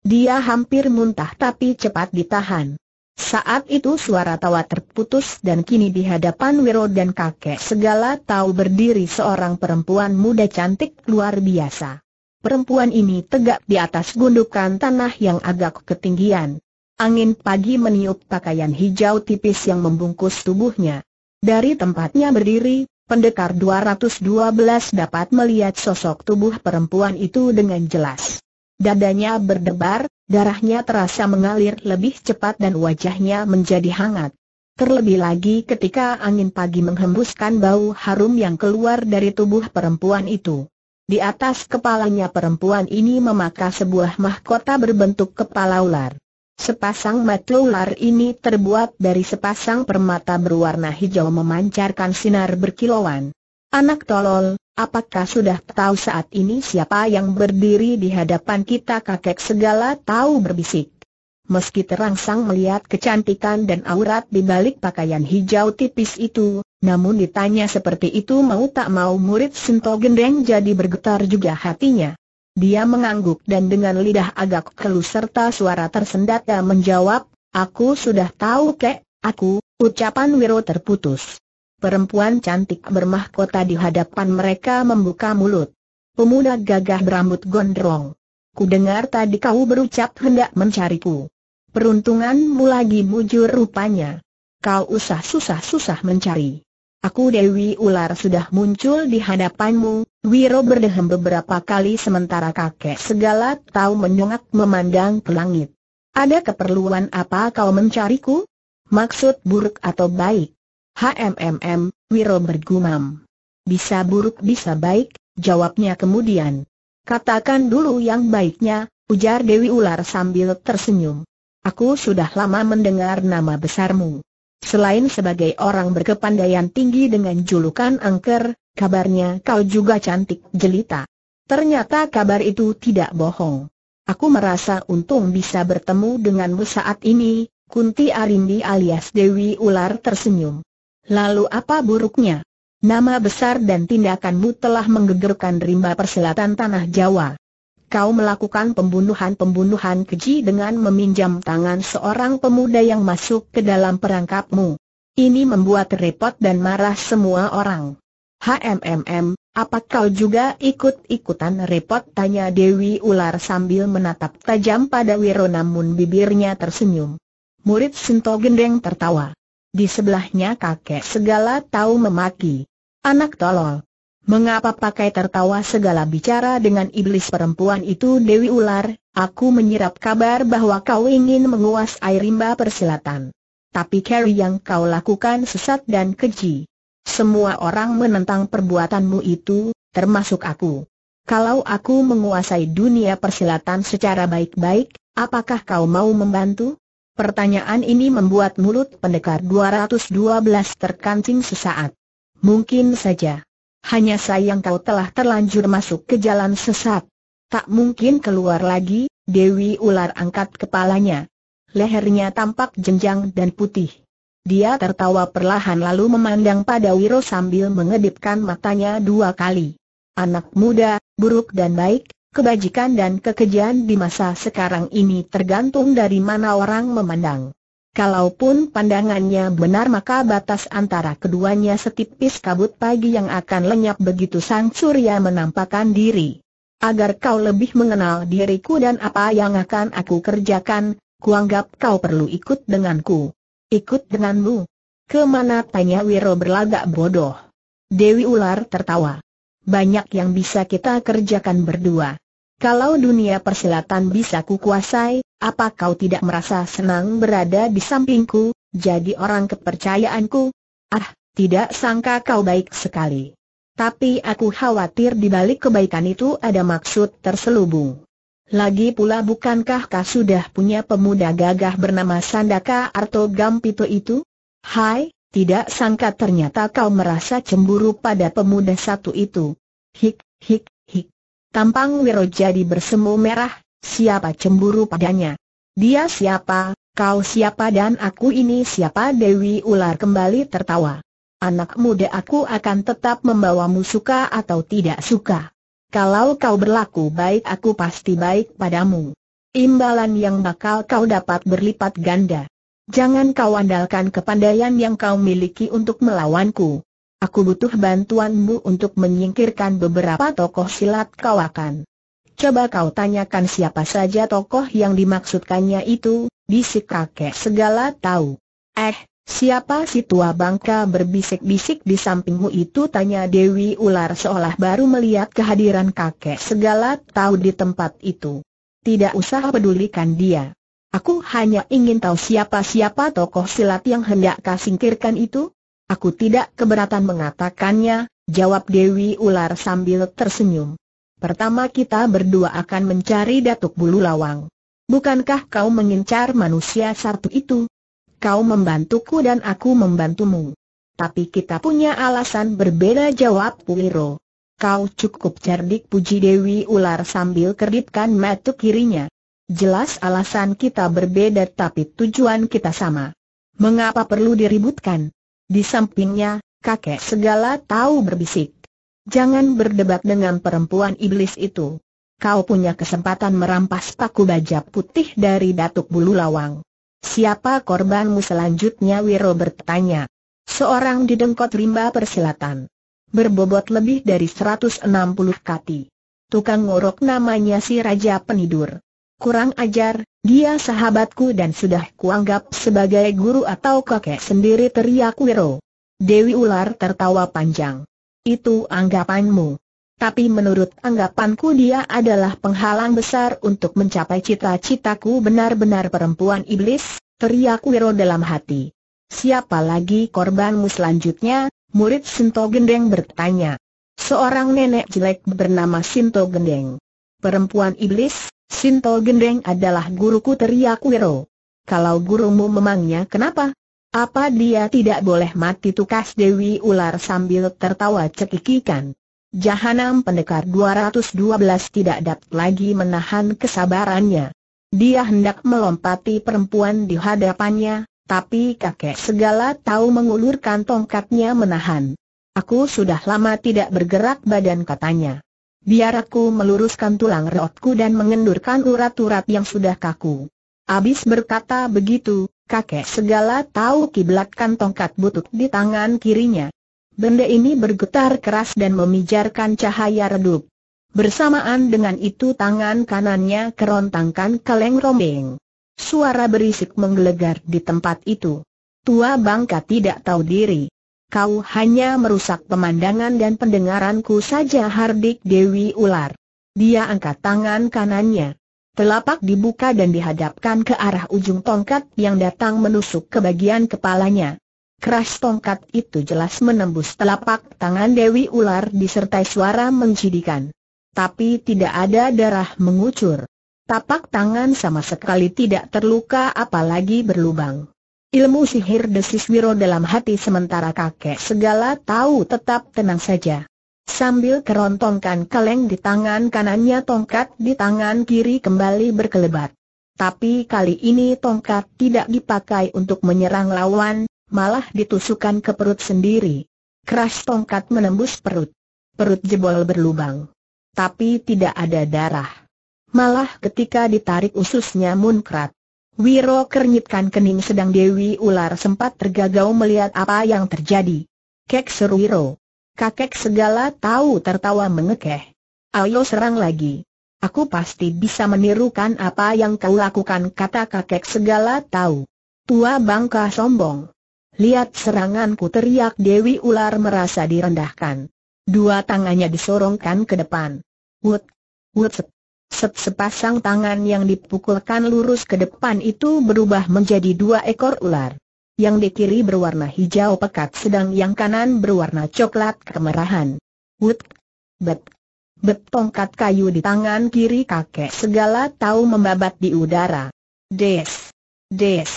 Dia hampir muntah tapi cepat ditahan. Saat itu suara tawa terputus dan kini di hadapan Wiro dan kakek segala tahu berdiri seorang perempuan muda cantik luar biasa. Perempuan ini tegak di atas gundukan tanah yang agak ketinggian. Angin pagi meniup pakaian hijau tipis yang membungkus tubuhnya. Dari tempatnya berdiri, pendekar 212 dapat melihat sosok tubuh perempuan itu dengan jelas. Dadanya berdebar, darahnya terasa mengalir lebih cepat dan wajahnya menjadi hangat. Terlebih lagi ketika angin pagi menghembuskan bau harum yang keluar dari tubuh perempuan itu. Di atas kepalanya perempuan ini memakai sebuah mahkota berbentuk kepala ular. Sepasang mata ular ini terbuat dari sepasang permata berwarna hijau memancarkan sinar berkilauan. Anak tolol, Apakah sudah tahu saat ini siapa yang berdiri di hadapan kita kakek segala tahu berbisik. Meski terangsang melihat kecantikan dan aurat di balik pakaian hijau tipis itu, namun ditanya seperti itu mau tak mau murid Sinto Gendeng jadi bergetar juga hatinya. Dia mengangguk dan dengan lidah agak kelus serta suara tersendat menjawab, Aku sudah tahu kek, aku, ucapan Wiro terputus perempuan cantik bermahkota di hadapan mereka membuka mulut. Pemuda gagah berambut gondrong. Kudengar tadi kau berucap hendak mencariku. Peruntunganmu lagi mujur rupanya. Kau usah susah-susah mencari. Aku Dewi Ular sudah muncul di hadapanmu, Wiro berdehem beberapa kali sementara kakek segala tahu menyongak memandang ke langit. Ada keperluan apa kau mencariku? Maksud buruk atau baik? HMMM, Wiro bergumam. Bisa buruk bisa baik, jawabnya kemudian. Katakan dulu yang baiknya, ujar Dewi Ular sambil tersenyum. Aku sudah lama mendengar nama besarmu. Selain sebagai orang berkepandaian tinggi dengan julukan angker, kabarnya kau juga cantik jelita. Ternyata kabar itu tidak bohong. Aku merasa untung bisa bertemu denganmu saat ini, Kunti Arindi alias Dewi Ular tersenyum. Lalu apa buruknya? Nama besar dan tindakanmu telah menggegerkan rimba perselatan tanah Jawa. Kau melakukan pembunuhan-pembunuhan keji dengan meminjam tangan seorang pemuda yang masuk ke dalam perangkapmu. Ini membuat repot dan marah semua orang. HMMM, apa kau juga ikut-ikutan repot? Tanya Dewi Ular sambil menatap tajam pada Wiro namun bibirnya tersenyum. Murid Sinto Gendeng tertawa. Di sebelahnya kakek segala tahu memaki. Anak tolol. Mengapa pakai tertawa segala bicara dengan iblis perempuan itu Dewi Ular, aku menyirap kabar bahwa kau ingin menguas air rimba persilatan. Tapi carry yang kau lakukan sesat dan keji. Semua orang menentang perbuatanmu itu, termasuk aku. Kalau aku menguasai dunia persilatan secara baik-baik, apakah kau mau membantu? Pertanyaan ini membuat mulut pendekar 212 terkancing sesaat. Mungkin saja. Hanya sayang kau telah terlanjur masuk ke jalan sesat. Tak mungkin keluar lagi, Dewi Ular angkat kepalanya. Lehernya tampak jenjang dan putih. Dia tertawa perlahan lalu memandang pada Wiro sambil mengedipkan matanya dua kali. Anak muda, buruk dan baik, kebajikan dan kekejian di masa sekarang ini tergantung dari mana orang memandang. Kalaupun pandangannya benar maka batas antara keduanya setipis kabut pagi yang akan lenyap begitu sang surya menampakkan diri. Agar kau lebih mengenal diriku dan apa yang akan aku kerjakan, kuanggap kau perlu ikut denganku. Ikut denganmu? Kemana tanya Wiro berlagak bodoh. Dewi Ular tertawa. Banyak yang bisa kita kerjakan berdua. Kalau dunia persilatan bisa kukuasai, apa kau tidak merasa senang berada di sampingku, jadi orang kepercayaanku? Ah, tidak sangka kau baik sekali. Tapi aku khawatir di balik kebaikan itu ada maksud terselubung. Lagi pula bukankah kau sudah punya pemuda gagah bernama Sandaka Arto Gampito itu? Hai, tidak sangka ternyata kau merasa cemburu pada pemuda satu itu. Hik, hik, Tampang Wiro jadi bersemu merah, siapa cemburu padanya? Dia siapa, kau siapa dan aku ini siapa Dewi Ular kembali tertawa. Anak muda aku akan tetap membawamu suka atau tidak suka. Kalau kau berlaku baik aku pasti baik padamu. Imbalan yang bakal kau dapat berlipat ganda. Jangan kau andalkan kepandaian yang kau miliki untuk melawanku. Aku butuh bantuanmu untuk menyingkirkan beberapa tokoh silat kawakan. Coba kau tanyakan siapa saja tokoh yang dimaksudkannya itu, bisik kakek segala tahu. Eh, siapa si tua bangka berbisik-bisik di sampingmu itu tanya Dewi Ular seolah baru melihat kehadiran kakek segala tahu di tempat itu. Tidak usah pedulikan dia. Aku hanya ingin tahu siapa-siapa tokoh silat yang hendak kau singkirkan itu. Aku tidak keberatan mengatakannya, jawab Dewi Ular sambil tersenyum. Pertama kita berdua akan mencari Datuk Bulu Lawang. Bukankah kau mengincar manusia satu itu? Kau membantuku dan aku membantumu. Tapi kita punya alasan berbeda jawab Puliro. Kau cukup cerdik puji Dewi Ular sambil kerdipkan mata kirinya. Jelas alasan kita berbeda tapi tujuan kita sama. Mengapa perlu diributkan? Di sampingnya, kakek segala tahu berbisik. Jangan berdebat dengan perempuan iblis itu. Kau punya kesempatan merampas paku baja putih dari Datuk Bulu Lawang. Siapa korbanmu selanjutnya Wiro bertanya. Seorang didengkot rimba persilatan. Berbobot lebih dari 160 kati. Tukang ngorok namanya si Raja Penidur. Kurang ajar, dia sahabatku dan sudah kuanggap sebagai guru atau kakek sendiri teriak Wiro. Dewi Ular tertawa panjang. Itu anggapanmu. Tapi menurut anggapanku dia adalah penghalang besar untuk mencapai cita-citaku benar-benar perempuan iblis, teriak Wiro dalam hati. Siapa lagi korbanmu selanjutnya? Murid Sinto Gendeng bertanya. Seorang nenek jelek bernama Sinto Gendeng perempuan iblis, Sinto Gendeng adalah guruku teriak Wiro. Kalau gurumu memangnya kenapa? Apa dia tidak boleh mati tukas Dewi Ular sambil tertawa cekikikan? Jahanam pendekar 212 tidak dapat lagi menahan kesabarannya. Dia hendak melompati perempuan di hadapannya, tapi kakek segala tahu mengulurkan tongkatnya menahan. Aku sudah lama tidak bergerak badan katanya. Biar aku meluruskan tulang rotku dan mengendurkan urat-urat yang sudah kaku. Abis berkata begitu, kakek segala tahu kiblatkan tongkat butut di tangan kirinya. Benda ini bergetar keras dan memijarkan cahaya redup. Bersamaan dengan itu tangan kanannya kerontangkan kaleng rombeng. Suara berisik menggelegar di tempat itu. Tua bangka tidak tahu diri kau hanya merusak pemandangan dan pendengaranku saja Hardik Dewi ular. Dia angkat tangan kanannya. Telapak dibuka dan dihadapkan ke arah ujung tongkat yang datang menusuk ke bagian kepalanya. Keras tongkat itu jelas menembus telapak tangan Dewi Ular disertai suara mencidikan. Tapi tidak ada darah mengucur. Tapak tangan sama sekali tidak terluka apalagi berlubang ilmu sihir desis Wiro dalam hati sementara kakek segala tahu tetap tenang saja. Sambil kerontongkan kaleng di tangan kanannya tongkat di tangan kiri kembali berkelebat. Tapi kali ini tongkat tidak dipakai untuk menyerang lawan, malah ditusukan ke perut sendiri. Keras tongkat menembus perut. Perut jebol berlubang. Tapi tidak ada darah. Malah ketika ditarik ususnya munkrat. Wiro kernyitkan kening sedang Dewi Ular sempat tergagau melihat apa yang terjadi. Kek seru Wiro. Kakek segala tahu tertawa mengekeh. Ayo serang lagi. Aku pasti bisa menirukan apa yang kau lakukan kata kakek segala tahu. Tua bangka sombong. Lihat seranganku teriak Dewi Ular merasa direndahkan. Dua tangannya disorongkan ke depan. Wut, wut, Sep sepasang tangan yang dipukulkan lurus ke depan itu berubah menjadi dua ekor ular. Yang di kiri berwarna hijau pekat sedang yang kanan berwarna coklat kemerahan. Wut, bet, bet tongkat kayu di tangan kiri kakek segala tahu membabat di udara. Des, des,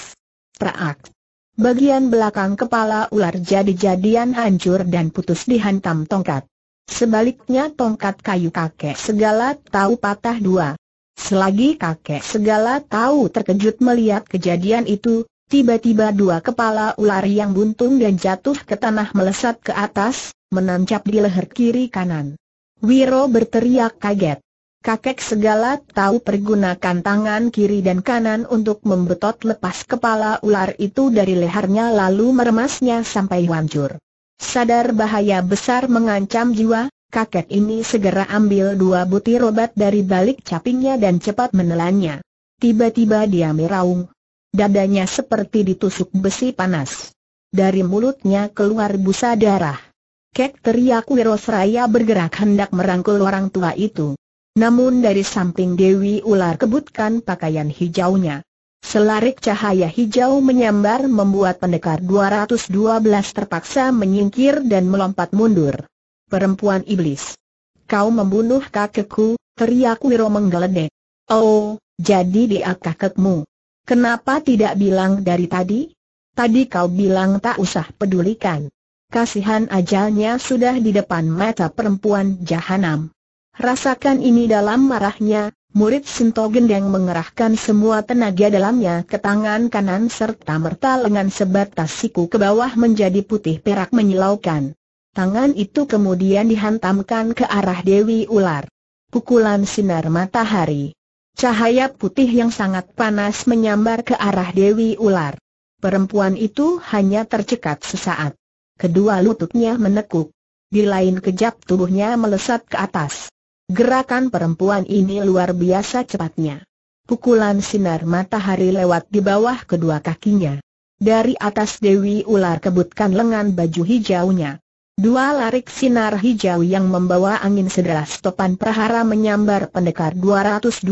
praak. Bagian belakang kepala ular jadi-jadian hancur dan putus dihantam tongkat. Sebaliknya tongkat kayu kakek segala tahu patah dua. Selagi kakek segala tahu terkejut melihat kejadian itu, tiba-tiba dua kepala ular yang buntung dan jatuh ke tanah melesat ke atas, menancap di leher kiri kanan. Wiro berteriak kaget. Kakek segala tahu pergunakan tangan kiri dan kanan untuk membetot lepas kepala ular itu dari lehernya lalu meremasnya sampai hancur. Sadar bahaya besar mengancam jiwa, kakek ini segera ambil dua butir obat dari balik capingnya dan cepat menelannya. Tiba-tiba dia meraung. Dadanya seperti ditusuk besi panas. Dari mulutnya keluar busa darah. Kek teriak Wirosraya bergerak hendak merangkul orang tua itu. Namun dari samping Dewi Ular kebutkan pakaian hijaunya. Selarik cahaya hijau menyambar membuat pendekar 212 terpaksa menyingkir dan melompat mundur. Perempuan iblis. Kau membunuh kakekku, teriak Wiro menggeledek. Oh, jadi dia kakekmu. Kenapa tidak bilang dari tadi? Tadi kau bilang tak usah pedulikan. Kasihan ajalnya sudah di depan mata perempuan jahanam. Rasakan ini dalam marahnya, murid Sinto Gendeng mengerahkan semua tenaga dalamnya ke tangan kanan serta merta lengan sebatas siku ke bawah menjadi putih perak menyilaukan. Tangan itu kemudian dihantamkan ke arah Dewi Ular. Pukulan sinar matahari. Cahaya putih yang sangat panas menyambar ke arah Dewi Ular. Perempuan itu hanya tercekat sesaat. Kedua lututnya menekuk. Di lain kejap tubuhnya melesat ke atas. Gerakan perempuan ini luar biasa cepatnya. Pukulan sinar matahari lewat di bawah kedua kakinya. Dari atas Dewi Ular kebutkan lengan baju hijaunya. Dua larik sinar hijau yang membawa angin sederas topan prahara menyambar pendekar 212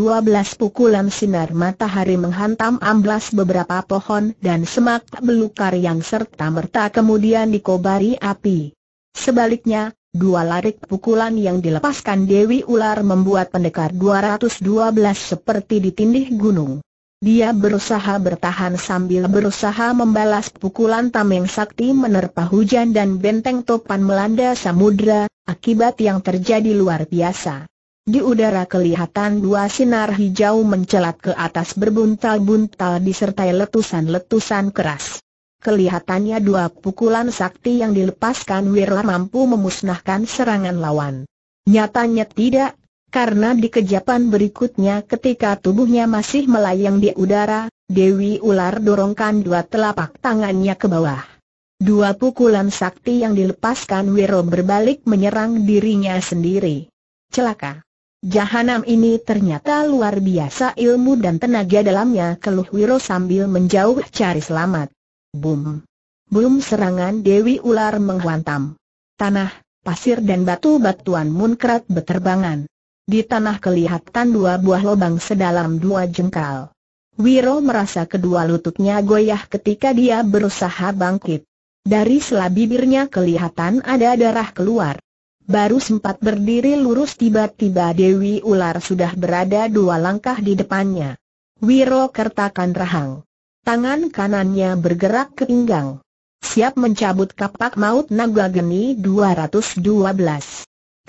pukulan sinar matahari menghantam amblas beberapa pohon dan semak belukar yang serta merta kemudian dikobari api. Sebaliknya, Dua larik pukulan yang dilepaskan Dewi Ular membuat pendekar 212 seperti ditindih gunung. Dia berusaha bertahan sambil berusaha membalas pukulan Tameng Sakti menerpa hujan dan benteng topan melanda samudra, akibat yang terjadi luar biasa. Di udara kelihatan dua sinar hijau mencelat ke atas berbuntal-buntal disertai letusan-letusan keras. Kelihatannya dua pukulan sakti yang dilepaskan Wirla mampu memusnahkan serangan lawan. Nyatanya tidak, karena di kejapan berikutnya ketika tubuhnya masih melayang di udara, Dewi Ular dorongkan dua telapak tangannya ke bawah. Dua pukulan sakti yang dilepaskan Wiro berbalik menyerang dirinya sendiri. Celaka. Jahanam ini ternyata luar biasa ilmu dan tenaga dalamnya keluh Wiro sambil menjauh cari selamat. Boom! Boom! serangan Dewi Ular menghantam. Tanah, pasir dan batu-batuan munkrat beterbangan. Di tanah kelihatan dua buah lubang sedalam dua jengkal. Wiro merasa kedua lututnya goyah ketika dia berusaha bangkit. Dari sela bibirnya kelihatan ada darah keluar. Baru sempat berdiri lurus tiba-tiba Dewi Ular sudah berada dua langkah di depannya. Wiro kertakan rahang. Tangan kanannya bergerak ke pinggang. Siap mencabut kapak maut naga geni 212.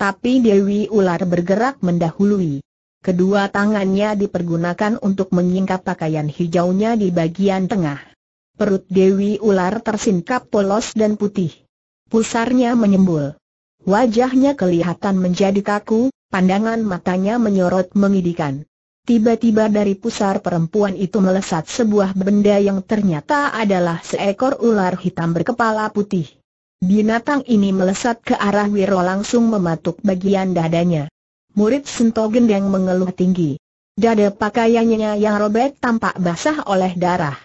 Tapi Dewi Ular bergerak mendahului. Kedua tangannya dipergunakan untuk menyingkap pakaian hijaunya di bagian tengah. Perut Dewi Ular tersingkap polos dan putih. Pusarnya menyembul. Wajahnya kelihatan menjadi kaku, pandangan matanya menyorot mengidikan. Tiba-tiba dari pusar perempuan itu melesat sebuah benda yang ternyata adalah seekor ular hitam berkepala putih. Binatang ini melesat ke arah Wiro langsung mematuk bagian dadanya. Murid Sento Gendeng mengeluh tinggi. Dada pakaiannya yang robek tampak basah oleh darah.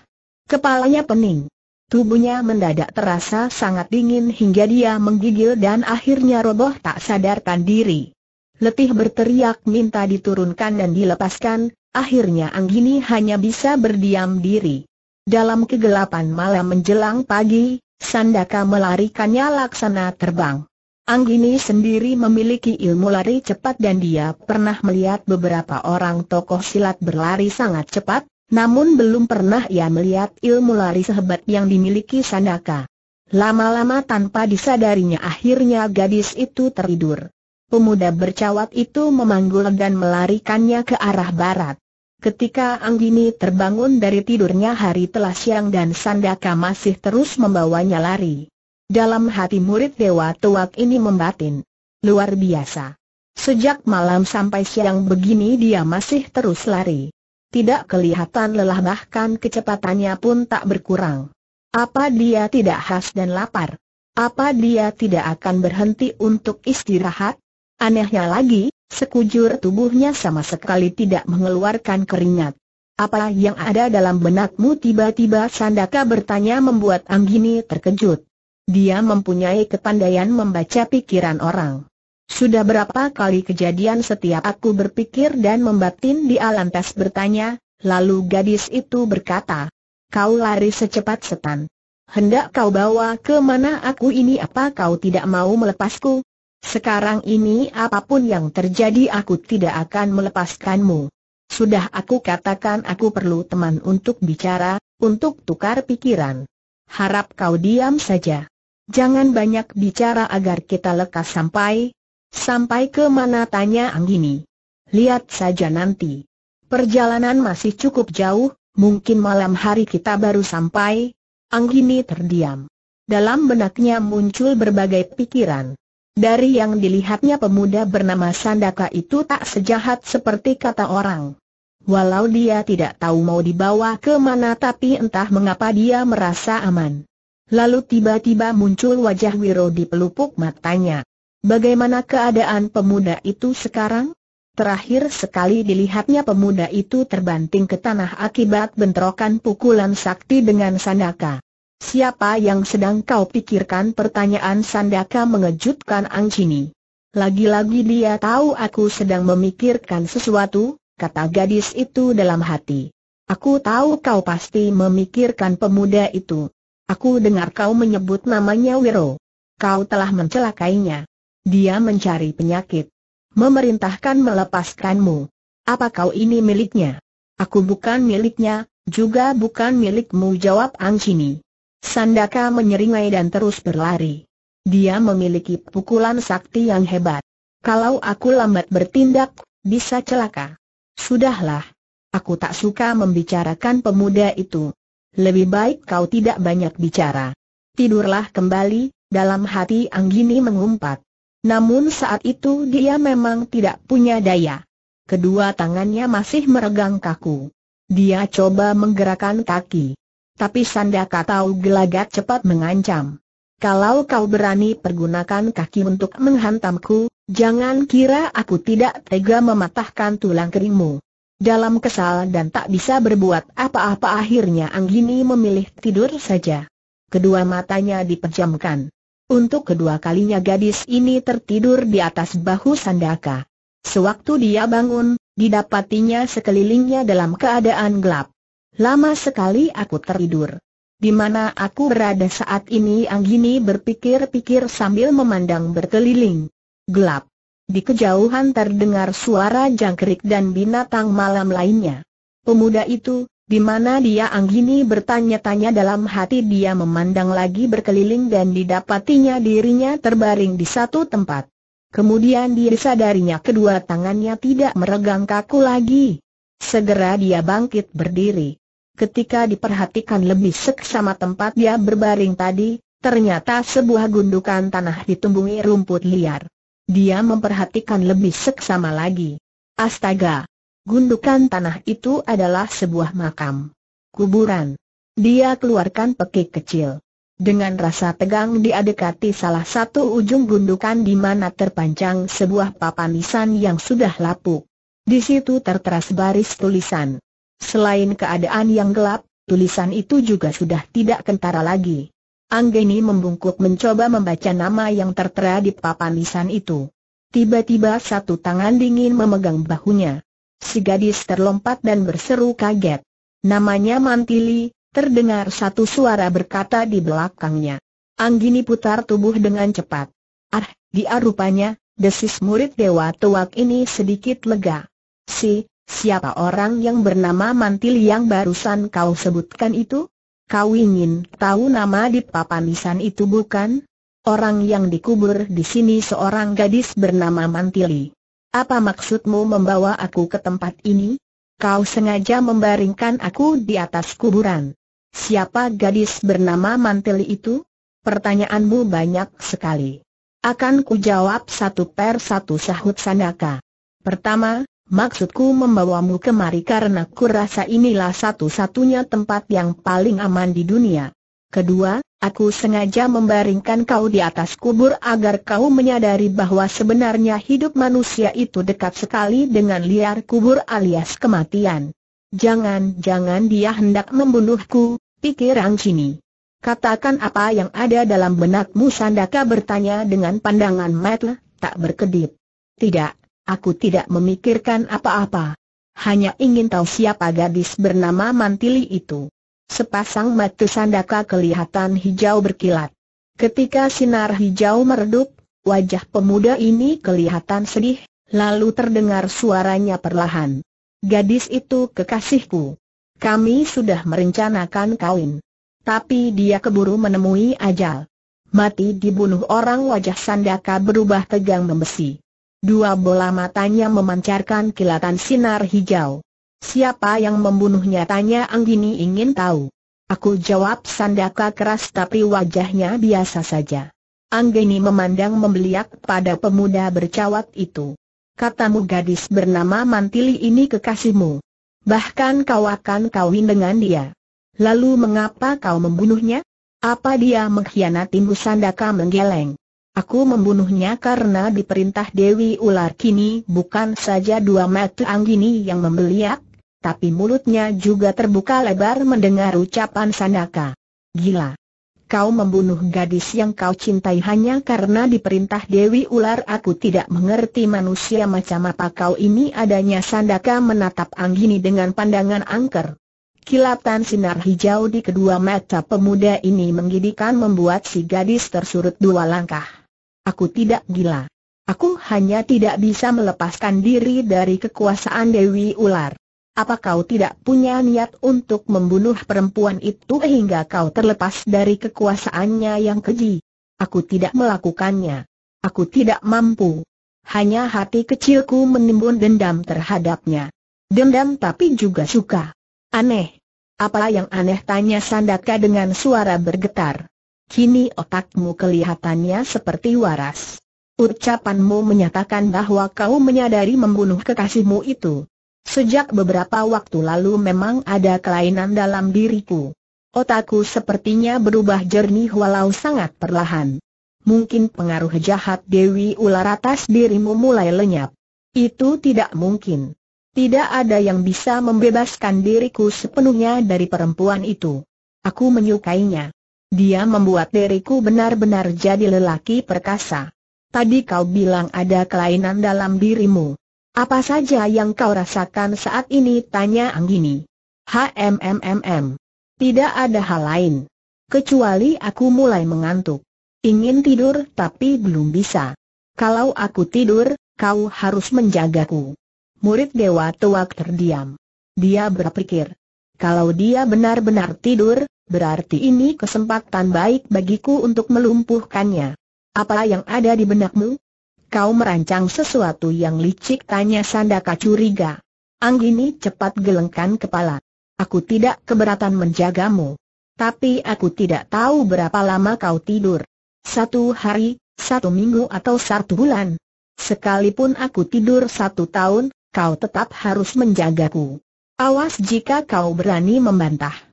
Kepalanya pening. Tubuhnya mendadak terasa sangat dingin hingga dia menggigil dan akhirnya roboh tak sadarkan diri letih berteriak minta diturunkan dan dilepaskan, akhirnya Anggini hanya bisa berdiam diri. Dalam kegelapan malam menjelang pagi, Sandaka melarikannya laksana terbang. Anggini sendiri memiliki ilmu lari cepat dan dia pernah melihat beberapa orang tokoh silat berlari sangat cepat, namun belum pernah ia melihat ilmu lari sehebat yang dimiliki Sandaka. Lama-lama tanpa disadarinya akhirnya gadis itu tertidur pemuda bercawat itu memanggul dan melarikannya ke arah barat. Ketika Anggini terbangun dari tidurnya hari telah siang dan Sandaka masih terus membawanya lari. Dalam hati murid Dewa Tuak ini membatin. Luar biasa. Sejak malam sampai siang begini dia masih terus lari. Tidak kelihatan lelah bahkan kecepatannya pun tak berkurang. Apa dia tidak khas dan lapar? Apa dia tidak akan berhenti untuk istirahat? Anehnya lagi, sekujur tubuhnya sama sekali tidak mengeluarkan keringat. Apa yang ada dalam benakmu tiba-tiba Sandaka bertanya membuat Anggini terkejut. Dia mempunyai kepandaian membaca pikiran orang. Sudah berapa kali kejadian setiap aku berpikir dan membatin di alantas bertanya, lalu gadis itu berkata, kau lari secepat setan. Hendak kau bawa ke mana aku ini apa kau tidak mau melepasku? Sekarang ini apapun yang terjadi aku tidak akan melepaskanmu. Sudah aku katakan aku perlu teman untuk bicara, untuk tukar pikiran. Harap kau diam saja. Jangan banyak bicara agar kita lekas sampai. Sampai ke mana tanya Anggini. Lihat saja nanti. Perjalanan masih cukup jauh, mungkin malam hari kita baru sampai. Anggini terdiam. Dalam benaknya muncul berbagai pikiran. Dari yang dilihatnya pemuda bernama Sandaka itu tak sejahat seperti kata orang. Walau dia tidak tahu mau dibawa ke mana tapi entah mengapa dia merasa aman. Lalu tiba-tiba muncul wajah Wiro di pelupuk matanya. Bagaimana keadaan pemuda itu sekarang? Terakhir sekali dilihatnya pemuda itu terbanting ke tanah akibat bentrokan pukulan sakti dengan Sandaka. Siapa yang sedang kau pikirkan pertanyaan Sandaka mengejutkan Angcini. Lagi-lagi dia tahu aku sedang memikirkan sesuatu, kata gadis itu dalam hati. Aku tahu kau pasti memikirkan pemuda itu. Aku dengar kau menyebut namanya Wiro. Kau telah mencelakainya. Dia mencari penyakit. Memerintahkan melepaskanmu. Apa kau ini miliknya? Aku bukan miliknya, juga bukan milikmu jawab Angcini. Sandaka menyeringai dan terus berlari. Dia memiliki pukulan sakti yang hebat. Kalau aku lambat bertindak, bisa celaka. Sudahlah. Aku tak suka membicarakan pemuda itu. Lebih baik kau tidak banyak bicara. Tidurlah kembali, dalam hati Anggini mengumpat. Namun saat itu dia memang tidak punya daya. Kedua tangannya masih meregang kaku. Dia coba menggerakkan kaki. Tapi Sandaka tahu gelagat cepat mengancam. Kalau kau berani pergunakan kaki untuk menghantamku, jangan kira aku tidak tega mematahkan tulang keringmu. Dalam kesal dan tak bisa berbuat apa-apa akhirnya Anggini memilih tidur saja. Kedua matanya dipejamkan. Untuk kedua kalinya gadis ini tertidur di atas bahu Sandaka. Sewaktu dia bangun, didapatinya sekelilingnya dalam keadaan gelap. Lama sekali aku tertidur. Di mana aku berada saat ini Anggini berpikir-pikir sambil memandang berkeliling. Gelap. Di kejauhan terdengar suara jangkrik dan binatang malam lainnya. Pemuda itu, di mana dia Anggini bertanya-tanya dalam hati dia memandang lagi berkeliling dan didapatinya dirinya terbaring di satu tempat. Kemudian sadarinya kedua tangannya tidak meregang kaku lagi. Segera dia bangkit berdiri ketika diperhatikan lebih seksama tempat dia berbaring tadi, ternyata sebuah gundukan tanah ditumbuhi rumput liar. Dia memperhatikan lebih seksama lagi. Astaga! Gundukan tanah itu adalah sebuah makam. Kuburan. Dia keluarkan pekik kecil. Dengan rasa tegang dia dekati salah satu ujung gundukan di mana terpanjang sebuah papan nisan yang sudah lapuk. Di situ tertera baris tulisan, Selain keadaan yang gelap, tulisan itu juga sudah tidak kentara lagi. Anggeni membungkuk mencoba membaca nama yang tertera di papan lisan itu. Tiba-tiba satu tangan dingin memegang bahunya. Si gadis terlompat dan berseru kaget. Namanya Mantili, terdengar satu suara berkata di belakangnya. Anggini putar tubuh dengan cepat. Ah, dia rupanya, desis murid Dewa Tuak ini sedikit lega. Si, Siapa orang yang bernama Mantil yang barusan kau sebutkan itu? Kau ingin tahu nama di papan papanisan itu bukan? Orang yang dikubur di sini seorang gadis bernama Mantili. Apa maksudmu membawa aku ke tempat ini? Kau sengaja membaringkan aku di atas kuburan. Siapa gadis bernama Mantili itu? Pertanyaanmu banyak sekali. Akan ku jawab satu per satu sahut Sanaka. Pertama, Maksudku membawamu kemari karena rasa inilah satu-satunya tempat yang paling aman di dunia. Kedua, aku sengaja membaringkan kau di atas kubur agar kau menyadari bahwa sebenarnya hidup manusia itu dekat sekali dengan liar kubur alias kematian. Jangan-jangan dia hendak membunuhku, pikir Angcini. Katakan apa yang ada dalam benakmu Sandaka bertanya dengan pandangan mata, tak berkedip. Tidak, Aku tidak memikirkan apa-apa. Hanya ingin tahu siapa gadis bernama Mantili itu. Sepasang mata sandaka kelihatan hijau berkilat. Ketika sinar hijau meredup, wajah pemuda ini kelihatan sedih, lalu terdengar suaranya perlahan. Gadis itu kekasihku. Kami sudah merencanakan kawin. Tapi dia keburu menemui ajal. Mati dibunuh orang wajah sandaka berubah tegang membesi. Dua bola matanya memancarkan kilatan sinar hijau. Siapa yang membunuhnya tanya Anggini ingin tahu. Aku jawab Sandaka keras tapi wajahnya biasa saja. Anggini memandang membeliak pada pemuda bercawat itu. Katamu gadis bernama Mantili ini kekasihmu. Bahkan kau akan kawin dengan dia. Lalu mengapa kau membunuhnya? Apa dia mengkhianatimu Sandaka menggeleng? Aku membunuhnya karena diperintah Dewi Ular kini bukan saja dua mata Anggini yang membeliak, tapi mulutnya juga terbuka lebar mendengar ucapan sandaka. Gila! Kau membunuh gadis yang kau cintai hanya karena diperintah Dewi Ular aku tidak mengerti manusia macam apa kau ini adanya Sandaka menatap Anggini dengan pandangan angker. Kilatan sinar hijau di kedua mata pemuda ini menggidikan membuat si gadis tersurut dua langkah. Aku tidak gila. Aku hanya tidak bisa melepaskan diri dari kekuasaan Dewi Ular. Apa kau tidak punya niat untuk membunuh perempuan itu hingga kau terlepas dari kekuasaannya yang keji? Aku tidak melakukannya. Aku tidak mampu. Hanya hati kecilku menimbun dendam terhadapnya. Dendam tapi juga suka. Aneh. Apa yang aneh tanya Sandaka dengan suara bergetar kini otakmu kelihatannya seperti waras. Ucapanmu menyatakan bahwa kau menyadari membunuh kekasihmu itu. Sejak beberapa waktu lalu memang ada kelainan dalam diriku. Otakku sepertinya berubah jernih walau sangat perlahan. Mungkin pengaruh jahat Dewi Ular atas dirimu mulai lenyap. Itu tidak mungkin. Tidak ada yang bisa membebaskan diriku sepenuhnya dari perempuan itu. Aku menyukainya. Dia membuat diriku benar-benar jadi lelaki perkasa. Tadi kau bilang ada kelainan dalam dirimu. Apa saja yang kau rasakan saat ini? Tanya Anggini. HMMMM. Tidak ada hal lain. Kecuali aku mulai mengantuk. Ingin tidur tapi belum bisa. Kalau aku tidur, kau harus menjagaku. Murid Dewa Tuak terdiam. Dia berpikir. Kalau dia benar-benar tidur, Berarti ini kesempatan baik bagiku untuk melumpuhkannya. Apa yang ada di benakmu? Kau merancang sesuatu yang licik tanya Sandaka curiga. Anggini cepat gelengkan kepala. Aku tidak keberatan menjagamu. Tapi aku tidak tahu berapa lama kau tidur. Satu hari, satu minggu atau satu bulan. Sekalipun aku tidur satu tahun, kau tetap harus menjagaku. Awas jika kau berani membantah.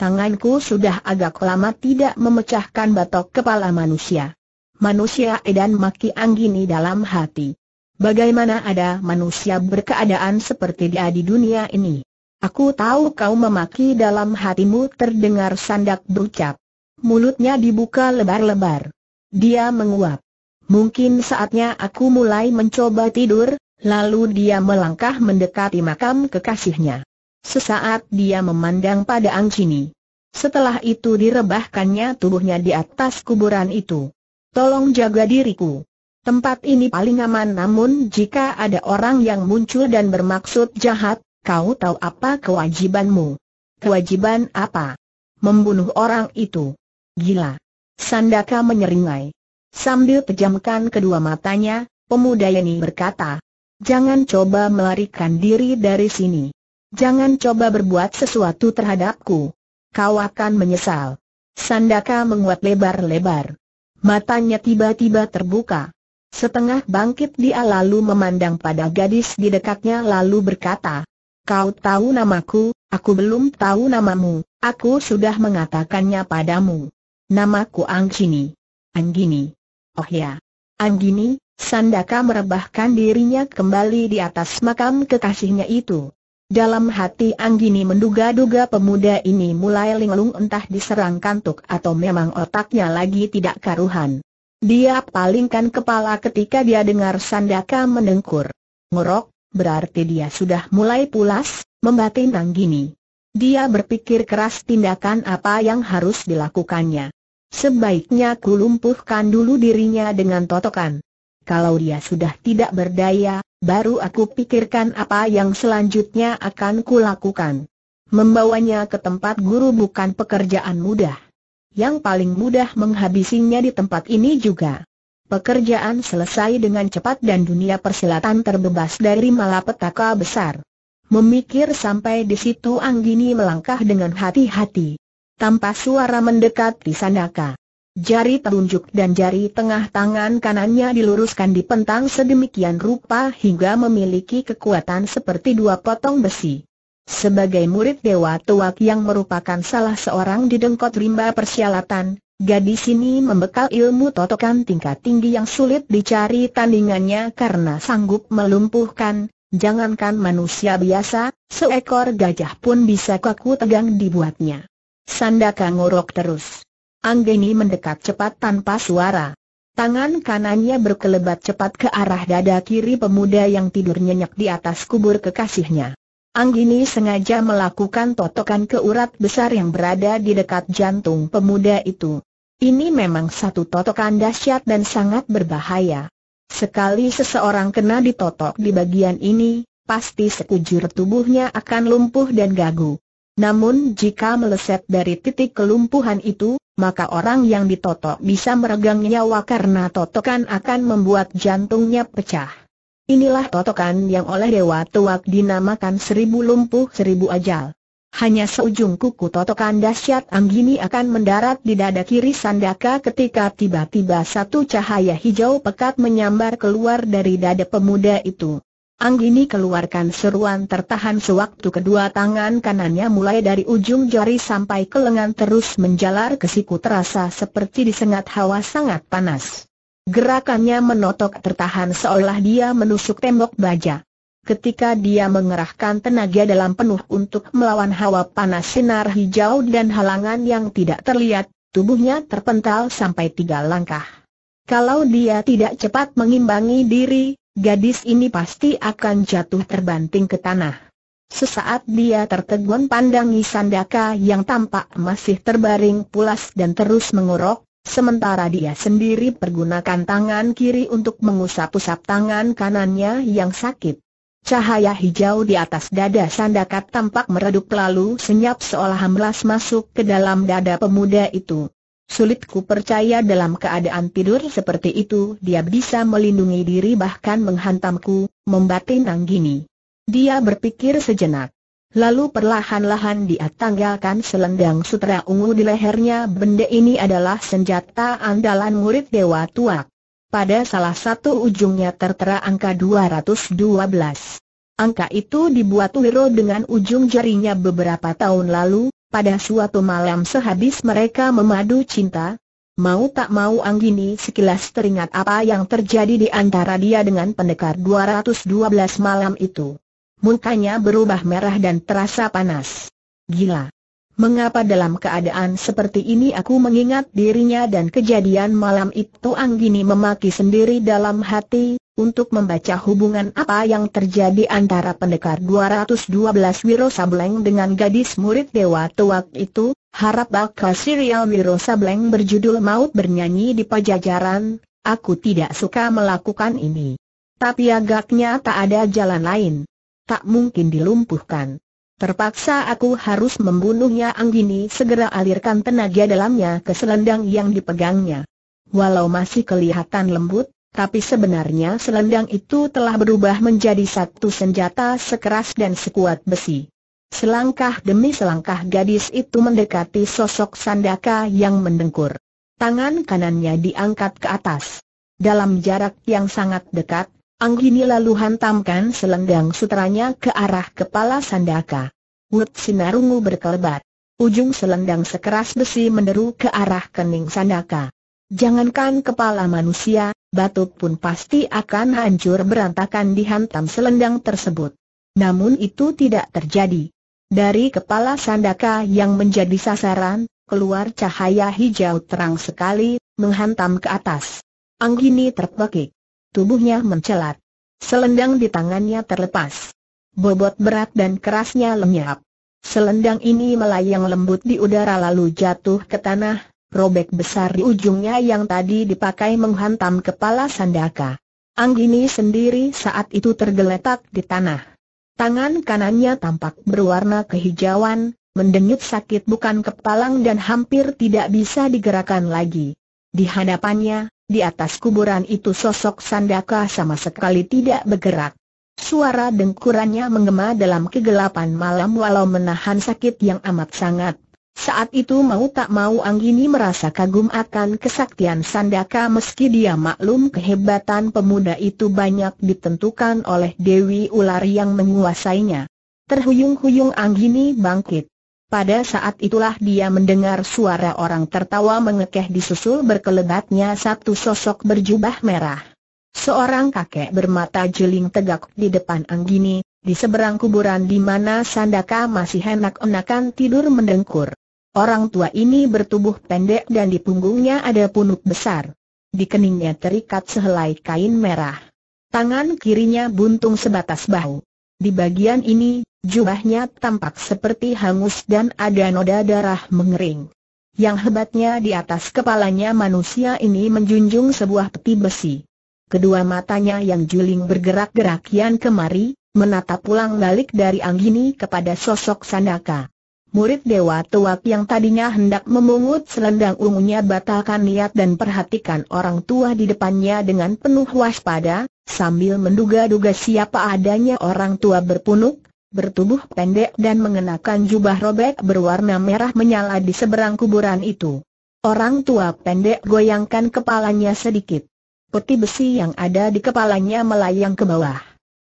Tanganku sudah agak lama tidak memecahkan batok kepala manusia. Manusia edan maki Anggini dalam hati. Bagaimana ada manusia berkeadaan seperti dia di dunia ini? Aku tahu kau memaki dalam hatimu terdengar sandak berucap. Mulutnya dibuka lebar-lebar. Dia menguap. Mungkin saatnya aku mulai mencoba tidur, lalu dia melangkah mendekati makam kekasihnya. Sesaat dia memandang pada Angcini. Setelah itu direbahkannya tubuhnya di atas kuburan itu. Tolong jaga diriku. Tempat ini paling aman namun jika ada orang yang muncul dan bermaksud jahat, kau tahu apa kewajibanmu. Kewajiban apa? Membunuh orang itu. Gila. Sandaka menyeringai. Sambil pejamkan kedua matanya, pemuda ini berkata, Jangan coba melarikan diri dari sini. Jangan coba berbuat sesuatu terhadapku. Kau akan menyesal. Sandaka menguat lebar-lebar. Matanya tiba-tiba terbuka. Setengah bangkit dia lalu memandang pada gadis di dekatnya lalu berkata, Kau tahu namaku, aku belum tahu namamu, aku sudah mengatakannya padamu. Namaku Anggini. Anggini. Oh ya. Anggini, Sandaka merebahkan dirinya kembali di atas makam kekasihnya itu. Dalam hati Anggini menduga-duga pemuda ini mulai linglung entah diserang kantuk atau memang otaknya lagi tidak karuhan. Dia palingkan kepala ketika dia dengar Sandaka menengkur. Ngorok, berarti dia sudah mulai pulas, membatin Anggini. Dia berpikir keras tindakan apa yang harus dilakukannya. Sebaiknya kulumpuhkan dulu dirinya dengan totokan. Kalau dia sudah tidak berdaya, baru aku pikirkan apa yang selanjutnya akan kulakukan. Membawanya ke tempat guru bukan pekerjaan mudah. Yang paling mudah menghabisinya di tempat ini juga. Pekerjaan selesai dengan cepat dan dunia persilatan terbebas dari malapetaka besar. Memikir sampai di situ Anggini melangkah dengan hati-hati. Tanpa suara mendekat di Sandaka. Jari telunjuk dan jari tengah tangan kanannya diluruskan di pentang sedemikian rupa hingga memiliki kekuatan seperti dua potong besi. Sebagai murid Dewa Tuak yang merupakan salah seorang di Dengkot rimba persyalatan, gadis ini membekal ilmu totokan tingkat tinggi yang sulit dicari tandingannya karena sanggup melumpuhkan, jangankan manusia biasa, seekor gajah pun bisa kaku tegang dibuatnya. Sandaka ngorok terus. Anggeni mendekat cepat tanpa suara. Tangan kanannya berkelebat cepat ke arah dada kiri pemuda yang tidur nyenyak di atas kubur kekasihnya. Anggini sengaja melakukan totokan ke urat besar yang berada di dekat jantung pemuda itu. Ini memang satu totokan dahsyat dan sangat berbahaya. Sekali seseorang kena ditotok di bagian ini, pasti sekujur tubuhnya akan lumpuh dan gagu. Namun jika meleset dari titik kelumpuhan itu, maka orang yang ditotok bisa meregang nyawa karena totokan akan membuat jantungnya pecah. Inilah totokan yang oleh Dewa Tuak dinamakan seribu lumpuh seribu ajal. Hanya seujung kuku totokan dahsyat anggini akan mendarat di dada kiri Sandaka ketika tiba-tiba satu cahaya hijau pekat menyambar keluar dari dada pemuda itu. Anggini keluarkan seruan tertahan sewaktu kedua tangan kanannya mulai dari ujung jari sampai ke lengan terus menjalar ke siku terasa seperti disengat hawa sangat panas. Gerakannya menotok tertahan seolah dia menusuk tembok baja. Ketika dia mengerahkan tenaga dalam penuh untuk melawan hawa panas sinar hijau dan halangan yang tidak terlihat, tubuhnya terpental sampai tiga langkah. Kalau dia tidak cepat mengimbangi diri, gadis ini pasti akan jatuh terbanting ke tanah. Sesaat dia tertegun pandangi Sandaka yang tampak masih terbaring pulas dan terus mengurok, sementara dia sendiri pergunakan tangan kiri untuk mengusap-usap tangan kanannya yang sakit. Cahaya hijau di atas dada Sandaka tampak meredup lalu senyap seolah amblas masuk ke dalam dada pemuda itu. Sulit ku percaya dalam keadaan tidur seperti itu dia bisa melindungi diri bahkan menghantamku, membatin Nanggini. Dia berpikir sejenak. Lalu perlahan-lahan dia tanggalkan selendang sutra ungu di lehernya benda ini adalah senjata andalan murid Dewa Tuak. Pada salah satu ujungnya tertera angka 212. Angka itu dibuat Wiro dengan ujung jarinya beberapa tahun lalu, pada suatu malam sehabis mereka memadu cinta, mau tak mau Anggini sekilas teringat apa yang terjadi di antara dia dengan pendekar 212 malam itu. Mukanya berubah merah dan terasa panas. Gila. Mengapa dalam keadaan seperti ini aku mengingat dirinya dan kejadian malam itu Anggini memaki sendiri dalam hati, untuk membaca hubungan apa yang terjadi antara pendekar 212 Wiro Sableng dengan gadis murid Dewa Tuak itu, harap bakal serial Wiro Sableng berjudul Maut Bernyanyi di Pajajaran, aku tidak suka melakukan ini. Tapi agaknya tak ada jalan lain. Tak mungkin dilumpuhkan. Terpaksa aku harus membunuhnya Anggini segera alirkan tenaga dalamnya ke selendang yang dipegangnya. Walau masih kelihatan lembut, tapi sebenarnya selendang itu telah berubah menjadi satu senjata sekeras dan sekuat besi. Selangkah demi selangkah gadis itu mendekati sosok Sandaka yang mendengkur. Tangan kanannya diangkat ke atas. Dalam jarak yang sangat dekat, Anggini lalu hantamkan selendang sutranya ke arah kepala Sandaka. Wut Sinarungu berkelebat. Ujung selendang sekeras besi menderu ke arah kening Sandaka. Jangankan kepala manusia, batu pun pasti akan hancur berantakan dihantam selendang tersebut. Namun itu tidak terjadi. Dari kepala sandaka yang menjadi sasaran, keluar cahaya hijau terang sekali, menghantam ke atas. Anggini terpekik. Tubuhnya mencelat. Selendang di tangannya terlepas. Bobot berat dan kerasnya lenyap. Selendang ini melayang lembut di udara lalu jatuh ke tanah, robek besar di ujungnya yang tadi dipakai menghantam kepala Sandaka. Anggini sendiri saat itu tergeletak di tanah. Tangan kanannya tampak berwarna kehijauan, mendenyut sakit bukan kepalang dan hampir tidak bisa digerakkan lagi. Di hadapannya, di atas kuburan itu sosok Sandaka sama sekali tidak bergerak. Suara dengkurannya menggema dalam kegelapan malam walau menahan sakit yang amat sangat saat itu mau tak mau Anggini merasa kagum akan kesaktian Sandaka meski dia maklum kehebatan pemuda itu banyak ditentukan oleh Dewi Ular yang menguasainya. Terhuyung-huyung Anggini bangkit. Pada saat itulah dia mendengar suara orang tertawa mengekeh disusul berkelebatnya satu sosok berjubah merah. Seorang kakek bermata jeling tegak di depan Anggini, di seberang kuburan di mana Sandaka masih enak-enakan tidur mendengkur. Orang tua ini bertubuh pendek dan di punggungnya ada punuk besar. Di keningnya terikat sehelai kain merah. Tangan kirinya buntung sebatas bahu. Di bagian ini, jubahnya tampak seperti hangus dan ada noda darah mengering. Yang hebatnya di atas kepalanya manusia ini menjunjung sebuah peti besi. Kedua matanya yang juling bergerak-gerak kian kemari, menatap pulang balik dari Anggini kepada sosok Sandaka. Murid dewa tuak yang tadinya hendak memungut selendang ungunya batalkan niat dan perhatikan orang tua di depannya dengan penuh waspada, sambil menduga-duga siapa adanya orang tua berpunuk, bertubuh pendek dan mengenakan jubah robek berwarna merah menyala di seberang kuburan itu. Orang tua pendek goyangkan kepalanya sedikit. Peti besi yang ada di kepalanya melayang ke bawah.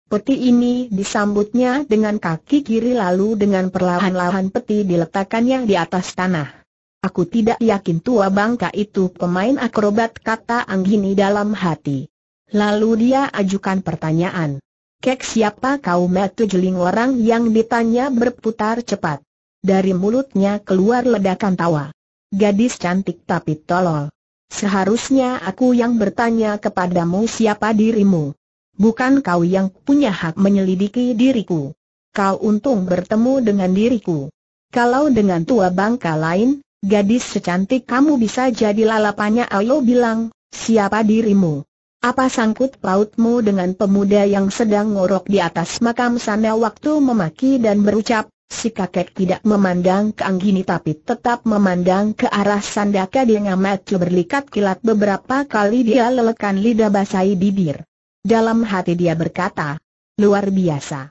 Peti ini disambutnya dengan kaki kiri lalu dengan perlahan-lahan peti diletakkannya di atas tanah. Aku tidak yakin tua bangka itu pemain akrobat kata Anggini dalam hati. Lalu dia ajukan pertanyaan. Kek siapa kau metu jeling orang yang ditanya berputar cepat. Dari mulutnya keluar ledakan tawa. Gadis cantik tapi tolol. Seharusnya aku yang bertanya kepadamu siapa dirimu. Bukan kau yang punya hak menyelidiki diriku. Kau untung bertemu dengan diriku. Kalau dengan tua bangka lain, gadis secantik kamu bisa jadi lalapannya ayo bilang, siapa dirimu? Apa sangkut pautmu dengan pemuda yang sedang ngorok di atas makam sana waktu memaki dan berucap, si kakek tidak memandang ke Anggini tapi tetap memandang ke arah Sandaka dia ngamat berlikat kilat beberapa kali dia lelekan lidah basahi bibir. Dalam hati dia berkata, luar biasa.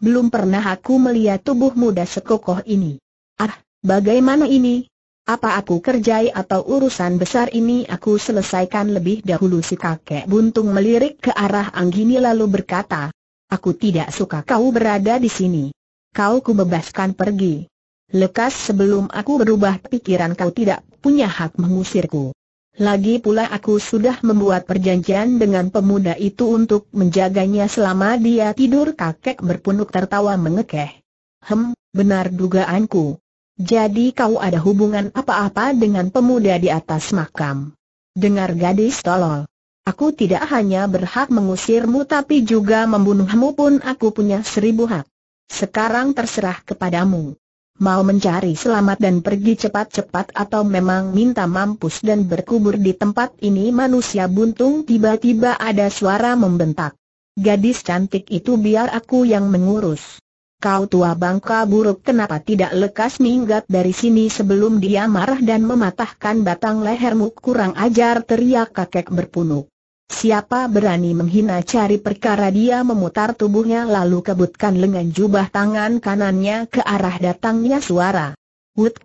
Belum pernah aku melihat tubuh muda sekokoh ini. Ah, bagaimana ini? Apa aku kerjai atau urusan besar ini aku selesaikan lebih dahulu si kakek buntung melirik ke arah Anggini lalu berkata, Aku tidak suka kau berada di sini. Kau kubebaskan pergi. Lekas sebelum aku berubah pikiran kau tidak punya hak mengusirku. Lagi pula aku sudah membuat perjanjian dengan pemuda itu untuk menjaganya selama dia tidur kakek berpunuk tertawa mengekeh. Hem, benar dugaanku. Jadi kau ada hubungan apa-apa dengan pemuda di atas makam? Dengar gadis tolol. Aku tidak hanya berhak mengusirmu tapi juga membunuhmu pun aku punya seribu hak. Sekarang terserah kepadamu mau mencari selamat dan pergi cepat-cepat atau memang minta mampus dan berkubur di tempat ini manusia buntung tiba-tiba ada suara membentak. Gadis cantik itu biar aku yang mengurus. Kau tua bangka buruk kenapa tidak lekas minggat dari sini sebelum dia marah dan mematahkan batang lehermu kurang ajar teriak kakek berpunuk. Siapa berani menghina cari perkara dia memutar tubuhnya lalu kebutkan lengan jubah tangan kanannya ke arah datangnya suara. Wut!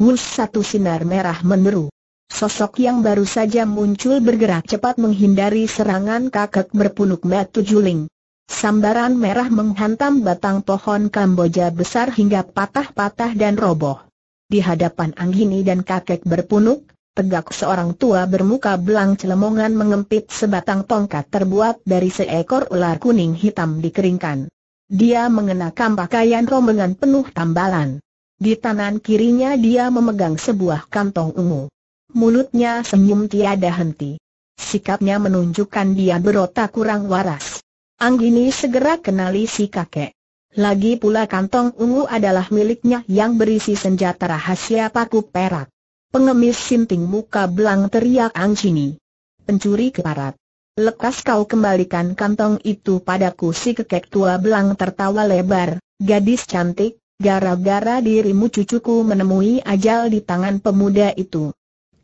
Wus satu sinar merah meneru. Sosok yang baru saja muncul bergerak cepat menghindari serangan kakek berpunuk batu juling. Sambaran merah menghantam batang pohon kamboja besar hingga patah-patah dan roboh. Di hadapan Anggini dan kakek berpunuk, tegak seorang tua bermuka belang celemongan mengempit sebatang tongkat terbuat dari seekor ular kuning hitam dikeringkan. Dia mengenakan pakaian rombongan penuh tambalan. Di tangan kirinya dia memegang sebuah kantong ungu. Mulutnya senyum tiada henti. Sikapnya menunjukkan dia berotak kurang waras. Anggini segera kenali si kakek. Lagi pula kantong ungu adalah miliknya yang berisi senjata rahasia paku perak. Pengemis sinting muka belang teriak Angcini. Pencuri keparat. Lekas kau kembalikan kantong itu padaku si kekek tua belang tertawa lebar, gadis cantik, gara-gara dirimu cucuku menemui ajal di tangan pemuda itu.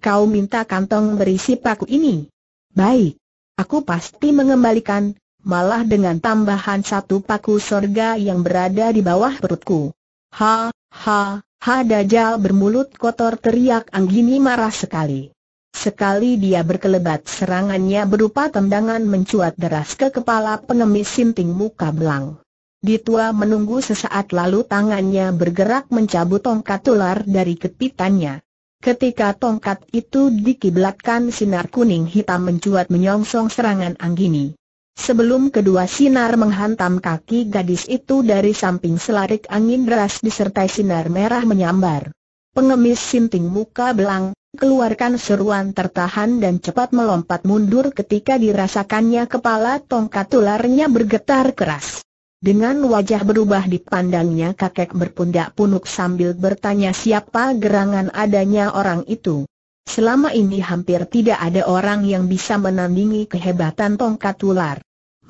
Kau minta kantong berisi paku ini. Baik. Aku pasti mengembalikan, malah dengan tambahan satu paku sorga yang berada di bawah perutku. Ha, ha, Ha Dajjal bermulut kotor teriak Anggini marah sekali. Sekali dia berkelebat serangannya berupa tendangan mencuat deras ke kepala pengemis sinting muka belang. Ditua menunggu sesaat lalu tangannya bergerak mencabut tongkat ular dari kepitannya. Ketika tongkat itu dikiblatkan sinar kuning hitam mencuat menyongsong serangan Anggini. Sebelum kedua sinar menghantam kaki gadis itu dari samping selarik angin deras disertai sinar merah menyambar. Pengemis sinting muka belang, keluarkan seruan tertahan dan cepat melompat mundur ketika dirasakannya kepala tongkat ularnya bergetar keras. Dengan wajah berubah dipandangnya kakek berpundak punuk sambil bertanya siapa gerangan adanya orang itu. Selama ini hampir tidak ada orang yang bisa menandingi kehebatan tongkat ular.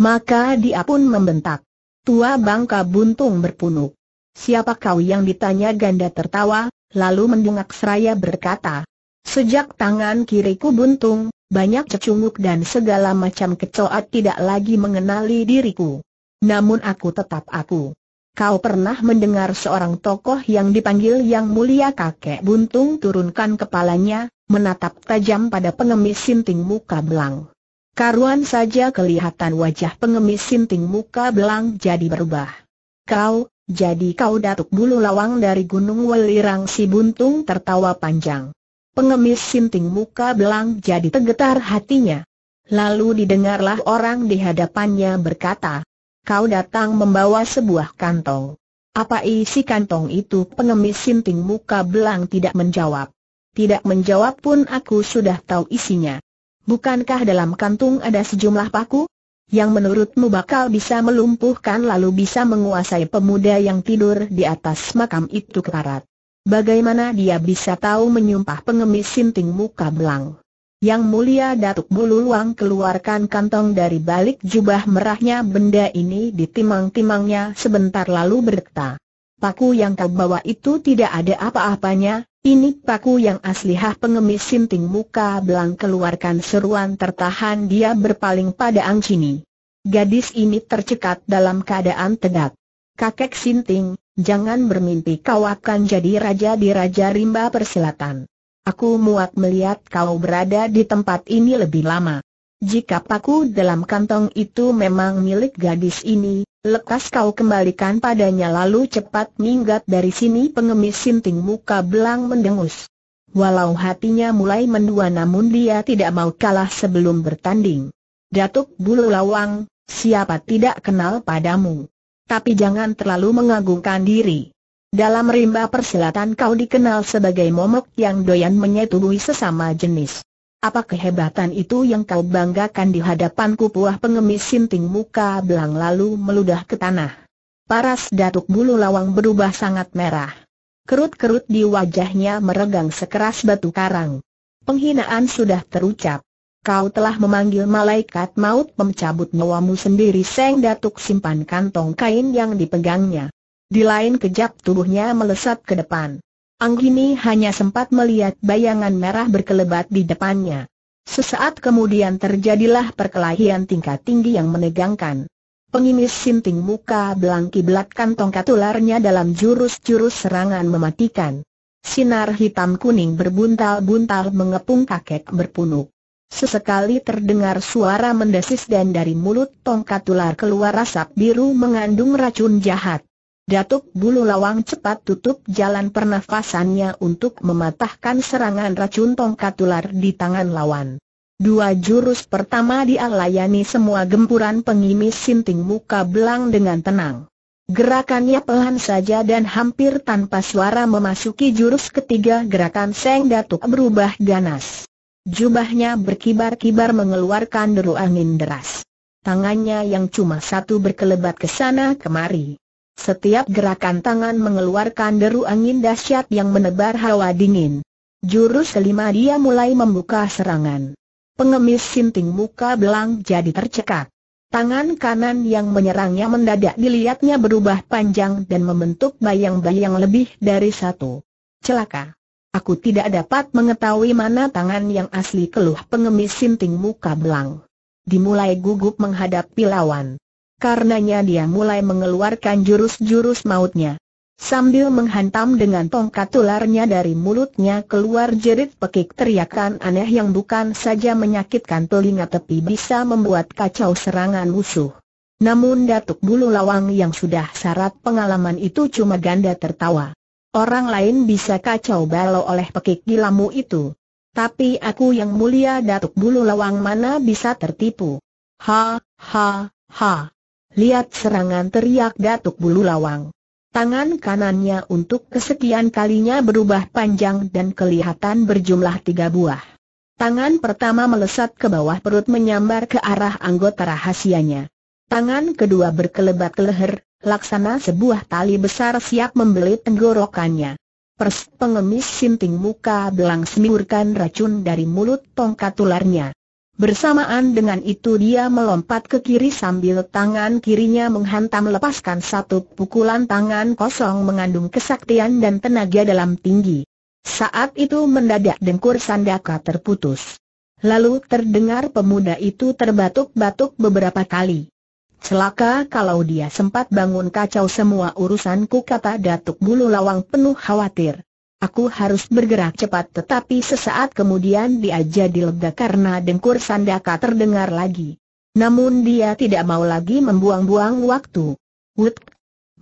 Maka dia pun membentak. Tua bangka buntung berpunuk. Siapa kau yang ditanya ganda tertawa, lalu mendungak seraya berkata. Sejak tangan kiriku buntung, banyak cecunguk dan segala macam kecoa tidak lagi mengenali diriku. Namun aku tetap aku. Kau pernah mendengar seorang tokoh yang dipanggil Yang Mulia Kakek Buntung turunkan kepalanya, menatap tajam pada pengemis sinting muka belang. Karuan saja kelihatan wajah pengemis sinting muka belang jadi berubah. Kau, jadi kau datuk bulu lawang dari Gunung Welirang si buntung tertawa panjang. Pengemis sinting muka belang jadi tergetar hatinya. Lalu didengarlah orang di hadapannya berkata, kau datang membawa sebuah kantong. Apa isi kantong itu pengemis sinting muka belang tidak menjawab tidak menjawab pun aku sudah tahu isinya. Bukankah dalam kantung ada sejumlah paku? Yang menurutmu bakal bisa melumpuhkan lalu bisa menguasai pemuda yang tidur di atas makam itu keparat. Bagaimana dia bisa tahu menyumpah pengemis sinting muka belang? Yang mulia Datuk Bulu Luang keluarkan kantong dari balik jubah merahnya benda ini ditimang-timangnya sebentar lalu berkata. Paku yang kau bawa itu tidak ada apa-apanya, ini paku yang hah pengemis sinting muka belang keluarkan seruan tertahan dia berpaling pada Ang Angcini. Gadis ini tercekat dalam keadaan tegak. Kakek Sinting, jangan bermimpi kau akan jadi raja di Raja Rimba Persilatan. Aku muak melihat kau berada di tempat ini lebih lama. Jika paku dalam kantong itu memang milik gadis ini, lekas kau kembalikan padanya lalu cepat minggat dari sini pengemis sinting muka belang mendengus. Walau hatinya mulai mendua namun dia tidak mau kalah sebelum bertanding. Datuk Bulu Lawang, siapa tidak kenal padamu. Tapi jangan terlalu mengagungkan diri. Dalam rimba persilatan kau dikenal sebagai momok yang doyan menyetubui sesama jenis. Apa kehebatan itu yang kau banggakan di hadapanku puah pengemis sinting muka belang lalu meludah ke tanah. Paras datuk bulu lawang berubah sangat merah. Kerut-kerut di wajahnya meregang sekeras batu karang. Penghinaan sudah terucap. Kau telah memanggil malaikat maut mencabut nyawamu sendiri Seng Datuk simpan kantong kain yang dipegangnya. Di lain kejap tubuhnya melesat ke depan. Anggini hanya sempat melihat bayangan merah berkelebat di depannya. Sesaat kemudian terjadilah perkelahian tingkat tinggi yang menegangkan. Pengimis sinting muka belangkiblatkan tongkat ularnya dalam jurus-jurus serangan mematikan. Sinar hitam kuning berbuntal-buntal mengepung kakek berpunuk. Sesekali terdengar suara mendesis dan dari mulut tongkat ular keluar asap biru mengandung racun jahat. Datuk Bulu Lawang cepat tutup jalan pernafasannya untuk mematahkan serangan racun tongkat ular di tangan lawan. Dua jurus pertama dia semua gempuran pengimis sinting muka belang dengan tenang. Gerakannya pelan saja dan hampir tanpa suara memasuki jurus ketiga gerakan Seng Datuk berubah ganas. Jubahnya berkibar-kibar mengeluarkan deru angin deras. Tangannya yang cuma satu berkelebat ke sana kemari. Setiap gerakan tangan mengeluarkan deru angin dahsyat yang menebar hawa dingin. Jurus kelima dia mulai membuka serangan. Pengemis sinting muka belang jadi tercekat. Tangan kanan yang menyerangnya mendadak dilihatnya berubah panjang dan membentuk bayang-bayang lebih dari satu. Celaka. Aku tidak dapat mengetahui mana tangan yang asli keluh pengemis sinting muka belang. Dimulai gugup menghadapi lawan karenanya dia mulai mengeluarkan jurus-jurus mautnya. Sambil menghantam dengan tongkat tularnya dari mulutnya keluar jerit pekik teriakan aneh yang bukan saja menyakitkan telinga tepi bisa membuat kacau serangan musuh. Namun Datuk Bulu Lawang yang sudah syarat pengalaman itu cuma ganda tertawa. Orang lain bisa kacau balau oleh pekik gilamu itu. Tapi aku yang mulia Datuk Bulu Lawang mana bisa tertipu. Ha, ha, ha. Lihat serangan teriak Datuk Bulu Lawang. Tangan kanannya untuk kesekian kalinya berubah panjang dan kelihatan berjumlah tiga buah. Tangan pertama melesat ke bawah perut menyambar ke arah anggota rahasianya. Tangan kedua berkelebat ke leher, laksana sebuah tali besar siap membelit tenggorokannya. Pers pengemis sinting muka belang semiurkan racun dari mulut tongkat ularnya. Bersamaan dengan itu dia melompat ke kiri sambil tangan kirinya menghantam lepaskan satu pukulan tangan kosong mengandung kesaktian dan tenaga dalam tinggi. Saat itu mendadak dengkur sandaka terputus. Lalu terdengar pemuda itu terbatuk-batuk beberapa kali. Celaka kalau dia sempat bangun kacau semua urusanku kata Datuk Bulu Lawang penuh khawatir. Aku harus bergerak cepat tetapi sesaat kemudian dia jadi lega karena dengkur sandaka terdengar lagi. Namun dia tidak mau lagi membuang-buang waktu. Wut!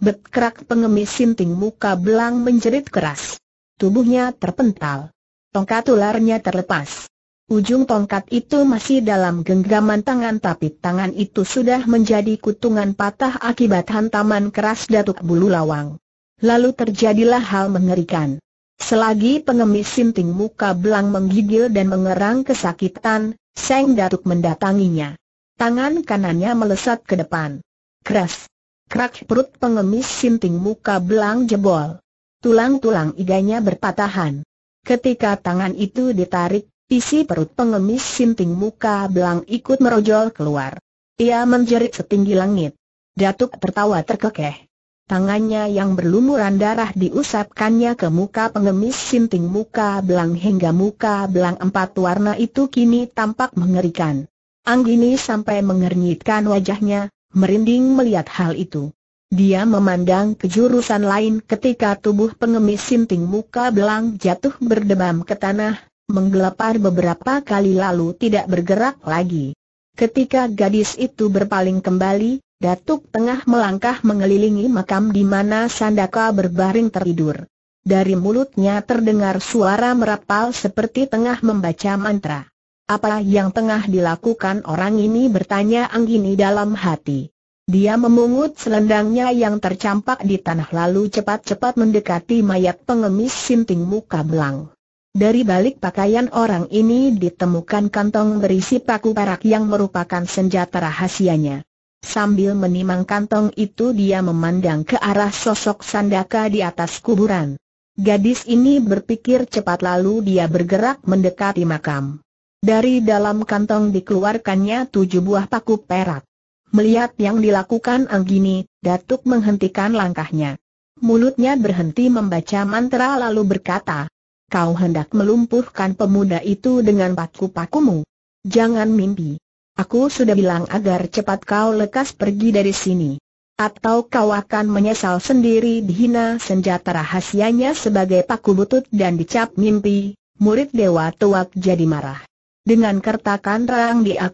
Betkrak pengemis sinting muka belang menjerit keras. Tubuhnya terpental. Tongkat ularnya terlepas. Ujung tongkat itu masih dalam genggaman tangan tapi tangan itu sudah menjadi kutungan patah akibat hantaman keras datuk bulu lawang. Lalu terjadilah hal mengerikan. Selagi pengemis sinting muka belang menggigil dan mengerang kesakitan, Seng Datuk mendatanginya. Tangan kanannya melesat ke depan. Keras. Krak perut pengemis sinting muka belang jebol. Tulang-tulang iganya berpatahan. Ketika tangan itu ditarik, isi perut pengemis sinting muka belang ikut merojol keluar. Ia menjerit setinggi langit. Datuk tertawa terkekeh. Tangannya yang berlumuran darah diusapkannya ke muka pengemis sinting muka belang hingga muka belang empat warna itu kini tampak mengerikan. Anggini sampai mengernyitkan wajahnya, merinding melihat hal itu. Dia memandang ke jurusan lain ketika tubuh pengemis sinting muka belang jatuh berdebam ke tanah, menggelepar beberapa kali lalu tidak bergerak lagi. Ketika gadis itu berpaling kembali, Datuk tengah melangkah mengelilingi makam di mana Sandaka berbaring tertidur. Dari mulutnya terdengar suara merapal seperti tengah membaca mantra. Apa yang tengah dilakukan orang ini bertanya Anggini dalam hati. Dia memungut selendangnya yang tercampak di tanah lalu cepat-cepat mendekati mayat pengemis sinting muka belang. Dari balik pakaian orang ini ditemukan kantong berisi paku perak yang merupakan senjata rahasianya. Sambil menimang kantong itu dia memandang ke arah sosok sandaka di atas kuburan. Gadis ini berpikir cepat lalu dia bergerak mendekati makam. Dari dalam kantong dikeluarkannya tujuh buah paku perak. Melihat yang dilakukan Anggini, Datuk menghentikan langkahnya. Mulutnya berhenti membaca mantra lalu berkata, Kau hendak melumpuhkan pemuda itu dengan paku-pakumu. Jangan mimpi. Aku sudah bilang agar cepat kau lekas pergi dari sini. Atau kau akan menyesal sendiri dihina senjata rahasianya sebagai paku butut dan dicap mimpi, murid dewa tuak jadi marah. Dengan kertakan rang dia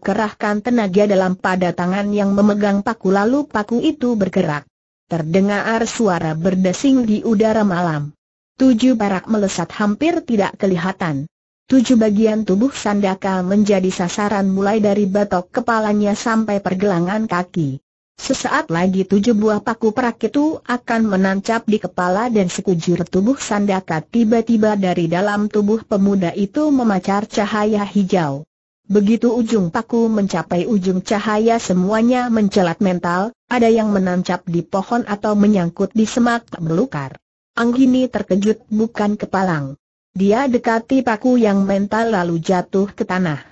tenaga dalam pada tangan yang memegang paku lalu paku itu bergerak. Terdengar suara berdesing di udara malam. Tujuh barak melesat hampir tidak kelihatan. Tujuh bagian tubuh Sandaka menjadi sasaran mulai dari batok kepalanya sampai pergelangan kaki. Sesaat lagi tujuh buah paku perak itu akan menancap di kepala dan sekujur tubuh Sandaka tiba-tiba dari dalam tubuh pemuda itu memancar cahaya hijau. Begitu ujung paku mencapai ujung cahaya semuanya mencelat mental, ada yang menancap di pohon atau menyangkut di semak belukar. Anggini terkejut bukan kepalang. Dia dekati paku yang mental lalu jatuh ke tanah.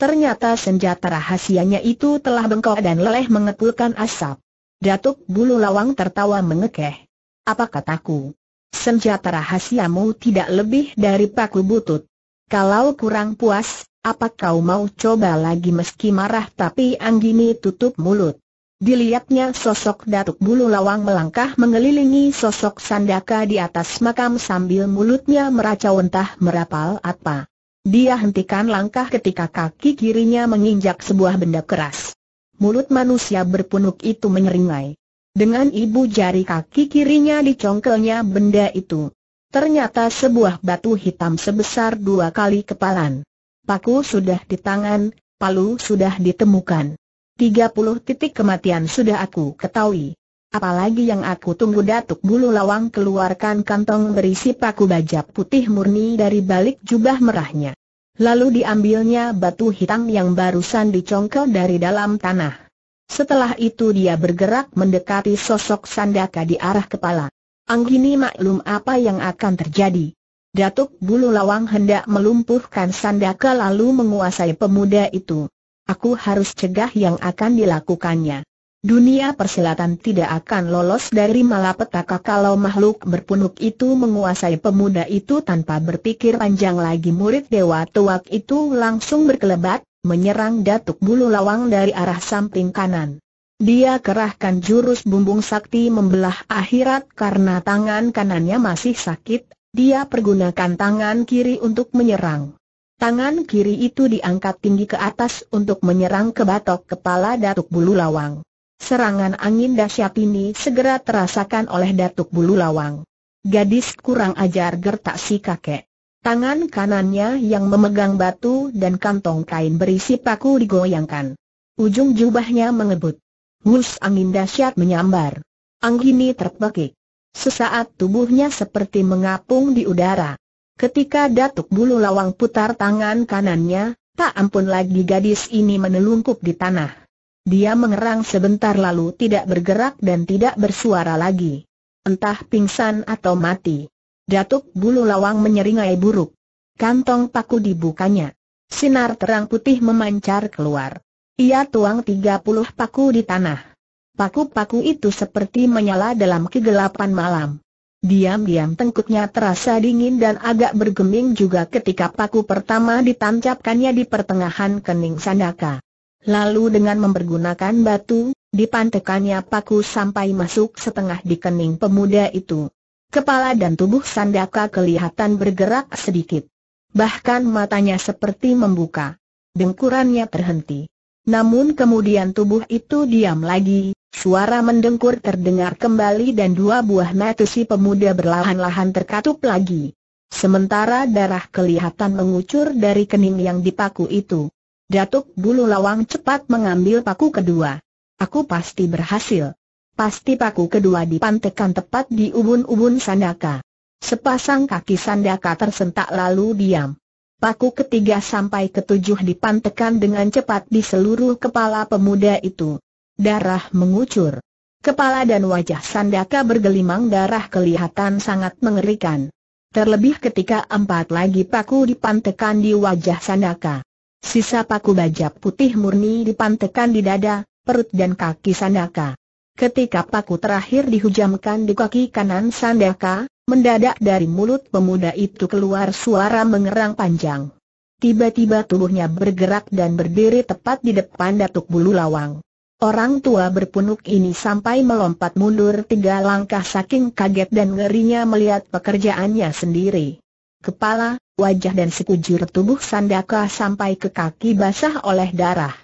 Ternyata senjata rahasianya itu telah bengkok dan leleh mengepulkan asap. Datuk Bulu Lawang tertawa mengekeh. Apa kataku? Senjata rahasiamu tidak lebih dari paku butut. Kalau kurang puas, apa kau mau coba lagi meski marah tapi Anggini tutup mulut. Dilihatnya sosok Datuk Bulu Lawang melangkah mengelilingi sosok Sandaka di atas makam sambil mulutnya meracau entah merapal apa. Dia hentikan langkah ketika kaki kirinya menginjak sebuah benda keras. Mulut manusia berpunuk itu menyeringai. Dengan ibu jari kaki kirinya dicongkelnya benda itu. Ternyata sebuah batu hitam sebesar dua kali kepalan. Paku sudah di tangan, palu sudah ditemukan. 30 titik kematian sudah aku ketahui. Apalagi yang aku tunggu Datuk Bulu Lawang keluarkan kantong berisi paku baja putih murni dari balik jubah merahnya. Lalu diambilnya batu hitam yang barusan dicongkel dari dalam tanah. Setelah itu dia bergerak mendekati sosok Sandaka di arah kepala. Anggini maklum apa yang akan terjadi. Datuk Bulu Lawang hendak melumpuhkan Sandaka lalu menguasai pemuda itu aku harus cegah yang akan dilakukannya. Dunia persilatan tidak akan lolos dari malapetaka kalau makhluk berpunuk itu menguasai pemuda itu tanpa berpikir panjang lagi murid Dewa Tuak itu langsung berkelebat, menyerang Datuk Bulu Lawang dari arah samping kanan. Dia kerahkan jurus bumbung sakti membelah akhirat karena tangan kanannya masih sakit, dia pergunakan tangan kiri untuk menyerang. Tangan kiri itu diangkat tinggi ke atas untuk menyerang ke batok kepala Datuk Bulu Lawang. Serangan angin dahsyat ini segera terasakan oleh Datuk Bulu Lawang. Gadis kurang ajar gertak si kakek. Tangan kanannya yang memegang batu dan kantong kain berisi paku digoyangkan. Ujung jubahnya mengebut. Hus angin dahsyat menyambar. Anggini terpekik. Sesaat tubuhnya seperti mengapung di udara. Ketika Datuk Bulu Lawang putar tangan kanannya, tak ampun lagi gadis ini menelungkup di tanah. Dia mengerang sebentar lalu tidak bergerak dan tidak bersuara lagi. Entah pingsan atau mati. Datuk Bulu Lawang menyeringai buruk. Kantong paku dibukanya. Sinar terang putih memancar keluar. Ia tuang 30 paku di tanah. Paku-paku itu seperti menyala dalam kegelapan malam. Diam-diam tengkuknya terasa dingin dan agak bergeming juga ketika paku pertama ditancapkannya di pertengahan kening Sandaka. Lalu dengan mempergunakan batu, dipantekannya paku sampai masuk setengah di kening pemuda itu. Kepala dan tubuh Sandaka kelihatan bergerak sedikit. Bahkan matanya seperti membuka. Dengkurannya terhenti. Namun kemudian tubuh itu diam lagi, suara mendengkur terdengar kembali dan dua buah mata si pemuda berlahan-lahan terkatup lagi. Sementara darah kelihatan mengucur dari kening yang dipaku itu. Datuk Bulu Lawang cepat mengambil paku kedua. Aku pasti berhasil. Pasti paku kedua dipantekan tepat di ubun-ubun Sandaka. Sepasang kaki Sandaka tersentak lalu diam. Paku ketiga sampai ketujuh dipantekan dengan cepat di seluruh kepala pemuda itu. Darah mengucur. Kepala dan wajah Sandaka bergelimang darah kelihatan sangat mengerikan. Terlebih ketika empat lagi paku dipantekan di wajah Sandaka. Sisa paku baja putih murni dipantekan di dada, perut dan kaki Sandaka. Ketika paku terakhir dihujamkan di kaki kanan Sandaka, Mendadak dari mulut pemuda itu keluar suara mengerang panjang. Tiba-tiba tubuhnya bergerak dan berdiri tepat di depan Datuk Bulu Lawang. Orang tua berpunuk ini sampai melompat mundur tiga langkah saking kaget dan ngerinya melihat pekerjaannya sendiri. Kepala, wajah dan sekujur tubuh Sandaka sampai ke kaki basah oleh darah.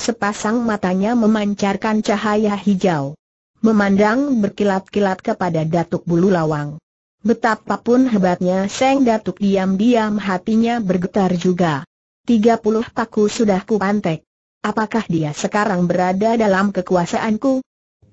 Sepasang matanya memancarkan cahaya hijau. Memandang berkilat-kilat kepada Datuk Bulu Lawang. Betapapun hebatnya Seng Datuk diam-diam hatinya bergetar juga. Tiga puluh paku sudah ku kupantek. Apakah dia sekarang berada dalam kekuasaanku?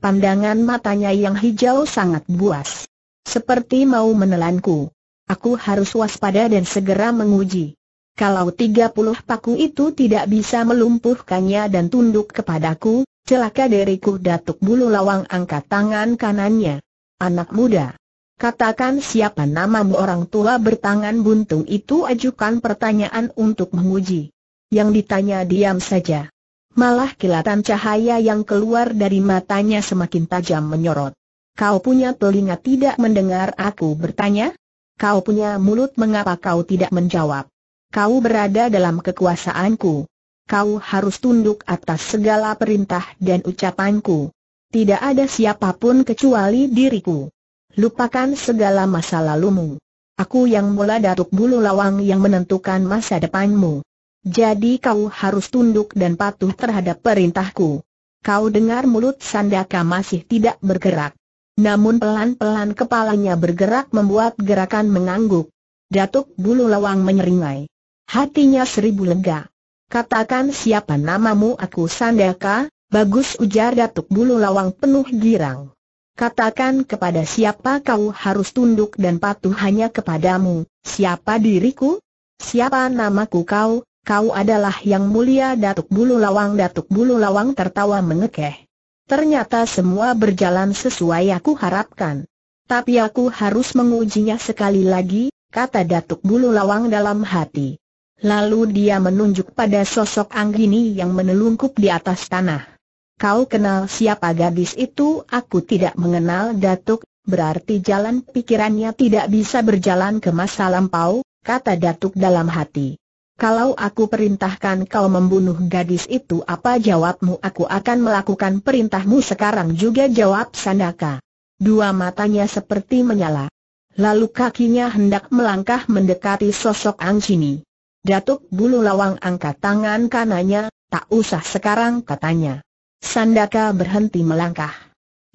Pandangan matanya yang hijau sangat buas. Seperti mau menelanku. Aku harus waspada dan segera menguji. Kalau tiga puluh paku itu tidak bisa melumpuhkannya dan tunduk kepadaku, celaka diriku Datuk Bulu Lawang angkat tangan kanannya. Anak muda. Katakan siapa namamu orang tua bertangan buntung itu ajukan pertanyaan untuk menguji. Yang ditanya diam saja. Malah kilatan cahaya yang keluar dari matanya semakin tajam menyorot. Kau punya telinga tidak mendengar aku bertanya? Kau punya mulut mengapa kau tidak menjawab? Kau berada dalam kekuasaanku. Kau harus tunduk atas segala perintah dan ucapanku. Tidak ada siapapun kecuali diriku lupakan segala masa lalumu. Aku yang mula datuk bulu lawang yang menentukan masa depanmu. Jadi kau harus tunduk dan patuh terhadap perintahku. Kau dengar mulut Sandaka masih tidak bergerak. Namun pelan-pelan kepalanya bergerak membuat gerakan mengangguk. Datuk bulu lawang menyeringai. Hatinya seribu lega. Katakan siapa namamu aku Sandaka, bagus ujar Datuk bulu lawang penuh girang. Katakan kepada siapa kau harus tunduk dan patuh hanya kepadamu, siapa diriku? Siapa namaku kau? Kau adalah yang mulia Datuk Bulu Lawang Datuk Bulu Lawang tertawa mengekeh. Ternyata semua berjalan sesuai aku harapkan. Tapi aku harus mengujinya sekali lagi, kata Datuk Bulu Lawang dalam hati. Lalu dia menunjuk pada sosok Anggini yang menelungkup di atas tanah. Kau kenal siapa gadis itu? Aku tidak mengenal Datuk, berarti jalan pikirannya tidak bisa berjalan ke masa lampau, kata Datuk dalam hati. Kalau aku perintahkan kau membunuh gadis itu apa jawabmu? Aku akan melakukan perintahmu sekarang juga jawab Sandaka. Dua matanya seperti menyala. Lalu kakinya hendak melangkah mendekati sosok Angcini. Datuk Bulu Lawang angkat tangan kanannya, tak usah sekarang katanya. Sandaka berhenti melangkah.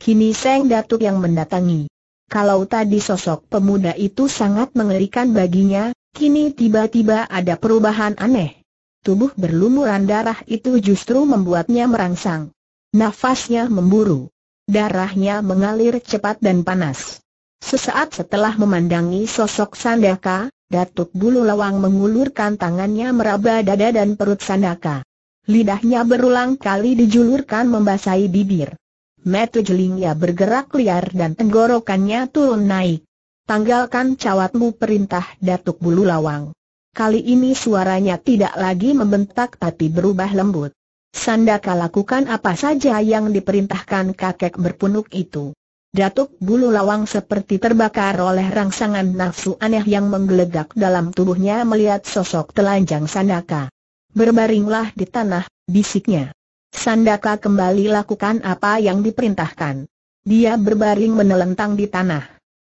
Kini Seng Datuk yang mendatangi. Kalau tadi sosok pemuda itu sangat mengerikan baginya, kini tiba-tiba ada perubahan aneh. Tubuh berlumuran darah itu justru membuatnya merangsang. Nafasnya memburu. Darahnya mengalir cepat dan panas. Sesaat setelah memandangi sosok Sandaka, Datuk Bulu Lawang mengulurkan tangannya meraba dada dan perut Sandaka. Lidahnya berulang kali dijulurkan membasahi bibir. Metu jelingnya bergerak liar dan tenggorokannya turun naik. Tanggalkan cawatmu perintah Datuk Bulu Lawang. Kali ini suaranya tidak lagi membentak tapi berubah lembut. Sandaka lakukan apa saja yang diperintahkan kakek berpunuk itu. Datuk Bulu Lawang seperti terbakar oleh rangsangan nafsu aneh yang menggelegak dalam tubuhnya melihat sosok telanjang Sandaka. Berbaringlah di tanah, bisiknya. Sandaka kembali lakukan apa yang diperintahkan. Dia berbaring menelentang di tanah.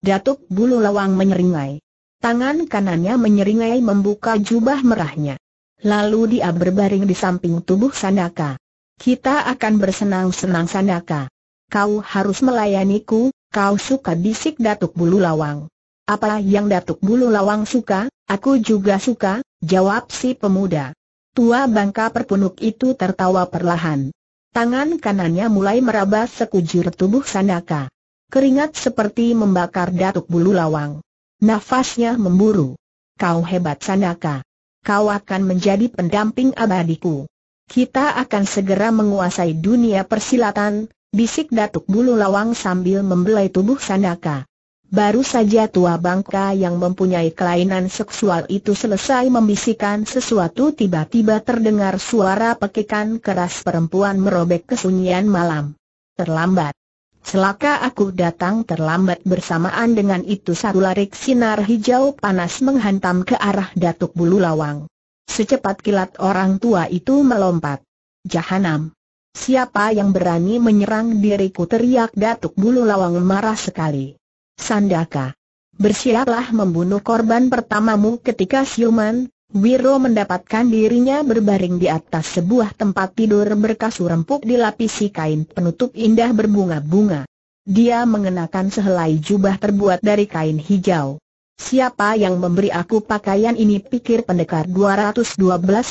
Datuk Bulu Lawang menyeringai. Tangan kanannya menyeringai membuka jubah merahnya. Lalu dia berbaring di samping tubuh Sandaka. Kita akan bersenang-senang Sandaka. Kau harus melayaniku, kau suka bisik Datuk Bulu Lawang. Apa yang Datuk Bulu Lawang suka, aku juga suka, jawab si pemuda. Tua bangka perpunuk itu tertawa perlahan. Tangan kanannya mulai meraba sekujur tubuh Sandaka. Keringat seperti membakar datuk bulu lawang. Nafasnya memburu. Kau hebat Sandaka. Kau akan menjadi pendamping abadiku. Kita akan segera menguasai dunia persilatan, bisik datuk bulu lawang sambil membelai tubuh Sandaka. Baru saja tua bangka yang mempunyai kelainan seksual itu selesai membisikkan sesuatu tiba-tiba terdengar suara pekikan keras perempuan merobek kesunyian malam. Terlambat. Selaka aku datang terlambat bersamaan dengan itu satu larik sinar hijau panas menghantam ke arah Datuk Bulu Lawang. Secepat kilat orang tua itu melompat. Jahanam. Siapa yang berani menyerang diriku teriak Datuk Bulu Lawang marah sekali. Sandaka. Bersiaplah membunuh korban pertamamu ketika siuman, Wiro mendapatkan dirinya berbaring di atas sebuah tempat tidur berkasur empuk dilapisi kain penutup indah berbunga-bunga. Dia mengenakan sehelai jubah terbuat dari kain hijau. Siapa yang memberi aku pakaian ini pikir pendekar 212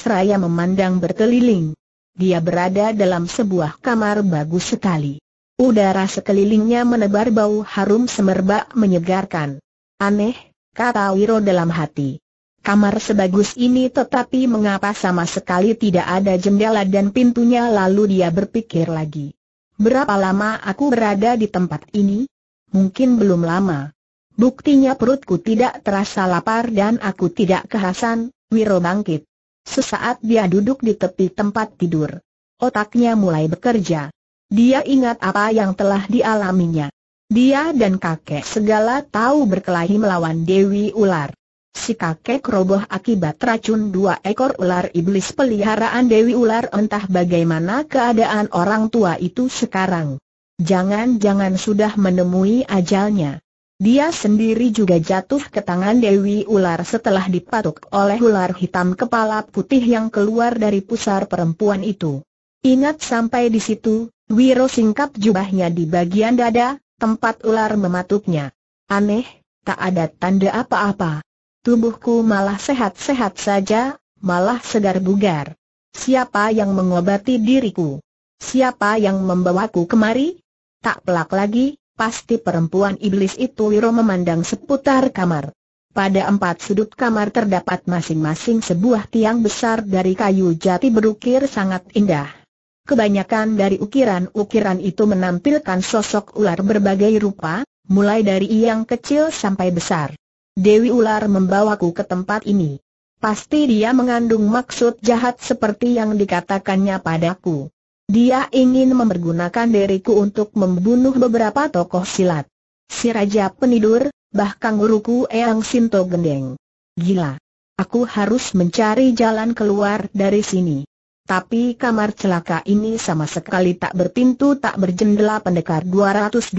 raya memandang berkeliling. Dia berada dalam sebuah kamar bagus sekali. Udara sekelilingnya menebar bau harum semerbak menyegarkan. Aneh, kata Wiro dalam hati. Kamar sebagus ini tetapi mengapa sama sekali tidak ada jendela dan pintunya lalu dia berpikir lagi. Berapa lama aku berada di tempat ini? Mungkin belum lama. Buktinya perutku tidak terasa lapar dan aku tidak kehasan, Wiro bangkit. Sesaat dia duduk di tepi tempat tidur. Otaknya mulai bekerja. Dia ingat apa yang telah dialaminya. Dia dan kakek segala tahu berkelahi melawan Dewi Ular. Si kakek roboh akibat racun dua ekor ular iblis peliharaan Dewi Ular entah bagaimana keadaan orang tua itu sekarang. Jangan-jangan sudah menemui ajalnya. Dia sendiri juga jatuh ke tangan Dewi Ular setelah dipatuk oleh ular hitam kepala putih yang keluar dari pusar perempuan itu. Ingat sampai di situ, Wiro singkap jubahnya di bagian dada, tempat ular mematuknya. Aneh, tak ada tanda apa-apa. Tubuhku malah sehat-sehat saja, malah segar bugar. Siapa yang mengobati diriku? Siapa yang membawaku kemari? Tak pelak lagi, pasti perempuan iblis itu Wiro memandang seputar kamar. Pada empat sudut kamar terdapat masing-masing sebuah tiang besar dari kayu jati berukir sangat indah. Kebanyakan dari ukiran-ukiran itu menampilkan sosok ular berbagai rupa, mulai dari yang kecil sampai besar. Dewi ular membawaku ke tempat ini. Pasti dia mengandung maksud jahat seperti yang dikatakannya padaku. Dia ingin mempergunakan diriku untuk membunuh beberapa tokoh silat. Si Raja Penidur, bahkan guruku Eyang Sinto Gendeng. Gila. Aku harus mencari jalan keluar dari sini. Tapi kamar celaka ini sama sekali tak berpintu tak berjendela pendekar 212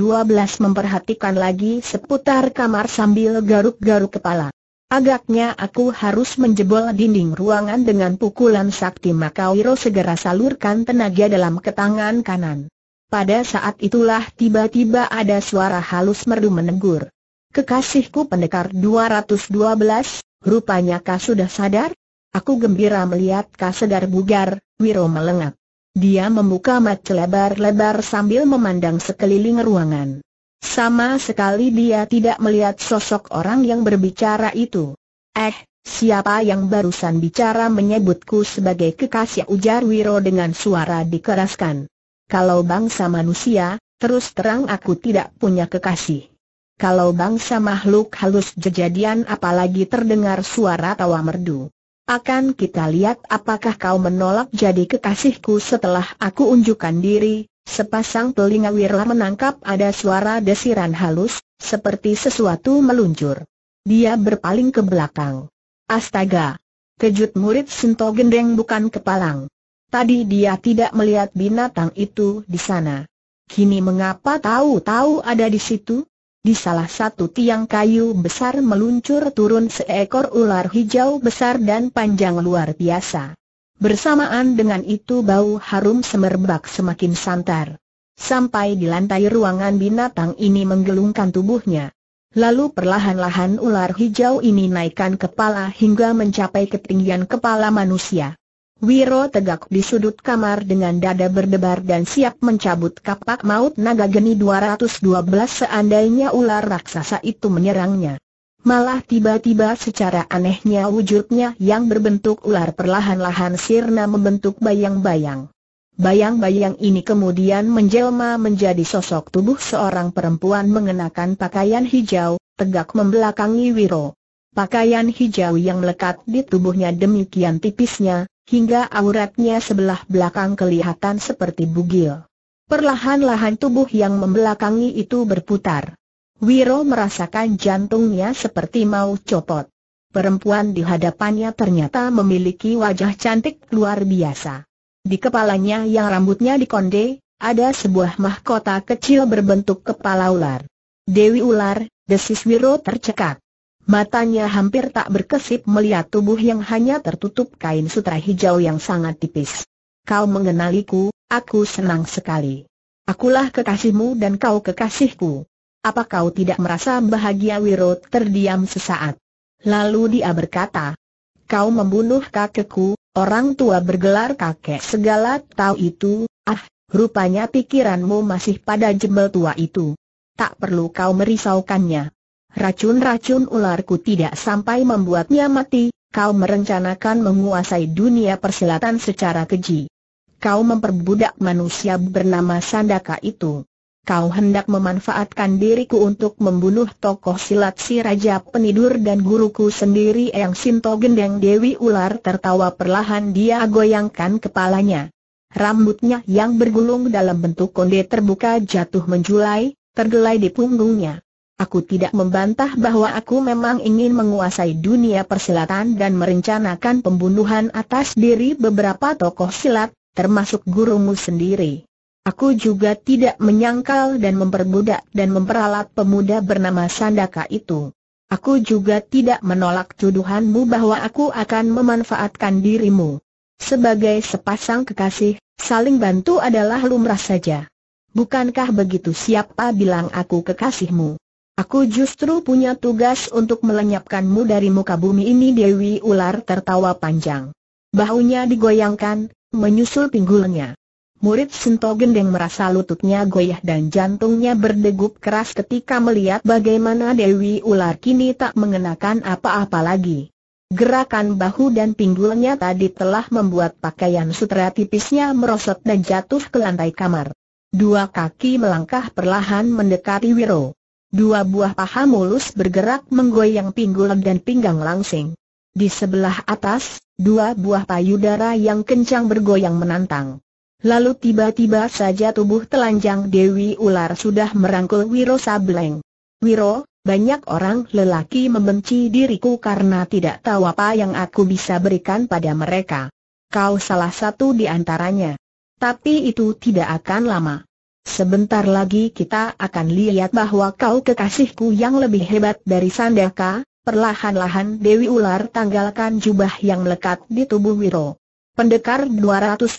memperhatikan lagi seputar kamar sambil garuk-garuk kepala. Agaknya aku harus menjebol dinding ruangan dengan pukulan sakti maka Makawiro segera salurkan tenaga dalam ke tangan kanan. Pada saat itulah tiba-tiba ada suara halus merdu menegur. Kekasihku pendekar 212, rupanya kau sudah sadar? Aku gembira melihat kau segar bugar, Wiro melengak. Dia membuka mata lebar-lebar sambil memandang sekeliling ruangan. Sama sekali dia tidak melihat sosok orang yang berbicara itu. Eh, siapa yang barusan bicara menyebutku sebagai kekasih ujar Wiro dengan suara dikeraskan. Kalau bangsa manusia, terus terang aku tidak punya kekasih. Kalau bangsa makhluk halus jejadian apalagi terdengar suara tawa merdu. Akan kita lihat apakah kau menolak jadi kekasihku setelah aku unjukkan diri. Sepasang telinga Wirla menangkap ada suara desiran halus, seperti sesuatu meluncur. Dia berpaling ke belakang. Astaga! Kejut murid Sinto Gendeng bukan kepalang. Tadi dia tidak melihat binatang itu di sana. Kini mengapa tahu-tahu ada di situ? Di salah satu tiang kayu besar meluncur turun seekor ular hijau besar dan panjang luar biasa. Bersamaan dengan itu bau harum semerbak semakin santar. Sampai di lantai ruangan binatang ini menggelungkan tubuhnya. Lalu perlahan-lahan ular hijau ini naikkan kepala hingga mencapai ketinggian kepala manusia. Wiro tegak di sudut kamar dengan dada berdebar dan siap mencabut kapak maut naga geni 212 seandainya ular raksasa itu menyerangnya. Malah tiba-tiba secara anehnya wujudnya yang berbentuk ular perlahan-lahan sirna membentuk bayang-bayang. Bayang-bayang ini kemudian menjelma menjadi sosok tubuh seorang perempuan mengenakan pakaian hijau, tegak membelakangi Wiro. Pakaian hijau yang melekat di tubuhnya demikian tipisnya, hingga auratnya sebelah belakang kelihatan seperti bugil. Perlahan-lahan tubuh yang membelakangi itu berputar. Wiro merasakan jantungnya seperti mau copot. Perempuan di hadapannya ternyata memiliki wajah cantik luar biasa. Di kepalanya yang rambutnya dikonde, ada sebuah mahkota kecil berbentuk kepala ular. Dewi ular, desis Wiro tercekat. Matanya hampir tak berkesip melihat tubuh yang hanya tertutup kain sutra hijau yang sangat tipis. Kau mengenaliku, aku senang sekali. Akulah kekasihmu dan kau kekasihku. Apa kau tidak merasa bahagia Wiro terdiam sesaat? Lalu dia berkata, Kau membunuh kakekku, orang tua bergelar kakek segala tahu itu, ah, rupanya pikiranmu masih pada jembel tua itu. Tak perlu kau merisaukannya racun-racun ularku tidak sampai membuatnya mati, kau merencanakan menguasai dunia persilatan secara keji. Kau memperbudak manusia bernama Sandaka itu. Kau hendak memanfaatkan diriku untuk membunuh tokoh silat si Raja Penidur dan guruku sendiri yang Sinto Gendeng Dewi Ular tertawa perlahan dia goyangkan kepalanya. Rambutnya yang bergulung dalam bentuk konde terbuka jatuh menjulai, tergelai di punggungnya. Aku tidak membantah bahwa aku memang ingin menguasai dunia persilatan dan merencanakan pembunuhan atas diri beberapa tokoh silat, termasuk gurumu sendiri. Aku juga tidak menyangkal dan memperbudak dan memperalat pemuda bernama Sandaka itu. Aku juga tidak menolak tuduhanmu bahwa aku akan memanfaatkan dirimu. Sebagai sepasang kekasih, saling bantu adalah lumrah saja. Bukankah begitu siapa bilang aku kekasihmu? Aku justru punya tugas untuk melenyapkanmu dari muka bumi ini Dewi Ular tertawa panjang. Bahunya digoyangkan, menyusul pinggulnya. Murid Sinto Gendeng merasa lututnya goyah dan jantungnya berdegup keras ketika melihat bagaimana Dewi Ular kini tak mengenakan apa-apa lagi. Gerakan bahu dan pinggulnya tadi telah membuat pakaian sutra tipisnya merosot dan jatuh ke lantai kamar. Dua kaki melangkah perlahan mendekati Wiro. Dua buah paha mulus bergerak menggoyang pinggul dan pinggang langsing. Di sebelah atas, dua buah payudara yang kencang bergoyang menantang. Lalu tiba-tiba saja tubuh telanjang Dewi Ular sudah merangkul Wiro Sableng. Wiro, banyak orang lelaki membenci diriku karena tidak tahu apa yang aku bisa berikan pada mereka. Kau salah satu di antaranya. Tapi itu tidak akan lama. Sebentar lagi kita akan lihat bahwa kau kekasihku yang lebih hebat dari Sandaka. Perlahan-lahan Dewi Ular tanggalkan jubah yang melekat di tubuh Wiro. Pendekar 212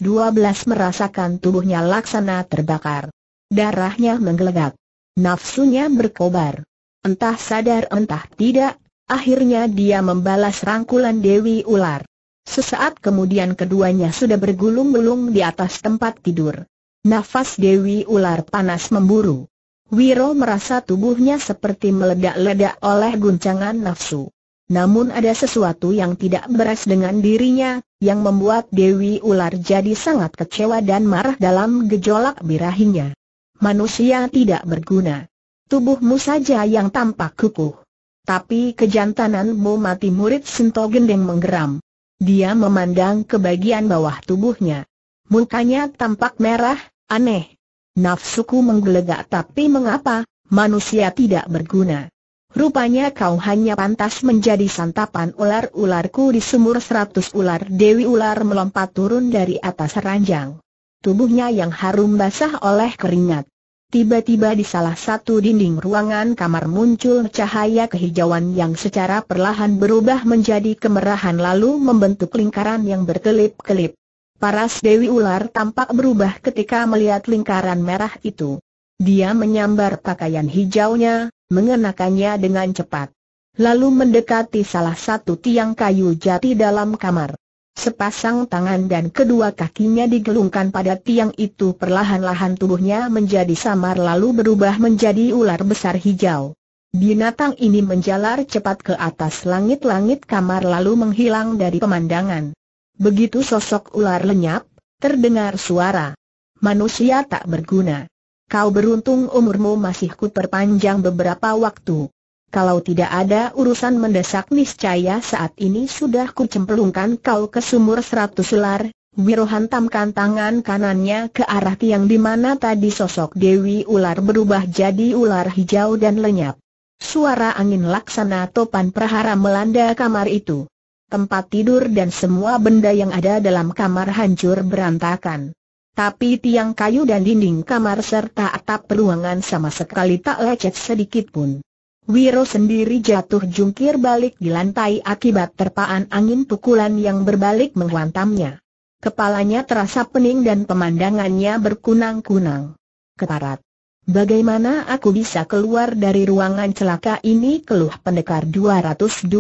merasakan tubuhnya laksana terbakar. Darahnya menggelegak. Nafsunya berkobar. Entah sadar entah tidak, akhirnya dia membalas rangkulan Dewi Ular. Sesaat kemudian keduanya sudah bergulung-gulung di atas tempat tidur. Nafas Dewi ular panas memburu. Wiro merasa tubuhnya seperti meledak-ledak oleh guncangan nafsu. Namun ada sesuatu yang tidak beres dengan dirinya, yang membuat Dewi Ular jadi sangat kecewa dan marah dalam gejolak birahinya. Manusia tidak berguna. Tubuhmu saja yang tampak kukuh. Tapi kejantananmu mati murid Sinto Gendeng menggeram. Dia memandang ke bagian bawah tubuhnya. Mukanya tampak merah, Aneh. Nafsuku menggelegak tapi mengapa, manusia tidak berguna. Rupanya kau hanya pantas menjadi santapan ular-ularku di sumur seratus ular Dewi ular melompat turun dari atas ranjang. Tubuhnya yang harum basah oleh keringat. Tiba-tiba di salah satu dinding ruangan kamar muncul cahaya kehijauan yang secara perlahan berubah menjadi kemerahan lalu membentuk lingkaran yang berkelip-kelip. Paras Dewi Ular tampak berubah ketika melihat lingkaran merah itu. Dia menyambar pakaian hijaunya, mengenakannya dengan cepat. Lalu mendekati salah satu tiang kayu jati dalam kamar. Sepasang tangan dan kedua kakinya digelungkan pada tiang itu perlahan-lahan tubuhnya menjadi samar lalu berubah menjadi ular besar hijau. Binatang ini menjalar cepat ke atas langit-langit kamar lalu menghilang dari pemandangan. Begitu sosok ular lenyap, terdengar suara. Manusia tak berguna. Kau beruntung umurmu masih kuperpanjang beberapa waktu. Kalau tidak ada urusan mendesak niscaya saat ini sudah kucemplungkan kau ke sumur seratus ular. Wiro hantamkan tangan kanannya ke arah tiang di mana tadi sosok Dewi ular berubah jadi ular hijau dan lenyap. Suara angin laksana topan prahara melanda kamar itu tempat tidur dan semua benda yang ada dalam kamar hancur berantakan. Tapi tiang kayu dan dinding kamar serta atap ruangan sama sekali tak lecet sedikit pun. Wiro sendiri jatuh jungkir balik di lantai akibat terpaan angin pukulan yang berbalik menghantamnya. Kepalanya terasa pening dan pemandangannya berkunang-kunang. Keparat. Bagaimana aku bisa keluar dari ruangan celaka ini keluh pendekar 212.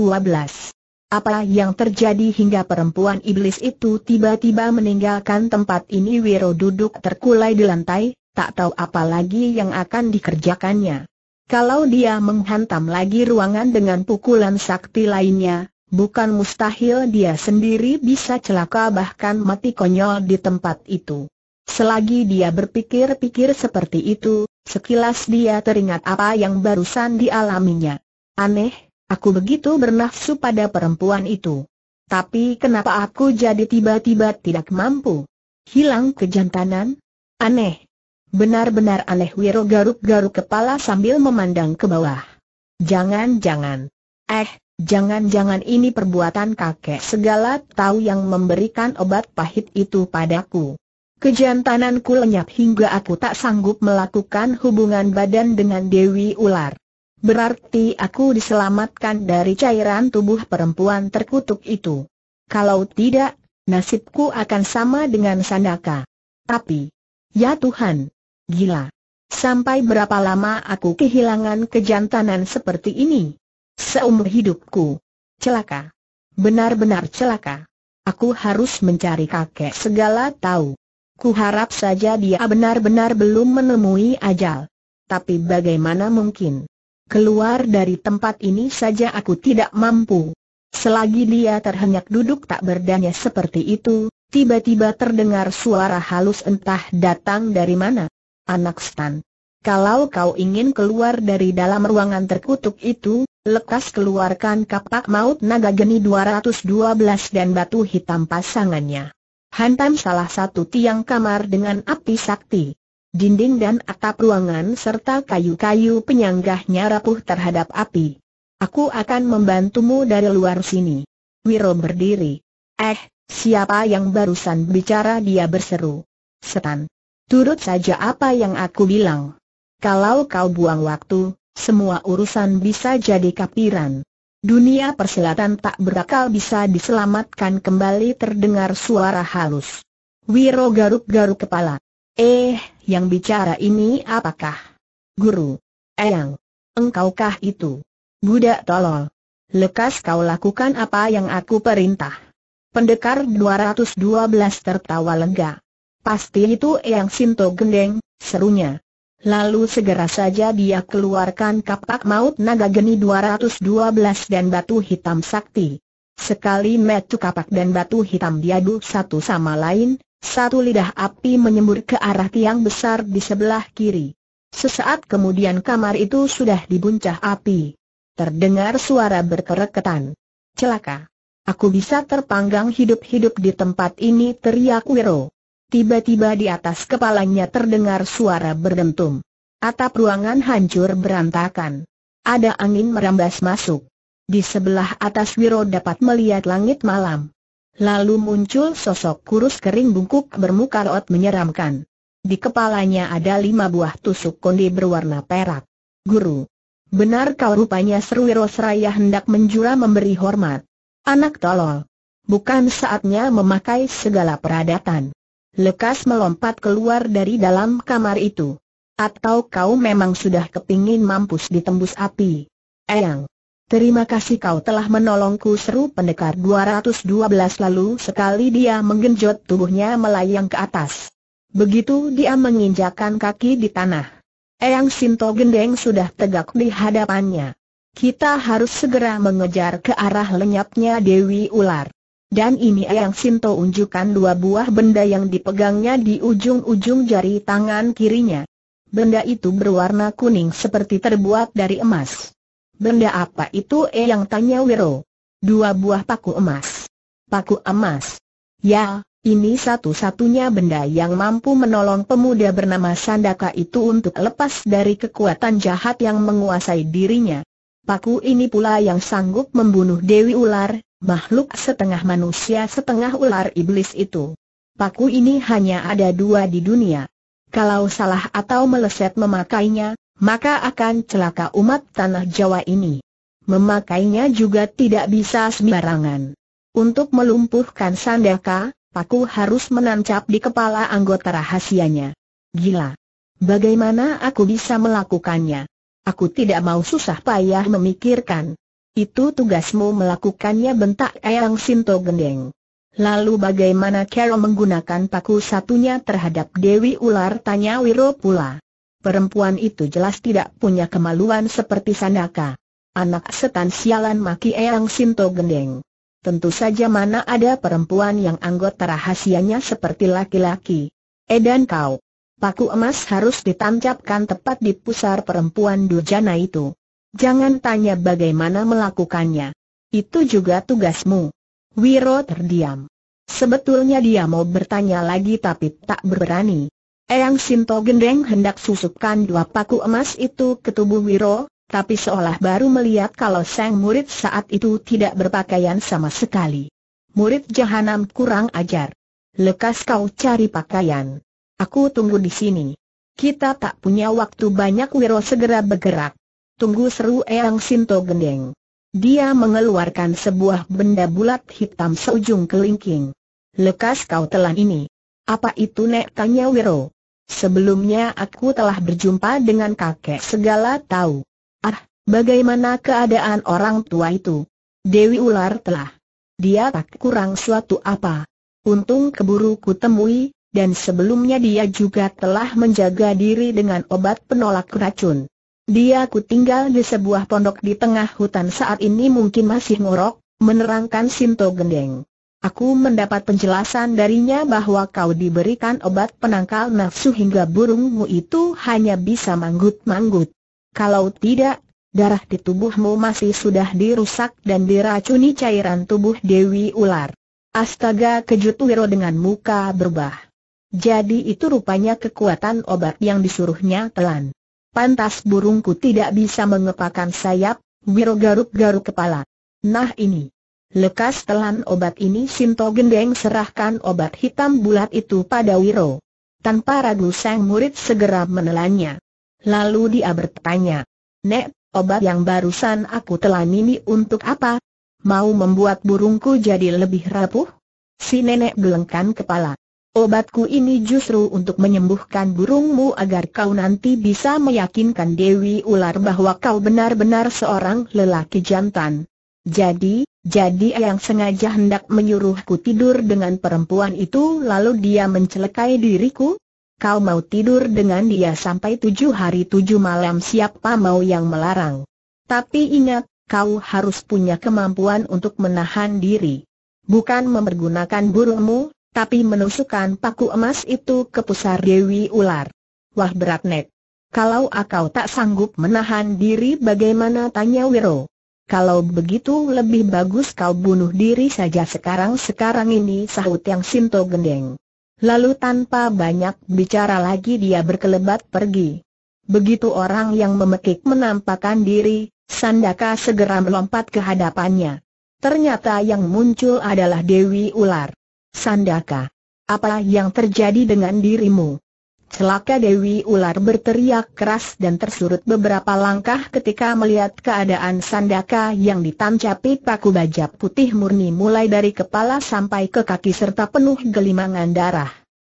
Apa yang terjadi hingga perempuan iblis itu tiba-tiba meninggalkan tempat ini Wiro duduk terkulai di lantai, tak tahu apa lagi yang akan dikerjakannya. Kalau dia menghantam lagi ruangan dengan pukulan sakti lainnya, bukan mustahil dia sendiri bisa celaka bahkan mati konyol di tempat itu. Selagi dia berpikir-pikir seperti itu, sekilas dia teringat apa yang barusan dialaminya. Aneh, Aku begitu bernafsu pada perempuan itu. Tapi kenapa aku jadi tiba-tiba tidak mampu? Hilang kejantanan? Aneh. Benar-benar aneh Wiro garuk-garuk kepala sambil memandang ke bawah. Jangan-jangan. Eh, jangan-jangan ini perbuatan kakek segala tahu yang memberikan obat pahit itu padaku. Kejantananku lenyap hingga aku tak sanggup melakukan hubungan badan dengan Dewi Ular. Berarti aku diselamatkan dari cairan tubuh perempuan terkutuk itu. Kalau tidak, nasibku akan sama dengan Sandaka. Tapi, ya Tuhan, gila. Sampai berapa lama aku kehilangan kejantanan seperti ini? Seumur hidupku. Celaka. Benar-benar celaka. Aku harus mencari kakek segala tahu. Ku harap saja dia benar-benar belum menemui ajal. Tapi bagaimana mungkin? Keluar dari tempat ini saja aku tidak mampu. Selagi dia terhenyak duduk tak berdaya seperti itu, tiba-tiba terdengar suara halus entah datang dari mana. Anak Stan. Kalau kau ingin keluar dari dalam ruangan terkutuk itu, lekas keluarkan kapak maut naga geni 212 dan batu hitam pasangannya. Hantam salah satu tiang kamar dengan api sakti dinding dan atap ruangan serta kayu-kayu penyanggahnya rapuh terhadap api. Aku akan membantumu dari luar sini. Wiro berdiri. Eh, siapa yang barusan bicara dia berseru. Setan. Turut saja apa yang aku bilang. Kalau kau buang waktu, semua urusan bisa jadi kapiran. Dunia persilatan tak berakal bisa diselamatkan kembali terdengar suara halus. Wiro garuk-garuk kepala. Eh, yang bicara ini apakah? Guru. Eyang. Engkaukah itu? Budak tolol. Lekas kau lakukan apa yang aku perintah. Pendekar 212 tertawa lega. Pasti itu Eyang Sinto Gendeng, serunya. Lalu segera saja dia keluarkan kapak maut naga geni 212 dan batu hitam sakti. Sekali metu kapak dan batu hitam diadu satu sama lain, satu lidah api menyembur ke arah tiang besar di sebelah kiri. Sesaat kemudian kamar itu sudah dibuncah api. Terdengar suara berkereketan. Celaka. Aku bisa terpanggang hidup-hidup di tempat ini teriak Wiro. Tiba-tiba di atas kepalanya terdengar suara berdentum. Atap ruangan hancur berantakan. Ada angin merambas masuk. Di sebelah atas Wiro dapat melihat langit malam. Lalu muncul sosok kurus kering bungkuk bermuka rot menyeramkan. Di kepalanya ada lima buah tusuk konde berwarna perak. Guru. Benar kau rupanya Serwiro Seraya hendak menjura memberi hormat. Anak tolol. Bukan saatnya memakai segala peradatan. Lekas melompat keluar dari dalam kamar itu. Atau kau memang sudah kepingin mampus ditembus api? Eyang. Terima kasih kau telah menolongku seru pendekar 212 lalu sekali dia menggenjot tubuhnya melayang ke atas. Begitu dia menginjakan kaki di tanah. Eyang Sinto Gendeng sudah tegak di hadapannya. Kita harus segera mengejar ke arah lenyapnya Dewi Ular. Dan ini Eyang Sinto unjukkan dua buah benda yang dipegangnya di ujung-ujung jari tangan kirinya. Benda itu berwarna kuning seperti terbuat dari emas. Benda apa itu eh yang tanya Wiro? Dua buah paku emas. Paku emas. Ya, ini satu-satunya benda yang mampu menolong pemuda bernama Sandaka itu untuk lepas dari kekuatan jahat yang menguasai dirinya. Paku ini pula yang sanggup membunuh Dewi Ular, makhluk setengah manusia setengah ular iblis itu. Paku ini hanya ada dua di dunia. Kalau salah atau meleset memakainya, maka akan celaka umat tanah Jawa ini. Memakainya juga tidak bisa sembarangan. Untuk melumpuhkan Sandaka, Paku harus menancap di kepala anggota rahasianya. Gila! Bagaimana aku bisa melakukannya? Aku tidak mau susah payah memikirkan. Itu tugasmu melakukannya bentak Eyang Sinto Gendeng. Lalu bagaimana Carol menggunakan paku satunya terhadap Dewi Ular tanya Wiro pula. Perempuan itu jelas tidak punya kemaluan seperti Sanaka. Anak setan sialan maki Eyang Sinto gendeng. Tentu saja mana ada perempuan yang anggota rahasianya seperti laki-laki. Edan eh kau. Paku emas harus ditancapkan tepat di pusar perempuan durjana itu. Jangan tanya bagaimana melakukannya. Itu juga tugasmu. Wiro terdiam. Sebetulnya dia mau bertanya lagi tapi tak berani. Eyang Sinto Gendeng hendak susupkan dua paku emas itu ke tubuh Wiro, tapi seolah baru melihat kalau sang murid saat itu tidak berpakaian sama sekali. Murid jahanam kurang ajar. Lekas kau cari pakaian. Aku tunggu di sini. Kita tak punya waktu banyak Wiro segera bergerak. Tunggu seru Eyang Sinto Gendeng. Dia mengeluarkan sebuah benda bulat hitam seujung kelingking. Lekas kau telan ini. Apa itu nek tanya Wiro? Sebelumnya aku telah berjumpa dengan kakek segala tahu. Ah, bagaimana keadaan orang tua itu? Dewi ular telah. Dia tak kurang suatu apa. Untung keburu ku temui, dan sebelumnya dia juga telah menjaga diri dengan obat penolak racun. Dia ku tinggal di sebuah pondok di tengah hutan saat ini mungkin masih ngorok, menerangkan Sinto Gendeng. Aku mendapat penjelasan darinya bahwa kau diberikan obat penangkal nafsu hingga burungmu itu hanya bisa manggut-manggut. Kalau tidak, darah di tubuhmu masih sudah dirusak dan diracuni cairan tubuh Dewi Ular. Astaga kejut Wiro dengan muka berubah. Jadi itu rupanya kekuatan obat yang disuruhnya telan. Pantas burungku tidak bisa mengepakkan sayap, Wiro garuk-garuk kepala. Nah ini. Lekas telan obat ini Sinto Gendeng serahkan obat hitam bulat itu pada Wiro. Tanpa ragu sang murid segera menelannya. Lalu dia bertanya, Nek, obat yang barusan aku telan ini untuk apa? Mau membuat burungku jadi lebih rapuh? Si nenek gelengkan kepala. Obatku ini justru untuk menyembuhkan burungmu agar kau nanti bisa meyakinkan Dewi Ular bahwa kau benar-benar seorang lelaki jantan. Jadi, jadi yang sengaja hendak menyuruhku tidur dengan perempuan itu lalu dia mencelakai diriku? Kau mau tidur dengan dia sampai tujuh hari tujuh malam siapa mau yang melarang? Tapi ingat, kau harus punya kemampuan untuk menahan diri. Bukan mempergunakan burungmu, tapi menusukkan paku emas itu ke pusar Dewi Ular. Wah berat net. Kalau akau tak sanggup menahan diri bagaimana tanya Wiro? Kalau begitu lebih bagus kau bunuh diri saja sekarang-sekarang ini sahut yang Sinto gendeng. Lalu tanpa banyak bicara lagi dia berkelebat pergi. Begitu orang yang memekik menampakkan diri, Sandaka segera melompat ke hadapannya. Ternyata yang muncul adalah Dewi Ular. Sandaka, apa yang terjadi dengan dirimu? Celaka Dewi Ular berteriak keras dan tersurut beberapa langkah ketika melihat keadaan Sandaka yang ditancapi paku baja putih murni mulai dari kepala sampai ke kaki serta penuh gelimangan darah.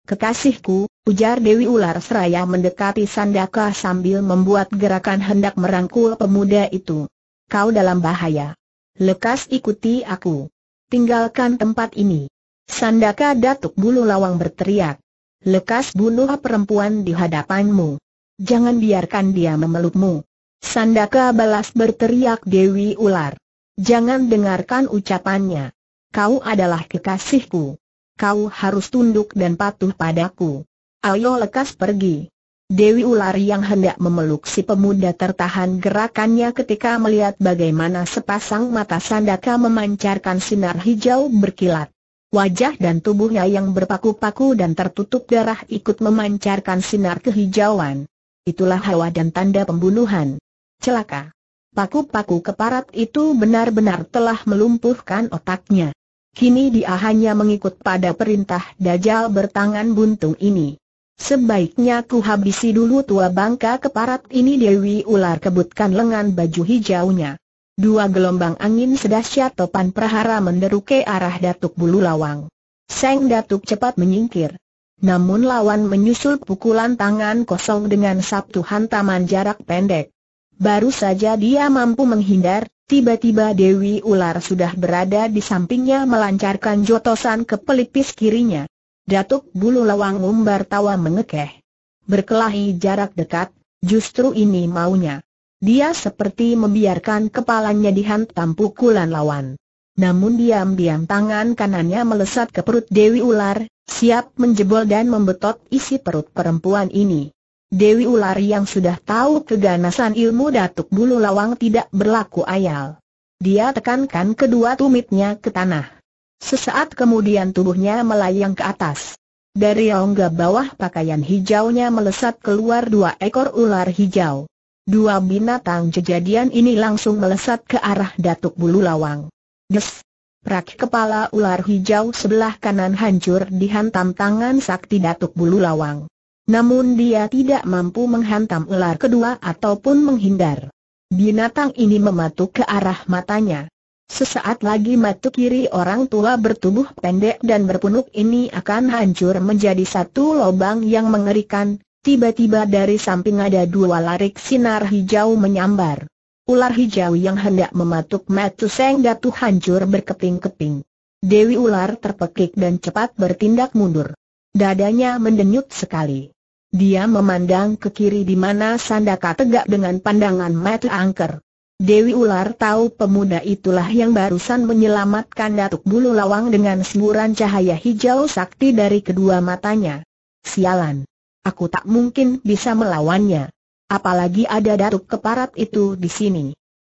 Kekasihku, ujar Dewi Ular seraya mendekati Sandaka sambil membuat gerakan hendak merangkul pemuda itu. Kau dalam bahaya. Lekas ikuti aku. Tinggalkan tempat ini. Sandaka Datuk Bulu Lawang berteriak lekas bunuh perempuan di hadapanmu. Jangan biarkan dia memelukmu. Sandaka balas berteriak Dewi Ular. Jangan dengarkan ucapannya. Kau adalah kekasihku. Kau harus tunduk dan patuh padaku. Ayo lekas pergi. Dewi Ular yang hendak memeluk si pemuda tertahan gerakannya ketika melihat bagaimana sepasang mata Sandaka memancarkan sinar hijau berkilat. Wajah dan tubuhnya yang berpaku-paku dan tertutup darah ikut memancarkan sinar kehijauan. Itulah hawa dan tanda pembunuhan. Celaka. Paku-paku keparat itu benar-benar telah melumpuhkan otaknya. Kini dia hanya mengikut pada perintah Dajjal bertangan buntung ini. Sebaiknya ku habisi dulu tua bangka keparat ini Dewi Ular kebutkan lengan baju hijaunya. Dua gelombang angin sedahsyat topan prahara menderu ke arah Datuk Bulu Lawang. Seng Datuk cepat menyingkir. Namun lawan menyusul pukulan tangan kosong dengan sabtu hantaman jarak pendek. Baru saja dia mampu menghindar, tiba-tiba Dewi Ular sudah berada di sampingnya melancarkan jotosan ke pelipis kirinya. Datuk Bulu Lawang umbar tawa mengekeh. Berkelahi jarak dekat, justru ini maunya. Dia seperti membiarkan kepalanya dihantam pukulan lawan. Namun diam-diam tangan kanannya melesat ke perut Dewi Ular, siap menjebol dan membetot isi perut perempuan ini. Dewi Ular yang sudah tahu keganasan ilmu Datuk Bulu Lawang tidak berlaku ayal. Dia tekankan kedua tumitnya ke tanah. Sesaat kemudian tubuhnya melayang ke atas. Dari rongga bawah pakaian hijaunya melesat keluar dua ekor ular hijau. Dua binatang kejadian ini langsung melesat ke arah Datuk Bulu Lawang. Des! Rak kepala ular hijau sebelah kanan hancur dihantam tangan sakti Datuk Bulu Lawang. Namun dia tidak mampu menghantam ular kedua ataupun menghindar. Binatang ini mematuk ke arah matanya. Sesaat lagi mata kiri orang tua bertubuh pendek dan berpunuk ini akan hancur menjadi satu lubang yang mengerikan, Tiba-tiba dari samping ada dua larik sinar hijau menyambar. Ular hijau yang hendak mematuk Seng datu hancur berkeping-keping. Dewi ular terpekik dan cepat bertindak mundur. Dadanya mendenyut sekali. Dia memandang ke kiri di mana Sandaka tegak dengan pandangan mata angker. Dewi ular tahu pemuda itulah yang barusan menyelamatkan Datuk Bulu Lawang dengan semburan cahaya hijau sakti dari kedua matanya. Sialan aku tak mungkin bisa melawannya. Apalagi ada datuk keparat itu di sini.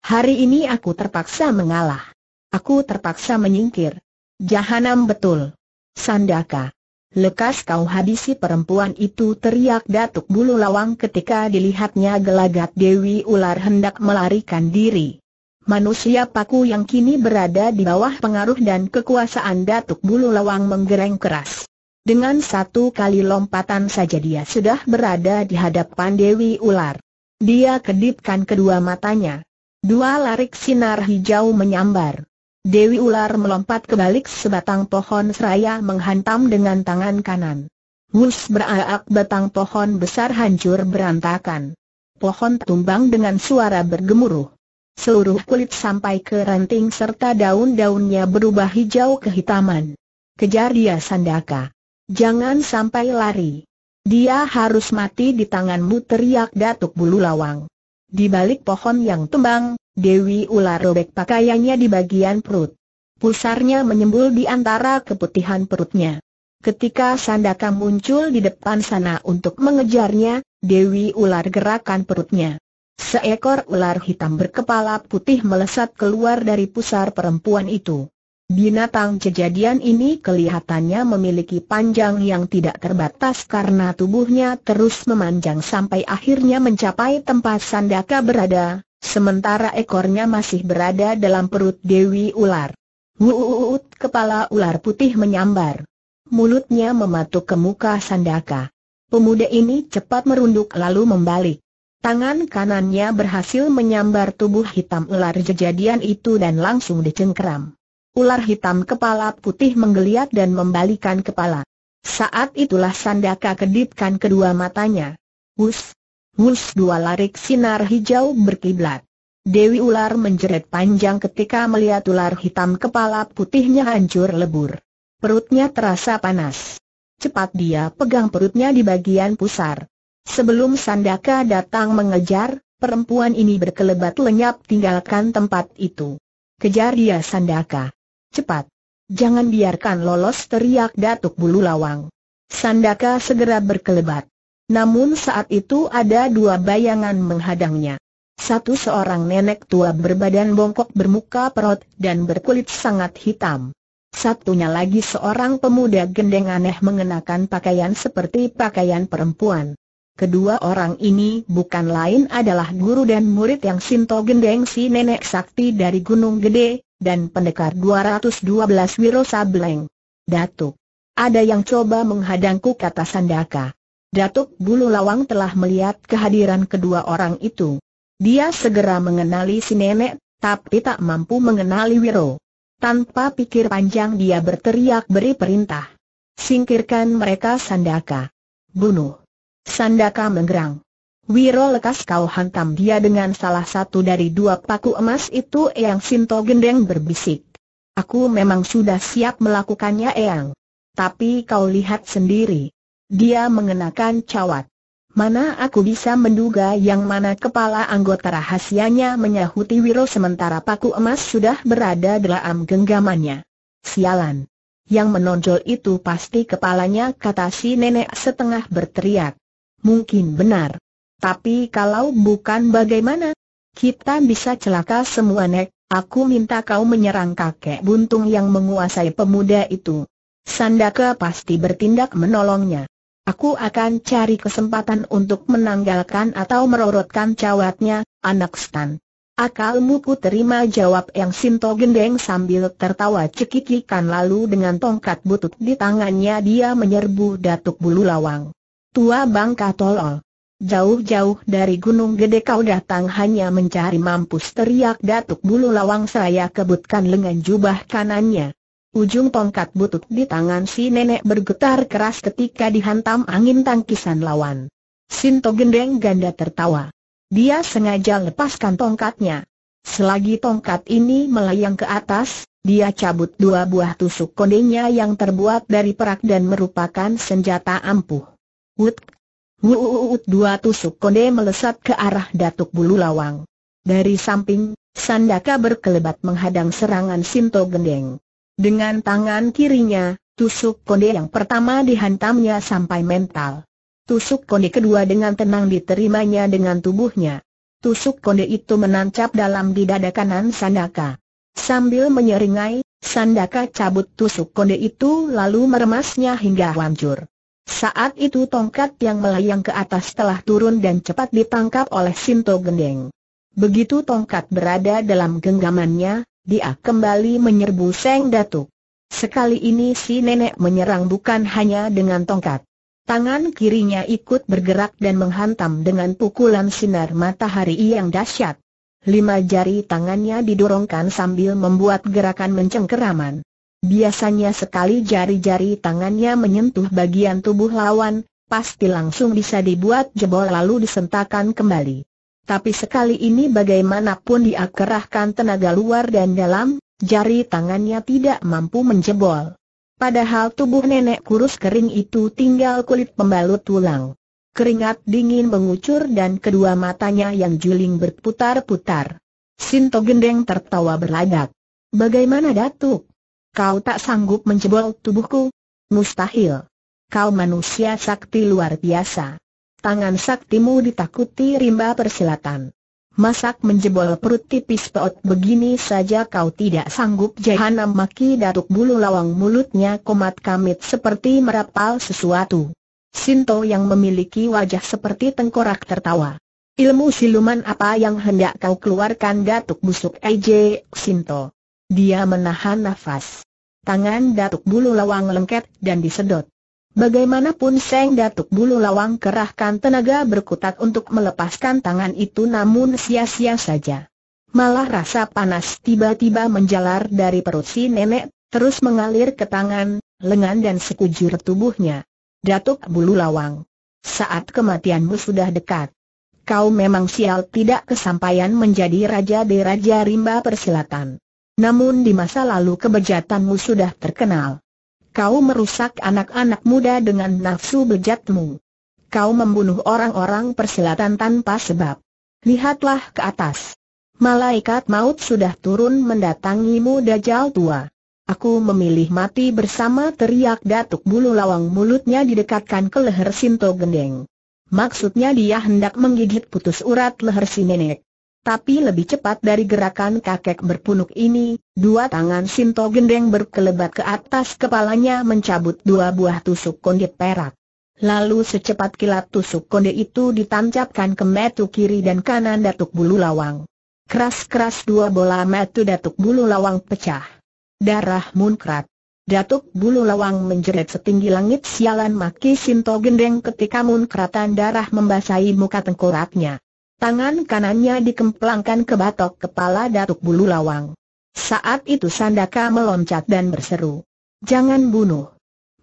Hari ini aku terpaksa mengalah. Aku terpaksa menyingkir. Jahanam betul. Sandaka. Lekas kau habisi perempuan itu teriak Datuk Bulu Lawang ketika dilihatnya gelagat Dewi Ular hendak melarikan diri. Manusia paku yang kini berada di bawah pengaruh dan kekuasaan Datuk Bulu Lawang menggereng keras. Dengan satu kali lompatan saja dia sudah berada di hadapan Dewi Ular. Dia kedipkan kedua matanya. Dua larik sinar hijau menyambar. Dewi Ular melompat ke balik sebatang pohon seraya menghantam dengan tangan kanan. Wus beraak batang pohon besar hancur berantakan. Pohon tumbang dengan suara bergemuruh. Seluruh kulit sampai ke ranting serta daun-daunnya berubah hijau kehitaman. Kejar dia Sandaka. Jangan sampai lari. Dia harus mati di tanganmu teriak Datuk Bulu Lawang. Di balik pohon yang tumbang, Dewi Ular robek pakaiannya di bagian perut. Pulsarnya menyembul di antara keputihan perutnya. Ketika Sandaka muncul di depan sana untuk mengejarnya, Dewi Ular gerakan perutnya. Seekor ular hitam berkepala putih melesat keluar dari pusar perempuan itu. Binatang kejadian ini kelihatannya memiliki panjang yang tidak terbatas karena tubuhnya terus memanjang sampai akhirnya mencapai tempat Sandaka berada, sementara ekornya masih berada dalam perut Dewi Ular. Wuuut kepala ular putih menyambar. Mulutnya mematuk ke muka Sandaka. Pemuda ini cepat merunduk lalu membalik. Tangan kanannya berhasil menyambar tubuh hitam ular kejadian itu dan langsung dicengkram. Ular hitam kepala putih menggeliat dan membalikan kepala. Saat itulah Sandaka kedipkan kedua matanya. Wus! Wus dua larik sinar hijau berkiblat. Dewi ular menjerit panjang ketika melihat ular hitam kepala putihnya hancur lebur. Perutnya terasa panas. Cepat dia pegang perutnya di bagian pusar. Sebelum Sandaka datang mengejar, perempuan ini berkelebat lenyap tinggalkan tempat itu. Kejar dia Sandaka. Cepat! Jangan biarkan lolos teriak Datuk Bulu Lawang. Sandaka segera berkelebat. Namun saat itu ada dua bayangan menghadangnya. Satu seorang nenek tua berbadan bongkok bermuka perot dan berkulit sangat hitam. Satunya lagi seorang pemuda gendeng aneh mengenakan pakaian seperti pakaian perempuan. Kedua orang ini bukan lain adalah guru dan murid yang Sinto Gendeng si nenek sakti dari Gunung Gede, dan pendekar 212 Wiro Sableng. Datuk, ada yang coba menghadangku kata Sandaka. Datuk Bulu Lawang telah melihat kehadiran kedua orang itu. Dia segera mengenali si nenek, tapi tak mampu mengenali Wiro. Tanpa pikir panjang dia berteriak beri perintah. Singkirkan mereka Sandaka. Bunuh. Sandaka menggerang. Wiro lekas kau hantam dia dengan salah satu dari dua paku emas itu Eyang Sinto Gendeng berbisik. Aku memang sudah siap melakukannya Eyang. Tapi kau lihat sendiri. Dia mengenakan cawat. Mana aku bisa menduga yang mana kepala anggota rahasianya menyahuti Wiro sementara paku emas sudah berada dalam genggamannya. Sialan. Yang menonjol itu pasti kepalanya kata si nenek setengah berteriak. Mungkin benar. Tapi kalau bukan bagaimana? Kita bisa celaka semua nek, aku minta kau menyerang kakek buntung yang menguasai pemuda itu. Sandaka pasti bertindak menolongnya. Aku akan cari kesempatan untuk menanggalkan atau merorotkan cawatnya, anak Stan. Akalmu ku terima jawab yang Sinto gendeng sambil tertawa cekikikan lalu dengan tongkat butut di tangannya dia menyerbu Datuk Bulu Lawang. Tua bangka tolol. Jauh-jauh dari gunung gede kau datang hanya mencari mampus teriak datuk bulu lawang saya kebutkan lengan jubah kanannya. Ujung tongkat butut di tangan si nenek bergetar keras ketika dihantam angin tangkisan lawan. Sinto gendeng ganda tertawa. Dia sengaja lepaskan tongkatnya. Selagi tongkat ini melayang ke atas, dia cabut dua buah tusuk kondenya yang terbuat dari perak dan merupakan senjata ampuh. Wut! wut, dua tusuk konde melesat ke arah Datuk Bulu Lawang. Dari samping, Sandaka berkelebat menghadang serangan Sinto Gendeng. Dengan tangan kirinya, tusuk konde yang pertama dihantamnya sampai mental. Tusuk konde kedua dengan tenang diterimanya dengan tubuhnya. Tusuk konde itu menancap dalam di dada kanan Sandaka. Sambil menyeringai, Sandaka cabut tusuk konde itu lalu meremasnya hingga hancur. Saat itu tongkat yang melayang ke atas telah turun dan cepat ditangkap oleh Sinto Gendeng. Begitu tongkat berada dalam genggamannya, dia kembali menyerbu Seng Datuk. Sekali ini si nenek menyerang bukan hanya dengan tongkat. Tangan kirinya ikut bergerak dan menghantam dengan pukulan sinar matahari yang dahsyat. Lima jari tangannya didorongkan sambil membuat gerakan mencengkeraman. Biasanya sekali jari-jari tangannya menyentuh bagian tubuh lawan, pasti langsung bisa dibuat jebol lalu disentakan kembali. Tapi sekali ini bagaimanapun dia tenaga luar dan dalam, jari tangannya tidak mampu menjebol. Padahal tubuh nenek kurus kering itu tinggal kulit pembalut tulang. Keringat dingin mengucur dan kedua matanya yang juling berputar-putar. Sinto Gendeng tertawa berlagak. Bagaimana Datuk? Kau tak sanggup menjebol tubuhku? Mustahil. Kau manusia sakti luar biasa. Tangan saktimu ditakuti rimba persilatan. Masak menjebol perut tipis peot begini saja kau tidak sanggup jahanam maki datuk bulu lawang mulutnya komat kamit seperti merapal sesuatu. Sinto yang memiliki wajah seperti tengkorak tertawa. Ilmu siluman apa yang hendak kau keluarkan datuk busuk EJ Sinto? Dia menahan nafas tangan Datuk Bulu Lawang lengket dan disedot. Bagaimanapun Seng Datuk Bulu Lawang kerahkan tenaga berkutat untuk melepaskan tangan itu namun sia-sia saja. Malah rasa panas tiba-tiba menjalar dari perut si nenek, terus mengalir ke tangan, lengan dan sekujur tubuhnya. Datuk Bulu Lawang. Saat kematianmu sudah dekat. Kau memang sial tidak kesampaian menjadi Raja di Raja Rimba Persilatan. Namun di masa lalu kebejatanmu sudah terkenal. Kau merusak anak-anak muda dengan nafsu bejatmu. Kau membunuh orang-orang persilatan tanpa sebab. Lihatlah ke atas. Malaikat maut sudah turun mendatangimu dajal tua. Aku memilih mati bersama teriak datuk bulu lawang mulutnya didekatkan ke leher Sinto Gendeng. Maksudnya dia hendak menggigit putus urat leher si nenek. Tapi lebih cepat dari gerakan kakek berpunuk ini, dua tangan Sinto Gendeng berkelebat ke atas kepalanya mencabut dua buah tusuk konde perak. Lalu secepat kilat tusuk konde itu ditancapkan ke metu kiri dan kanan Datuk Bulu Lawang. Keras-keras dua bola metu Datuk Bulu Lawang pecah. Darah munkrat. Datuk Bulu Lawang menjerit setinggi langit sialan maki Sinto Gendeng ketika munkratan darah membasahi muka tengkoraknya. Tangan kanannya dikemplangkan ke batok kepala Datuk Bulu Lawang. Saat itu Sandaka meloncat dan berseru. Jangan bunuh.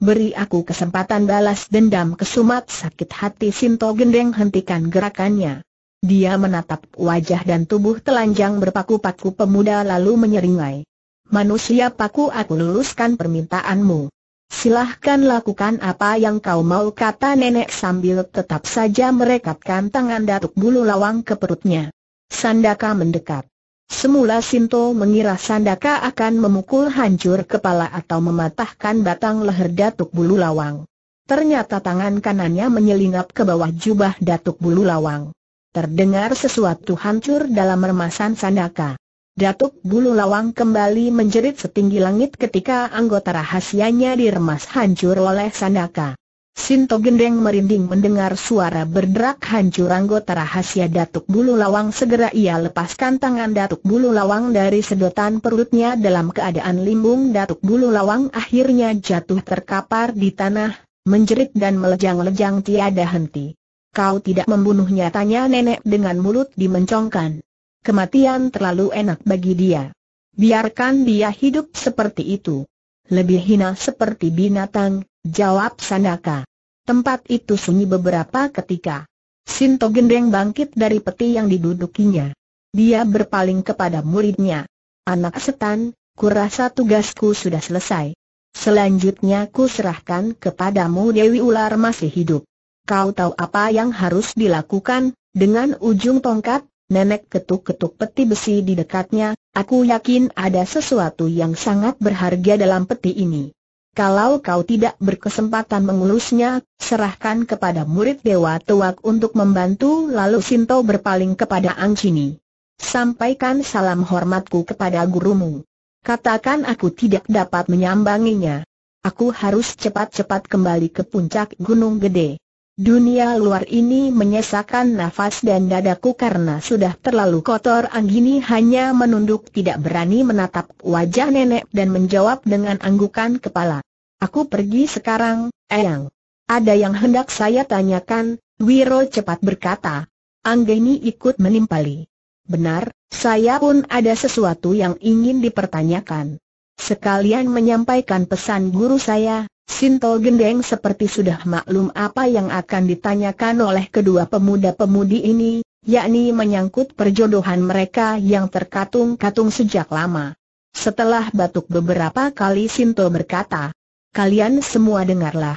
Beri aku kesempatan balas dendam kesumat sakit hati Sinto Gendeng hentikan gerakannya. Dia menatap wajah dan tubuh telanjang berpaku-paku pemuda lalu menyeringai. Manusia paku aku luluskan permintaanmu. Silahkan lakukan apa yang kau mau kata nenek sambil tetap saja merekatkan tangan Datuk Bulu Lawang ke perutnya. Sandaka mendekat. Semula Sinto mengira Sandaka akan memukul hancur kepala atau mematahkan batang leher Datuk Bulu Lawang. Ternyata tangan kanannya menyelinap ke bawah jubah Datuk Bulu Lawang. Terdengar sesuatu hancur dalam remasan Sandaka. Datuk Bulu Lawang kembali menjerit setinggi langit ketika anggota rahasianya diremas hancur oleh Sandaka. Sinto Gendeng merinding mendengar suara berderak hancur anggota rahasia Datuk Bulu Lawang segera ia lepaskan tangan Datuk Bulu Lawang dari sedotan perutnya dalam keadaan limbung Datuk Bulu Lawang akhirnya jatuh terkapar di tanah, menjerit dan melejang-lejang tiada henti. Kau tidak membunuhnya tanya nenek dengan mulut dimencongkan kematian terlalu enak bagi dia. Biarkan dia hidup seperti itu. Lebih hina seperti binatang, jawab Sandaka. Tempat itu sunyi beberapa ketika. Sinto Gendeng bangkit dari peti yang didudukinya. Dia berpaling kepada muridnya. Anak setan, kurasa tugasku sudah selesai. Selanjutnya ku serahkan kepadamu Dewi Ular masih hidup. Kau tahu apa yang harus dilakukan, dengan ujung tongkat, nenek ketuk-ketuk peti besi di dekatnya, aku yakin ada sesuatu yang sangat berharga dalam peti ini. Kalau kau tidak berkesempatan mengulusnya, serahkan kepada murid Dewa Tuak untuk membantu lalu Sinto berpaling kepada Angcini. Sampaikan salam hormatku kepada gurumu. Katakan aku tidak dapat menyambanginya. Aku harus cepat-cepat kembali ke puncak Gunung Gede. Dunia luar ini menyesakan nafas dan dadaku karena sudah terlalu kotor Anggini hanya menunduk tidak berani menatap wajah nenek dan menjawab dengan anggukan kepala. Aku pergi sekarang, Eyang. Ada yang hendak saya tanyakan, Wiro cepat berkata. Anggini ikut menimpali. Benar, saya pun ada sesuatu yang ingin dipertanyakan. Sekalian menyampaikan pesan guru saya, Sintol Gendeng seperti sudah maklum apa yang akan ditanyakan oleh kedua pemuda-pemudi ini, yakni menyangkut perjodohan mereka yang terkatung-katung sejak lama. Setelah batuk beberapa kali Sintol berkata, Kalian semua dengarlah.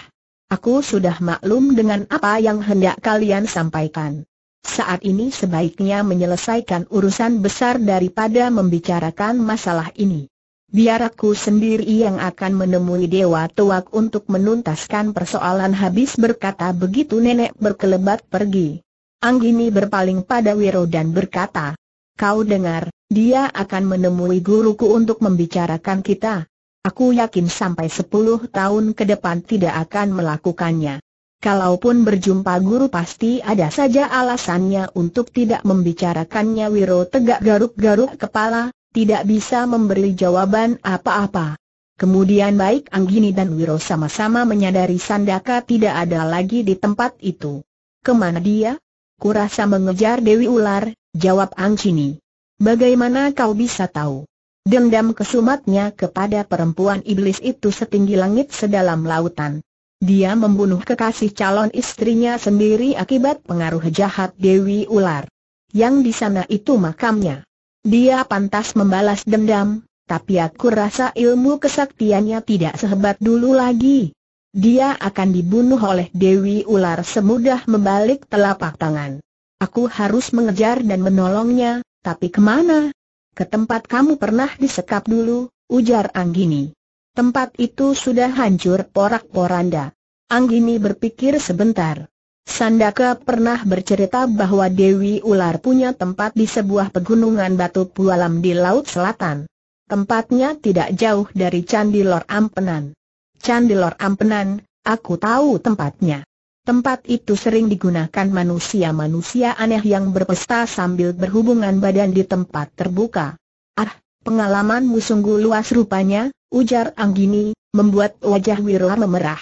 Aku sudah maklum dengan apa yang hendak kalian sampaikan. Saat ini sebaiknya menyelesaikan urusan besar daripada membicarakan masalah ini biar aku sendiri yang akan menemui Dewa Tuak untuk menuntaskan persoalan habis berkata begitu nenek berkelebat pergi. Anggini berpaling pada Wiro dan berkata, Kau dengar, dia akan menemui guruku untuk membicarakan kita. Aku yakin sampai 10 tahun ke depan tidak akan melakukannya. Kalaupun berjumpa guru pasti ada saja alasannya untuk tidak membicarakannya Wiro tegak garuk-garuk kepala, tidak bisa memberi jawaban apa-apa. Kemudian baik Anggini dan Wiro sama-sama menyadari Sandaka tidak ada lagi di tempat itu. Kemana dia? Kurasa mengejar Dewi Ular, jawab Anggini. Bagaimana kau bisa tahu? Dendam kesumatnya kepada perempuan iblis itu setinggi langit sedalam lautan. Dia membunuh kekasih calon istrinya sendiri akibat pengaruh jahat Dewi Ular. Yang di sana itu makamnya. Dia pantas membalas dendam, tapi aku rasa ilmu kesaktiannya tidak sehebat dulu lagi. Dia akan dibunuh oleh Dewi Ular semudah membalik telapak tangan. Aku harus mengejar dan menolongnya, tapi kemana? Ke tempat kamu pernah disekap dulu, ujar Anggini. Tempat itu sudah hancur porak-poranda. Anggini berpikir sebentar. Sandaka pernah bercerita bahwa Dewi Ular punya tempat di sebuah pegunungan batu pualam di Laut Selatan. Tempatnya tidak jauh dari Candi Lor Ampenan. Candi Lor Ampenan, aku tahu tempatnya. Tempat itu sering digunakan manusia-manusia aneh yang berpesta sambil berhubungan badan di tempat terbuka. Ah, pengalamanmu sungguh luas rupanya, ujar Anggini, membuat wajah Wirla memerah.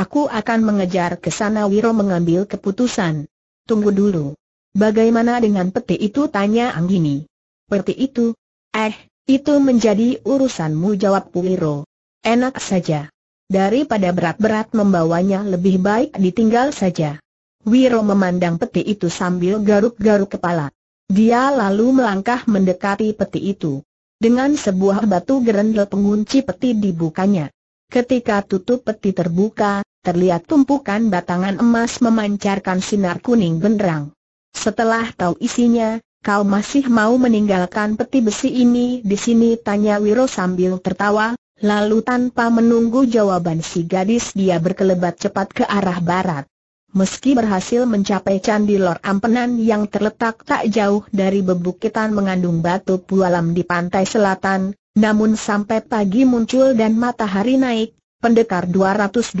Aku akan mengejar ke sana Wiro mengambil keputusan. Tunggu dulu. Bagaimana dengan peti itu tanya Anggini. Peti itu? Eh, itu menjadi urusanmu jawab Wiro. Enak saja. Daripada berat-berat membawanya lebih baik ditinggal saja. Wiro memandang peti itu sambil garuk-garuk kepala. Dia lalu melangkah mendekati peti itu. Dengan sebuah batu gerendel pengunci peti dibukanya. Ketika tutup peti terbuka, terlihat tumpukan batangan emas memancarkan sinar kuning benderang. Setelah tahu isinya, kau masih mau meninggalkan peti besi ini di sini tanya Wiro sambil tertawa, lalu tanpa menunggu jawaban si gadis dia berkelebat cepat ke arah barat. Meski berhasil mencapai Candi Lor Ampenan yang terletak tak jauh dari bebukitan mengandung batu pualam di pantai selatan, namun sampai pagi muncul dan matahari naik, Pendekar 212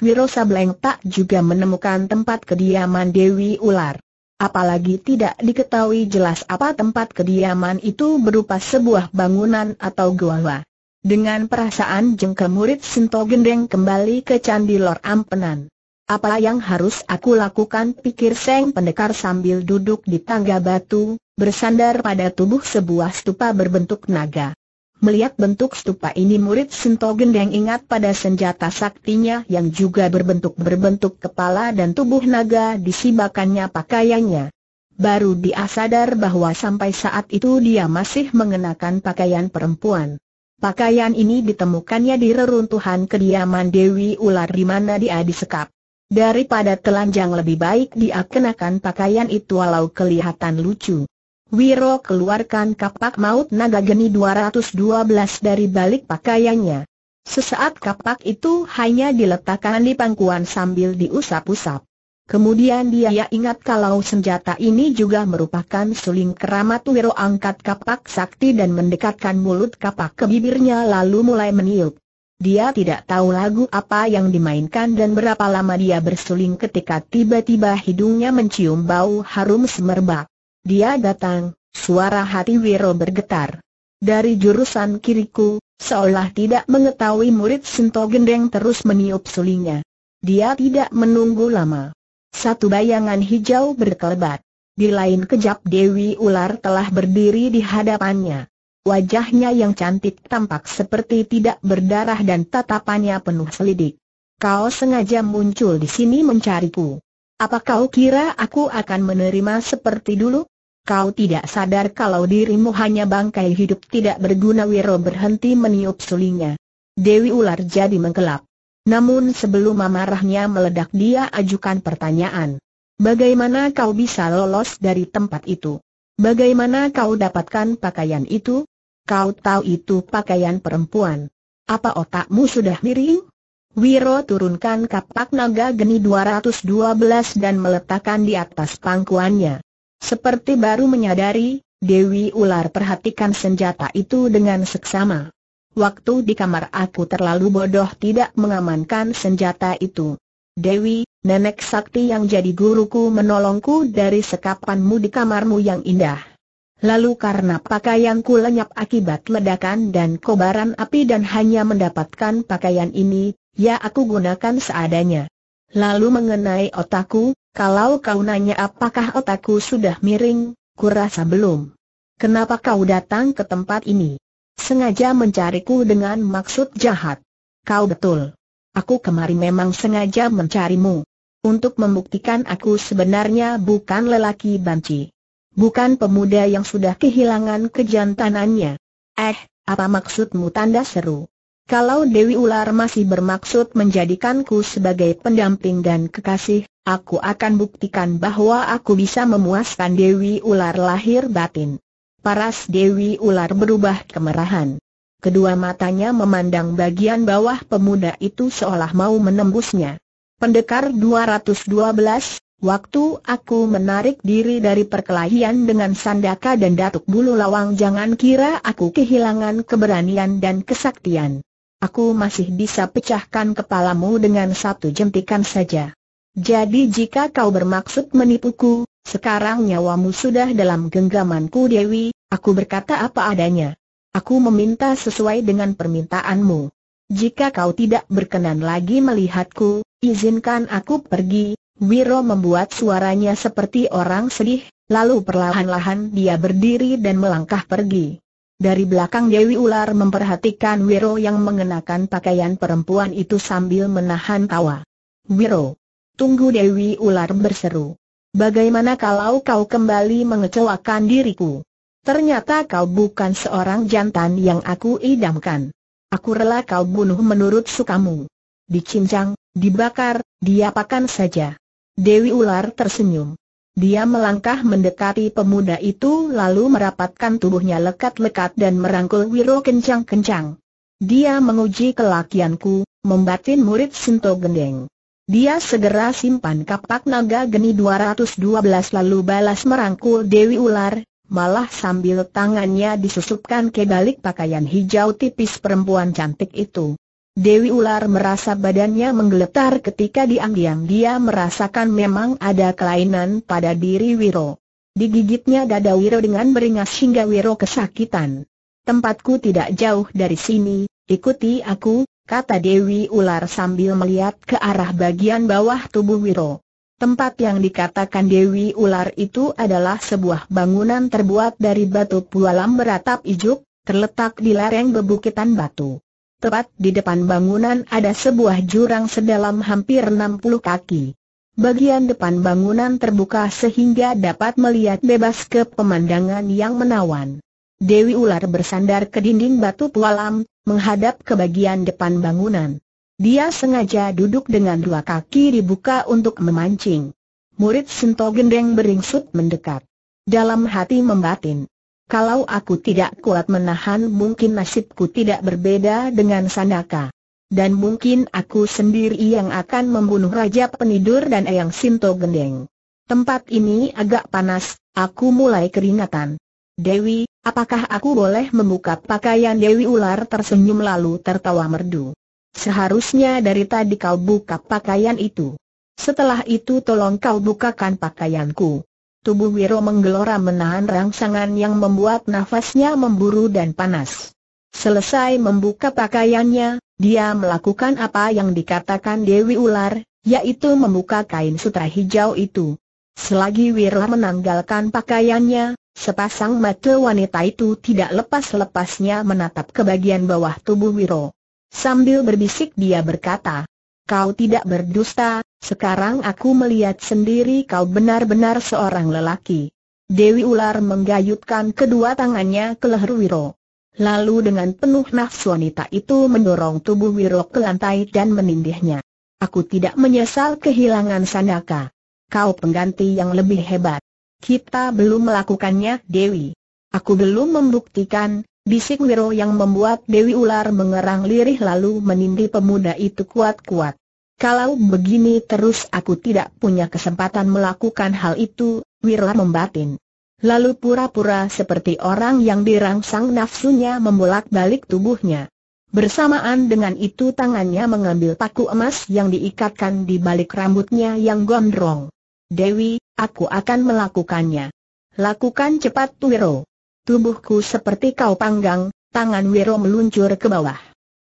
Wiro Sableng tak juga menemukan tempat kediaman Dewi Ular. Apalagi tidak diketahui jelas apa tempat kediaman itu berupa sebuah bangunan atau gua. Dengan perasaan jengkel murid Sinto Gendeng kembali ke Candi Lor Ampenan. Apa yang harus aku lakukan pikir Seng Pendekar sambil duduk di tangga batu, bersandar pada tubuh sebuah stupa berbentuk naga. Melihat bentuk stupa ini murid Sinto Gendeng ingat pada senjata saktinya yang juga berbentuk-berbentuk kepala dan tubuh naga disibakannya pakaiannya. Baru dia sadar bahwa sampai saat itu dia masih mengenakan pakaian perempuan. Pakaian ini ditemukannya di reruntuhan kediaman Dewi Ular di mana dia disekap. Daripada telanjang lebih baik dia kenakan pakaian itu walau kelihatan lucu. Wiro keluarkan kapak maut naga geni 212 dari balik pakaiannya. Sesaat kapak itu hanya diletakkan di pangkuan sambil diusap-usap. Kemudian dia ya ingat kalau senjata ini juga merupakan suling keramat Wiro angkat kapak sakti dan mendekatkan mulut kapak ke bibirnya lalu mulai meniup. Dia tidak tahu lagu apa yang dimainkan dan berapa lama dia bersuling ketika tiba-tiba hidungnya mencium bau harum semerbak. Dia datang, suara hati Wiro bergetar. Dari jurusan kiriku, seolah tidak mengetahui murid Sinto Gendeng terus meniup sulinya. Dia tidak menunggu lama. Satu bayangan hijau berkelebat. Di lain kejap Dewi Ular telah berdiri di hadapannya. Wajahnya yang cantik tampak seperti tidak berdarah dan tatapannya penuh selidik. Kau sengaja muncul di sini mencariku. Apa kau kira aku akan menerima seperti dulu? Kau tidak sadar kalau dirimu hanya bangkai hidup tidak berguna Wiro berhenti meniup sulingnya. Dewi ular jadi menggelap. Namun sebelum amarahnya meledak dia ajukan pertanyaan. Bagaimana kau bisa lolos dari tempat itu? Bagaimana kau dapatkan pakaian itu? Kau tahu itu pakaian perempuan. Apa otakmu sudah miring? Wiro turunkan kapak naga geni 212 dan meletakkan di atas pangkuannya. Seperti baru menyadari, Dewi Ular perhatikan senjata itu dengan seksama. Waktu di kamar aku terlalu bodoh tidak mengamankan senjata itu. Dewi, nenek sakti yang jadi guruku menolongku dari sekapanmu di kamarmu yang indah. Lalu karena pakaianku lenyap akibat ledakan dan kobaran api dan hanya mendapatkan pakaian ini, ya aku gunakan seadanya. Lalu mengenai otakku, kalau kau nanya apakah otakku sudah miring, kurasa belum. Kenapa kau datang ke tempat ini? Sengaja mencariku dengan maksud jahat. Kau betul. Aku kemari memang sengaja mencarimu. Untuk membuktikan aku sebenarnya bukan lelaki banci. Bukan pemuda yang sudah kehilangan kejantanannya. Eh, apa maksudmu tanda seru? Kalau Dewi Ular masih bermaksud menjadikanku sebagai pendamping dan kekasih, aku akan buktikan bahwa aku bisa memuaskan Dewi Ular lahir batin. Paras Dewi Ular berubah kemerahan. Kedua matanya memandang bagian bawah pemuda itu seolah mau menembusnya. Pendekar 212, waktu aku menarik diri dari perkelahian dengan Sandaka dan Datuk Bulu Lawang jangan kira aku kehilangan keberanian dan kesaktian aku masih bisa pecahkan kepalamu dengan satu jentikan saja. Jadi jika kau bermaksud menipuku, sekarang nyawamu sudah dalam genggamanku Dewi, aku berkata apa adanya. Aku meminta sesuai dengan permintaanmu. Jika kau tidak berkenan lagi melihatku, izinkan aku pergi. Wiro membuat suaranya seperti orang sedih, lalu perlahan-lahan dia berdiri dan melangkah pergi. Dari belakang Dewi Ular memperhatikan Wiro yang mengenakan pakaian perempuan itu sambil menahan tawa. Wiro! Tunggu Dewi Ular berseru. Bagaimana kalau kau kembali mengecewakan diriku? Ternyata kau bukan seorang jantan yang aku idamkan. Aku rela kau bunuh menurut sukamu. Dicincang, dibakar, diapakan saja. Dewi Ular tersenyum. Dia melangkah mendekati pemuda itu lalu merapatkan tubuhnya lekat-lekat dan merangkul Wiro kencang-kencang. Dia menguji kelakianku, membatin murid Sinto Gendeng. Dia segera simpan kapak naga geni 212 lalu balas merangkul Dewi Ular, malah sambil tangannya disusupkan ke balik pakaian hijau tipis perempuan cantik itu. Dewi Ular merasa badannya menggeletar ketika diam-diam dia merasakan memang ada kelainan pada diri Wiro. Digigitnya dada Wiro dengan beringas hingga Wiro kesakitan. Tempatku tidak jauh dari sini, ikuti aku, kata Dewi Ular sambil melihat ke arah bagian bawah tubuh Wiro. Tempat yang dikatakan Dewi Ular itu adalah sebuah bangunan terbuat dari batu pualam beratap ijuk, terletak di lereng bebukitan batu. Tepat di depan bangunan ada sebuah jurang sedalam hampir 60 kaki. Bagian depan bangunan terbuka sehingga dapat melihat bebas ke pemandangan yang menawan. Dewi ular bersandar ke dinding batu pualam, menghadap ke bagian depan bangunan. Dia sengaja duduk dengan dua kaki dibuka untuk memancing. Murid Sento Gendeng beringsut mendekat. Dalam hati membatin. Kalau aku tidak kuat menahan mungkin nasibku tidak berbeda dengan Sanaka. Dan mungkin aku sendiri yang akan membunuh Raja Penidur dan Eyang Sinto Gendeng. Tempat ini agak panas, aku mulai keringatan. Dewi, apakah aku boleh membuka pakaian Dewi Ular tersenyum lalu tertawa merdu? Seharusnya dari tadi kau buka pakaian itu. Setelah itu tolong kau bukakan pakaianku. Tubuh Wiro menggelora menahan rangsangan yang membuat nafasnya memburu dan panas. Selesai membuka pakaiannya, dia melakukan apa yang dikatakan Dewi Ular, yaitu membuka kain sutra hijau itu. Selagi Wiro menanggalkan pakaiannya, sepasang mata wanita itu tidak lepas-lepasnya menatap ke bagian bawah tubuh Wiro. Sambil berbisik dia berkata, kau tidak berdusta, sekarang aku melihat sendiri kau benar-benar seorang lelaki. Dewi Ular menggayutkan kedua tangannya ke leher Wiro. Lalu dengan penuh nafsu wanita itu mendorong tubuh Wiro ke lantai dan menindihnya. Aku tidak menyesal kehilangan Sanaka. Kau pengganti yang lebih hebat. Kita belum melakukannya, Dewi. Aku belum membuktikan, bisik Wiro yang membuat Dewi Ular mengerang lirih lalu menindih pemuda itu kuat-kuat. Kalau begini terus aku tidak punya kesempatan melakukan hal itu, Wiro membatin. Lalu pura-pura seperti orang yang dirangsang nafsunya membolak-balik tubuhnya. Bersamaan dengan itu tangannya mengambil paku emas yang diikatkan di balik rambutnya yang gondrong. Dewi, aku akan melakukannya. Lakukan cepat Wiro tubuhku seperti kau panggang, tangan Wiro meluncur ke bawah.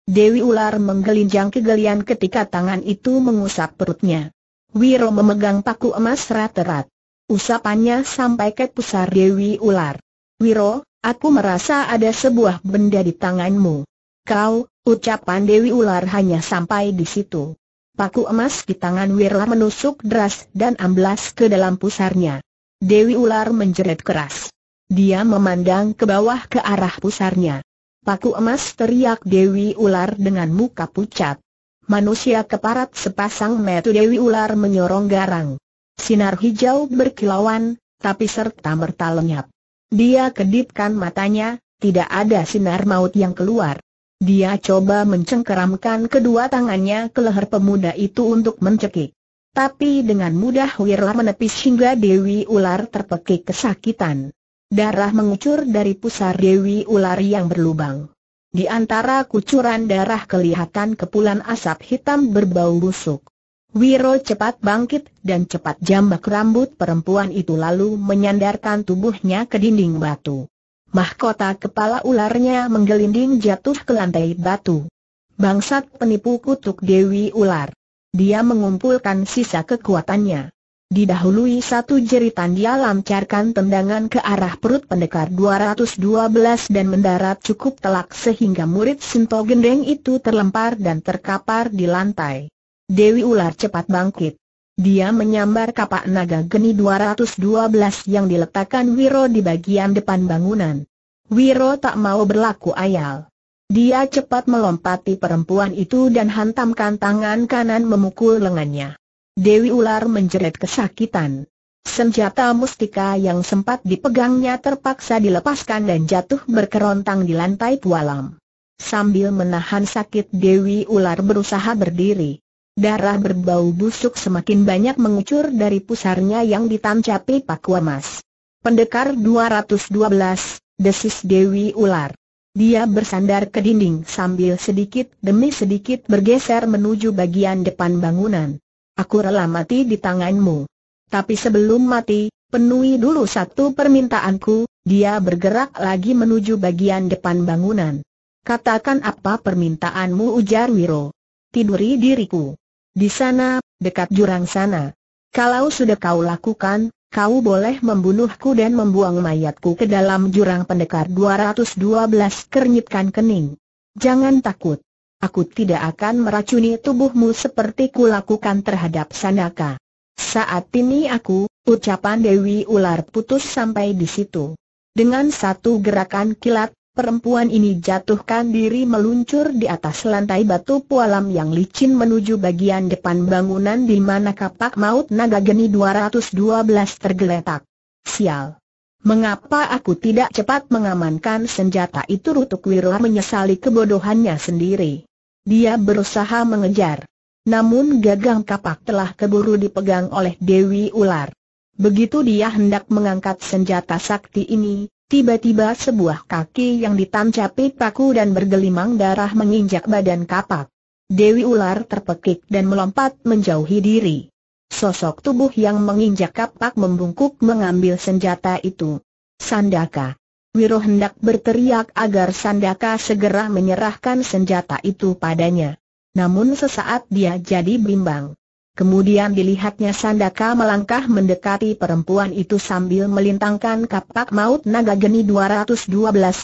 Dewi ular menggelinjang kegelian ketika tangan itu mengusap perutnya. Wiro memegang paku emas rat-rat. Usapannya sampai ke pusar Dewi ular. Wiro, aku merasa ada sebuah benda di tanganmu. Kau, ucapan Dewi ular hanya sampai di situ. Paku emas di tangan Wiro menusuk deras dan amblas ke dalam pusarnya. Dewi ular menjerit keras. Dia memandang ke bawah ke arah pusarnya. Paku emas teriak Dewi Ular dengan muka pucat. Manusia keparat sepasang metu Dewi Ular menyorong garang. Sinar hijau berkilauan, tapi serta merta lenyap. Dia kedipkan matanya, tidak ada sinar maut yang keluar. Dia coba mencengkeramkan kedua tangannya ke leher pemuda itu untuk mencekik. Tapi dengan mudah Wirla menepis hingga Dewi Ular terpekik kesakitan. Darah mengucur dari pusar Dewi Ular yang berlubang. Di antara kucuran darah kelihatan kepulan asap hitam berbau busuk. Wiro cepat bangkit dan cepat jambak rambut perempuan itu lalu menyandarkan tubuhnya ke dinding batu. Mahkota kepala ularnya menggelinding jatuh ke lantai batu. Bangsat penipu kutuk Dewi Ular. Dia mengumpulkan sisa kekuatannya. Didahului satu jeritan dia lancarkan tendangan ke arah perut pendekar 212 dan mendarat cukup telak sehingga murid Sinto Gendeng itu terlempar dan terkapar di lantai. Dewi Ular cepat bangkit. Dia menyambar kapak naga geni 212 yang diletakkan Wiro di bagian depan bangunan. Wiro tak mau berlaku ayal. Dia cepat melompati perempuan itu dan hantamkan tangan kanan memukul lengannya. Dewi Ular menjerit kesakitan. Senjata mustika yang sempat dipegangnya terpaksa dilepaskan dan jatuh berkerontang di lantai pualam. Sambil menahan sakit Dewi Ular berusaha berdiri. Darah berbau busuk semakin banyak mengucur dari pusarnya yang ditancapi paku emas. Pendekar 212, desis Dewi Ular. Dia bersandar ke dinding sambil sedikit demi sedikit bergeser menuju bagian depan bangunan. Aku rela mati di tanganmu. Tapi sebelum mati, penuhi dulu satu permintaanku, dia bergerak lagi menuju bagian depan bangunan. Katakan apa permintaanmu ujar Wiro. Tiduri diriku. Di sana, dekat jurang sana. Kalau sudah kau lakukan, kau boleh membunuhku dan membuang mayatku ke dalam jurang pendekar 212 kernyitkan kening. Jangan takut. Aku tidak akan meracuni tubuhmu seperti kulakukan terhadap Sanaka. Saat ini aku, ucapan Dewi Ular putus sampai di situ. Dengan satu gerakan kilat, perempuan ini jatuhkan diri meluncur di atas lantai batu pualam yang licin menuju bagian depan bangunan di mana kapak maut naga geni 212 tergeletak. Sial! Mengapa aku tidak cepat mengamankan senjata itu Rutuk Wirla menyesali kebodohannya sendiri. Dia berusaha mengejar. Namun gagang kapak telah keburu dipegang oleh Dewi Ular. Begitu dia hendak mengangkat senjata sakti ini, tiba-tiba sebuah kaki yang ditancapi paku dan bergelimang darah menginjak badan kapak. Dewi Ular terpekik dan melompat menjauhi diri. Sosok tubuh yang menginjak kapak membungkuk mengambil senjata itu. Sandaka. Wiro hendak berteriak agar Sandaka segera menyerahkan senjata itu padanya. Namun sesaat dia jadi bimbang. Kemudian dilihatnya Sandaka melangkah mendekati perempuan itu sambil melintangkan kapak maut naga geni 212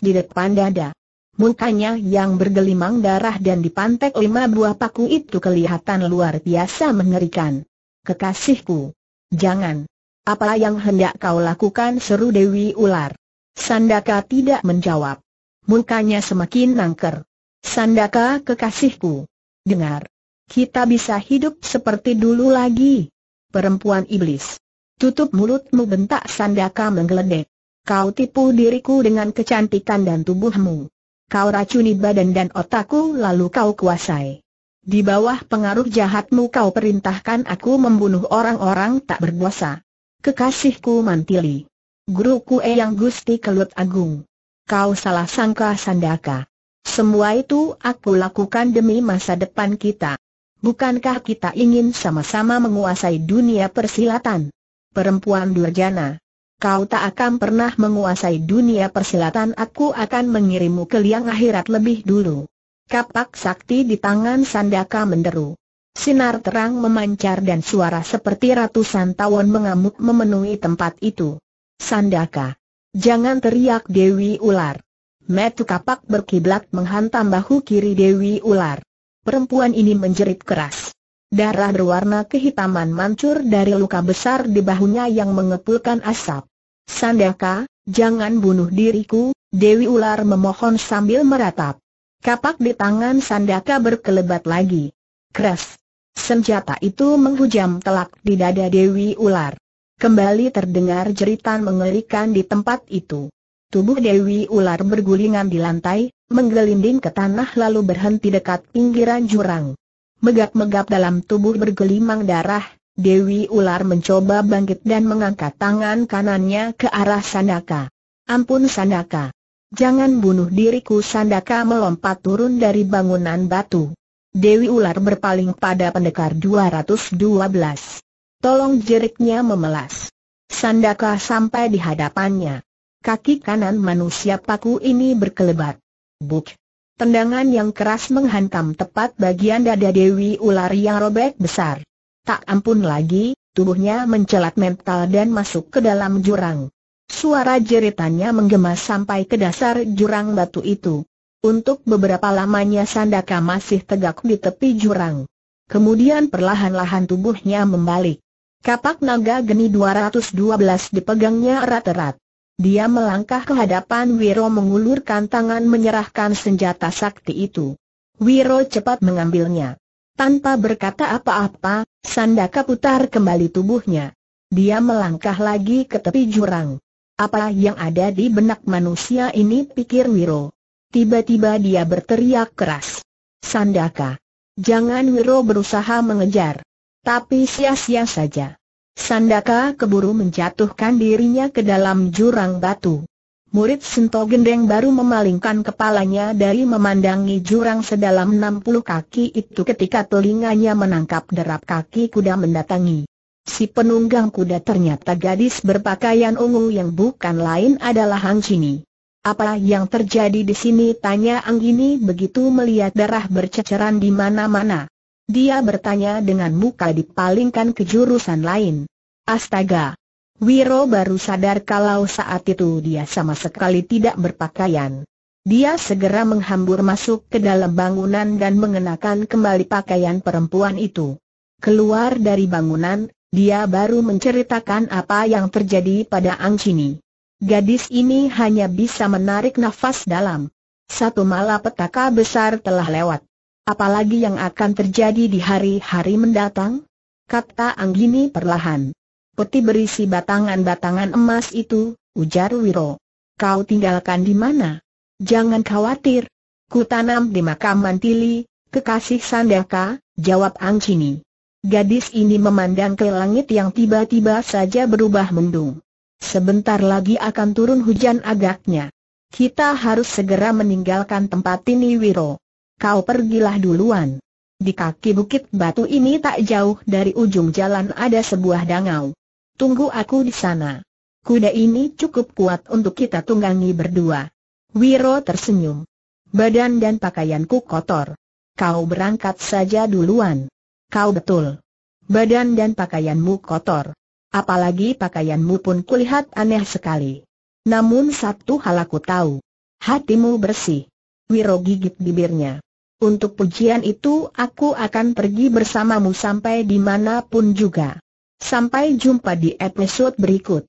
di depan dada. Mukanya yang bergelimang darah dan dipantek lima buah paku itu kelihatan luar biasa mengerikan. Kekasihku. Jangan. Apa yang hendak kau lakukan seru Dewi Ular. Sandaka tidak menjawab. Mukanya semakin nangker. Sandaka kekasihku. Dengar. Kita bisa hidup seperti dulu lagi. Perempuan iblis. Tutup mulutmu bentak Sandaka menggeledek. Kau tipu diriku dengan kecantikan dan tubuhmu. Kau racuni badan dan otakku lalu kau kuasai. Di bawah pengaruh jahatmu kau perintahkan aku membunuh orang-orang tak berdosa. Kekasihku Mantili. Guruku Eyang Gusti Kelut Agung. Kau salah sangka sandaka. Semua itu aku lakukan demi masa depan kita. Bukankah kita ingin sama-sama menguasai dunia persilatan? Perempuan durjana. Kau tak akan pernah menguasai dunia persilatan aku akan mengirimmu ke liang akhirat lebih dulu. Kapak sakti di tangan Sandaka menderu. Sinar terang memancar dan suara seperti ratusan tawon mengamuk memenuhi tempat itu. Sandaka. Jangan teriak Dewi Ular. Metu kapak berkiblat menghantam bahu kiri Dewi Ular. Perempuan ini menjerit keras. Darah berwarna kehitaman mancur dari luka besar di bahunya yang mengepulkan asap. Sandaka, jangan bunuh diriku, Dewi Ular memohon sambil meratap. Kapak di tangan Sandaka berkelebat lagi. Keras. Senjata itu menghujam telak di dada Dewi Ular. Kembali terdengar jeritan mengerikan di tempat itu. Tubuh Dewi Ular bergulingan di lantai, menggelinding ke tanah lalu berhenti dekat pinggiran jurang. Megap-megap dalam tubuh bergelimang darah, Dewi Ular mencoba bangkit dan mengangkat tangan kanannya ke arah Sandaka. Ampun Sandaka. Jangan bunuh diriku Sandaka melompat turun dari bangunan batu. Dewi ular berpaling pada pendekar 212. Tolong jeriknya memelas. Sandaka sampai di hadapannya. Kaki kanan manusia paku ini berkelebat. Buk. Tendangan yang keras menghantam tepat bagian dada Dewi ular yang robek besar. Tak ampun lagi, tubuhnya mencelat mental dan masuk ke dalam jurang. Suara jeritannya menggema sampai ke dasar jurang batu itu. Untuk beberapa lamanya Sandaka masih tegak di tepi jurang. Kemudian perlahan-lahan tubuhnya membalik. Kapak naga geni 212 dipegangnya erat-erat. Dia melangkah ke hadapan Wiro mengulurkan tangan menyerahkan senjata sakti itu. Wiro cepat mengambilnya. Tanpa berkata apa-apa, Sandaka putar kembali tubuhnya. Dia melangkah lagi ke tepi jurang. Apa yang ada di benak manusia ini pikir Wiro. Tiba-tiba dia berteriak keras. Sandaka. Jangan Wiro berusaha mengejar. Tapi sia-sia saja. Sandaka keburu menjatuhkan dirinya ke dalam jurang batu. Murid Sento Gendeng baru memalingkan kepalanya dari memandangi jurang sedalam 60 kaki itu ketika telinganya menangkap derap kaki kuda mendatangi. Si penunggang kuda ternyata gadis berpakaian ungu yang bukan lain adalah Hang Chini. Apa yang terjadi di sini? Tanya Anggini begitu melihat darah berceceran di mana-mana. Dia bertanya dengan muka dipalingkan ke jurusan lain. Astaga! Wiro baru sadar kalau saat itu dia sama sekali tidak berpakaian. Dia segera menghambur masuk ke dalam bangunan dan mengenakan kembali pakaian perempuan itu. Keluar dari bangunan, dia baru menceritakan apa yang terjadi pada Ang Chini. Gadis ini hanya bisa menarik nafas dalam. Satu malapetaka besar telah lewat. Apalagi yang akan terjadi di hari-hari mendatang? Kata Anggini perlahan. Peti berisi batangan-batangan emas itu, ujar Wiro. Kau tinggalkan di mana? Jangan khawatir. Ku tanam di makam Mantili, kekasih Sandaka, jawab Ang Chini. Gadis ini memandang ke langit yang tiba-tiba saja berubah mendung. Sebentar lagi akan turun hujan agaknya. Kita harus segera meninggalkan tempat ini Wiro. Kau pergilah duluan. Di kaki bukit batu ini tak jauh dari ujung jalan ada sebuah dangau. Tunggu aku di sana. Kuda ini cukup kuat untuk kita tunggangi berdua. Wiro tersenyum. Badan dan pakaianku kotor. Kau berangkat saja duluan. Kau betul. Badan dan pakaianmu kotor. Apalagi pakaianmu pun kulihat aneh sekali. Namun satu hal aku tahu. Hatimu bersih. Wiro gigit bibirnya. Untuk pujian itu aku akan pergi bersamamu sampai dimanapun juga. Sampai jumpa di episode berikut.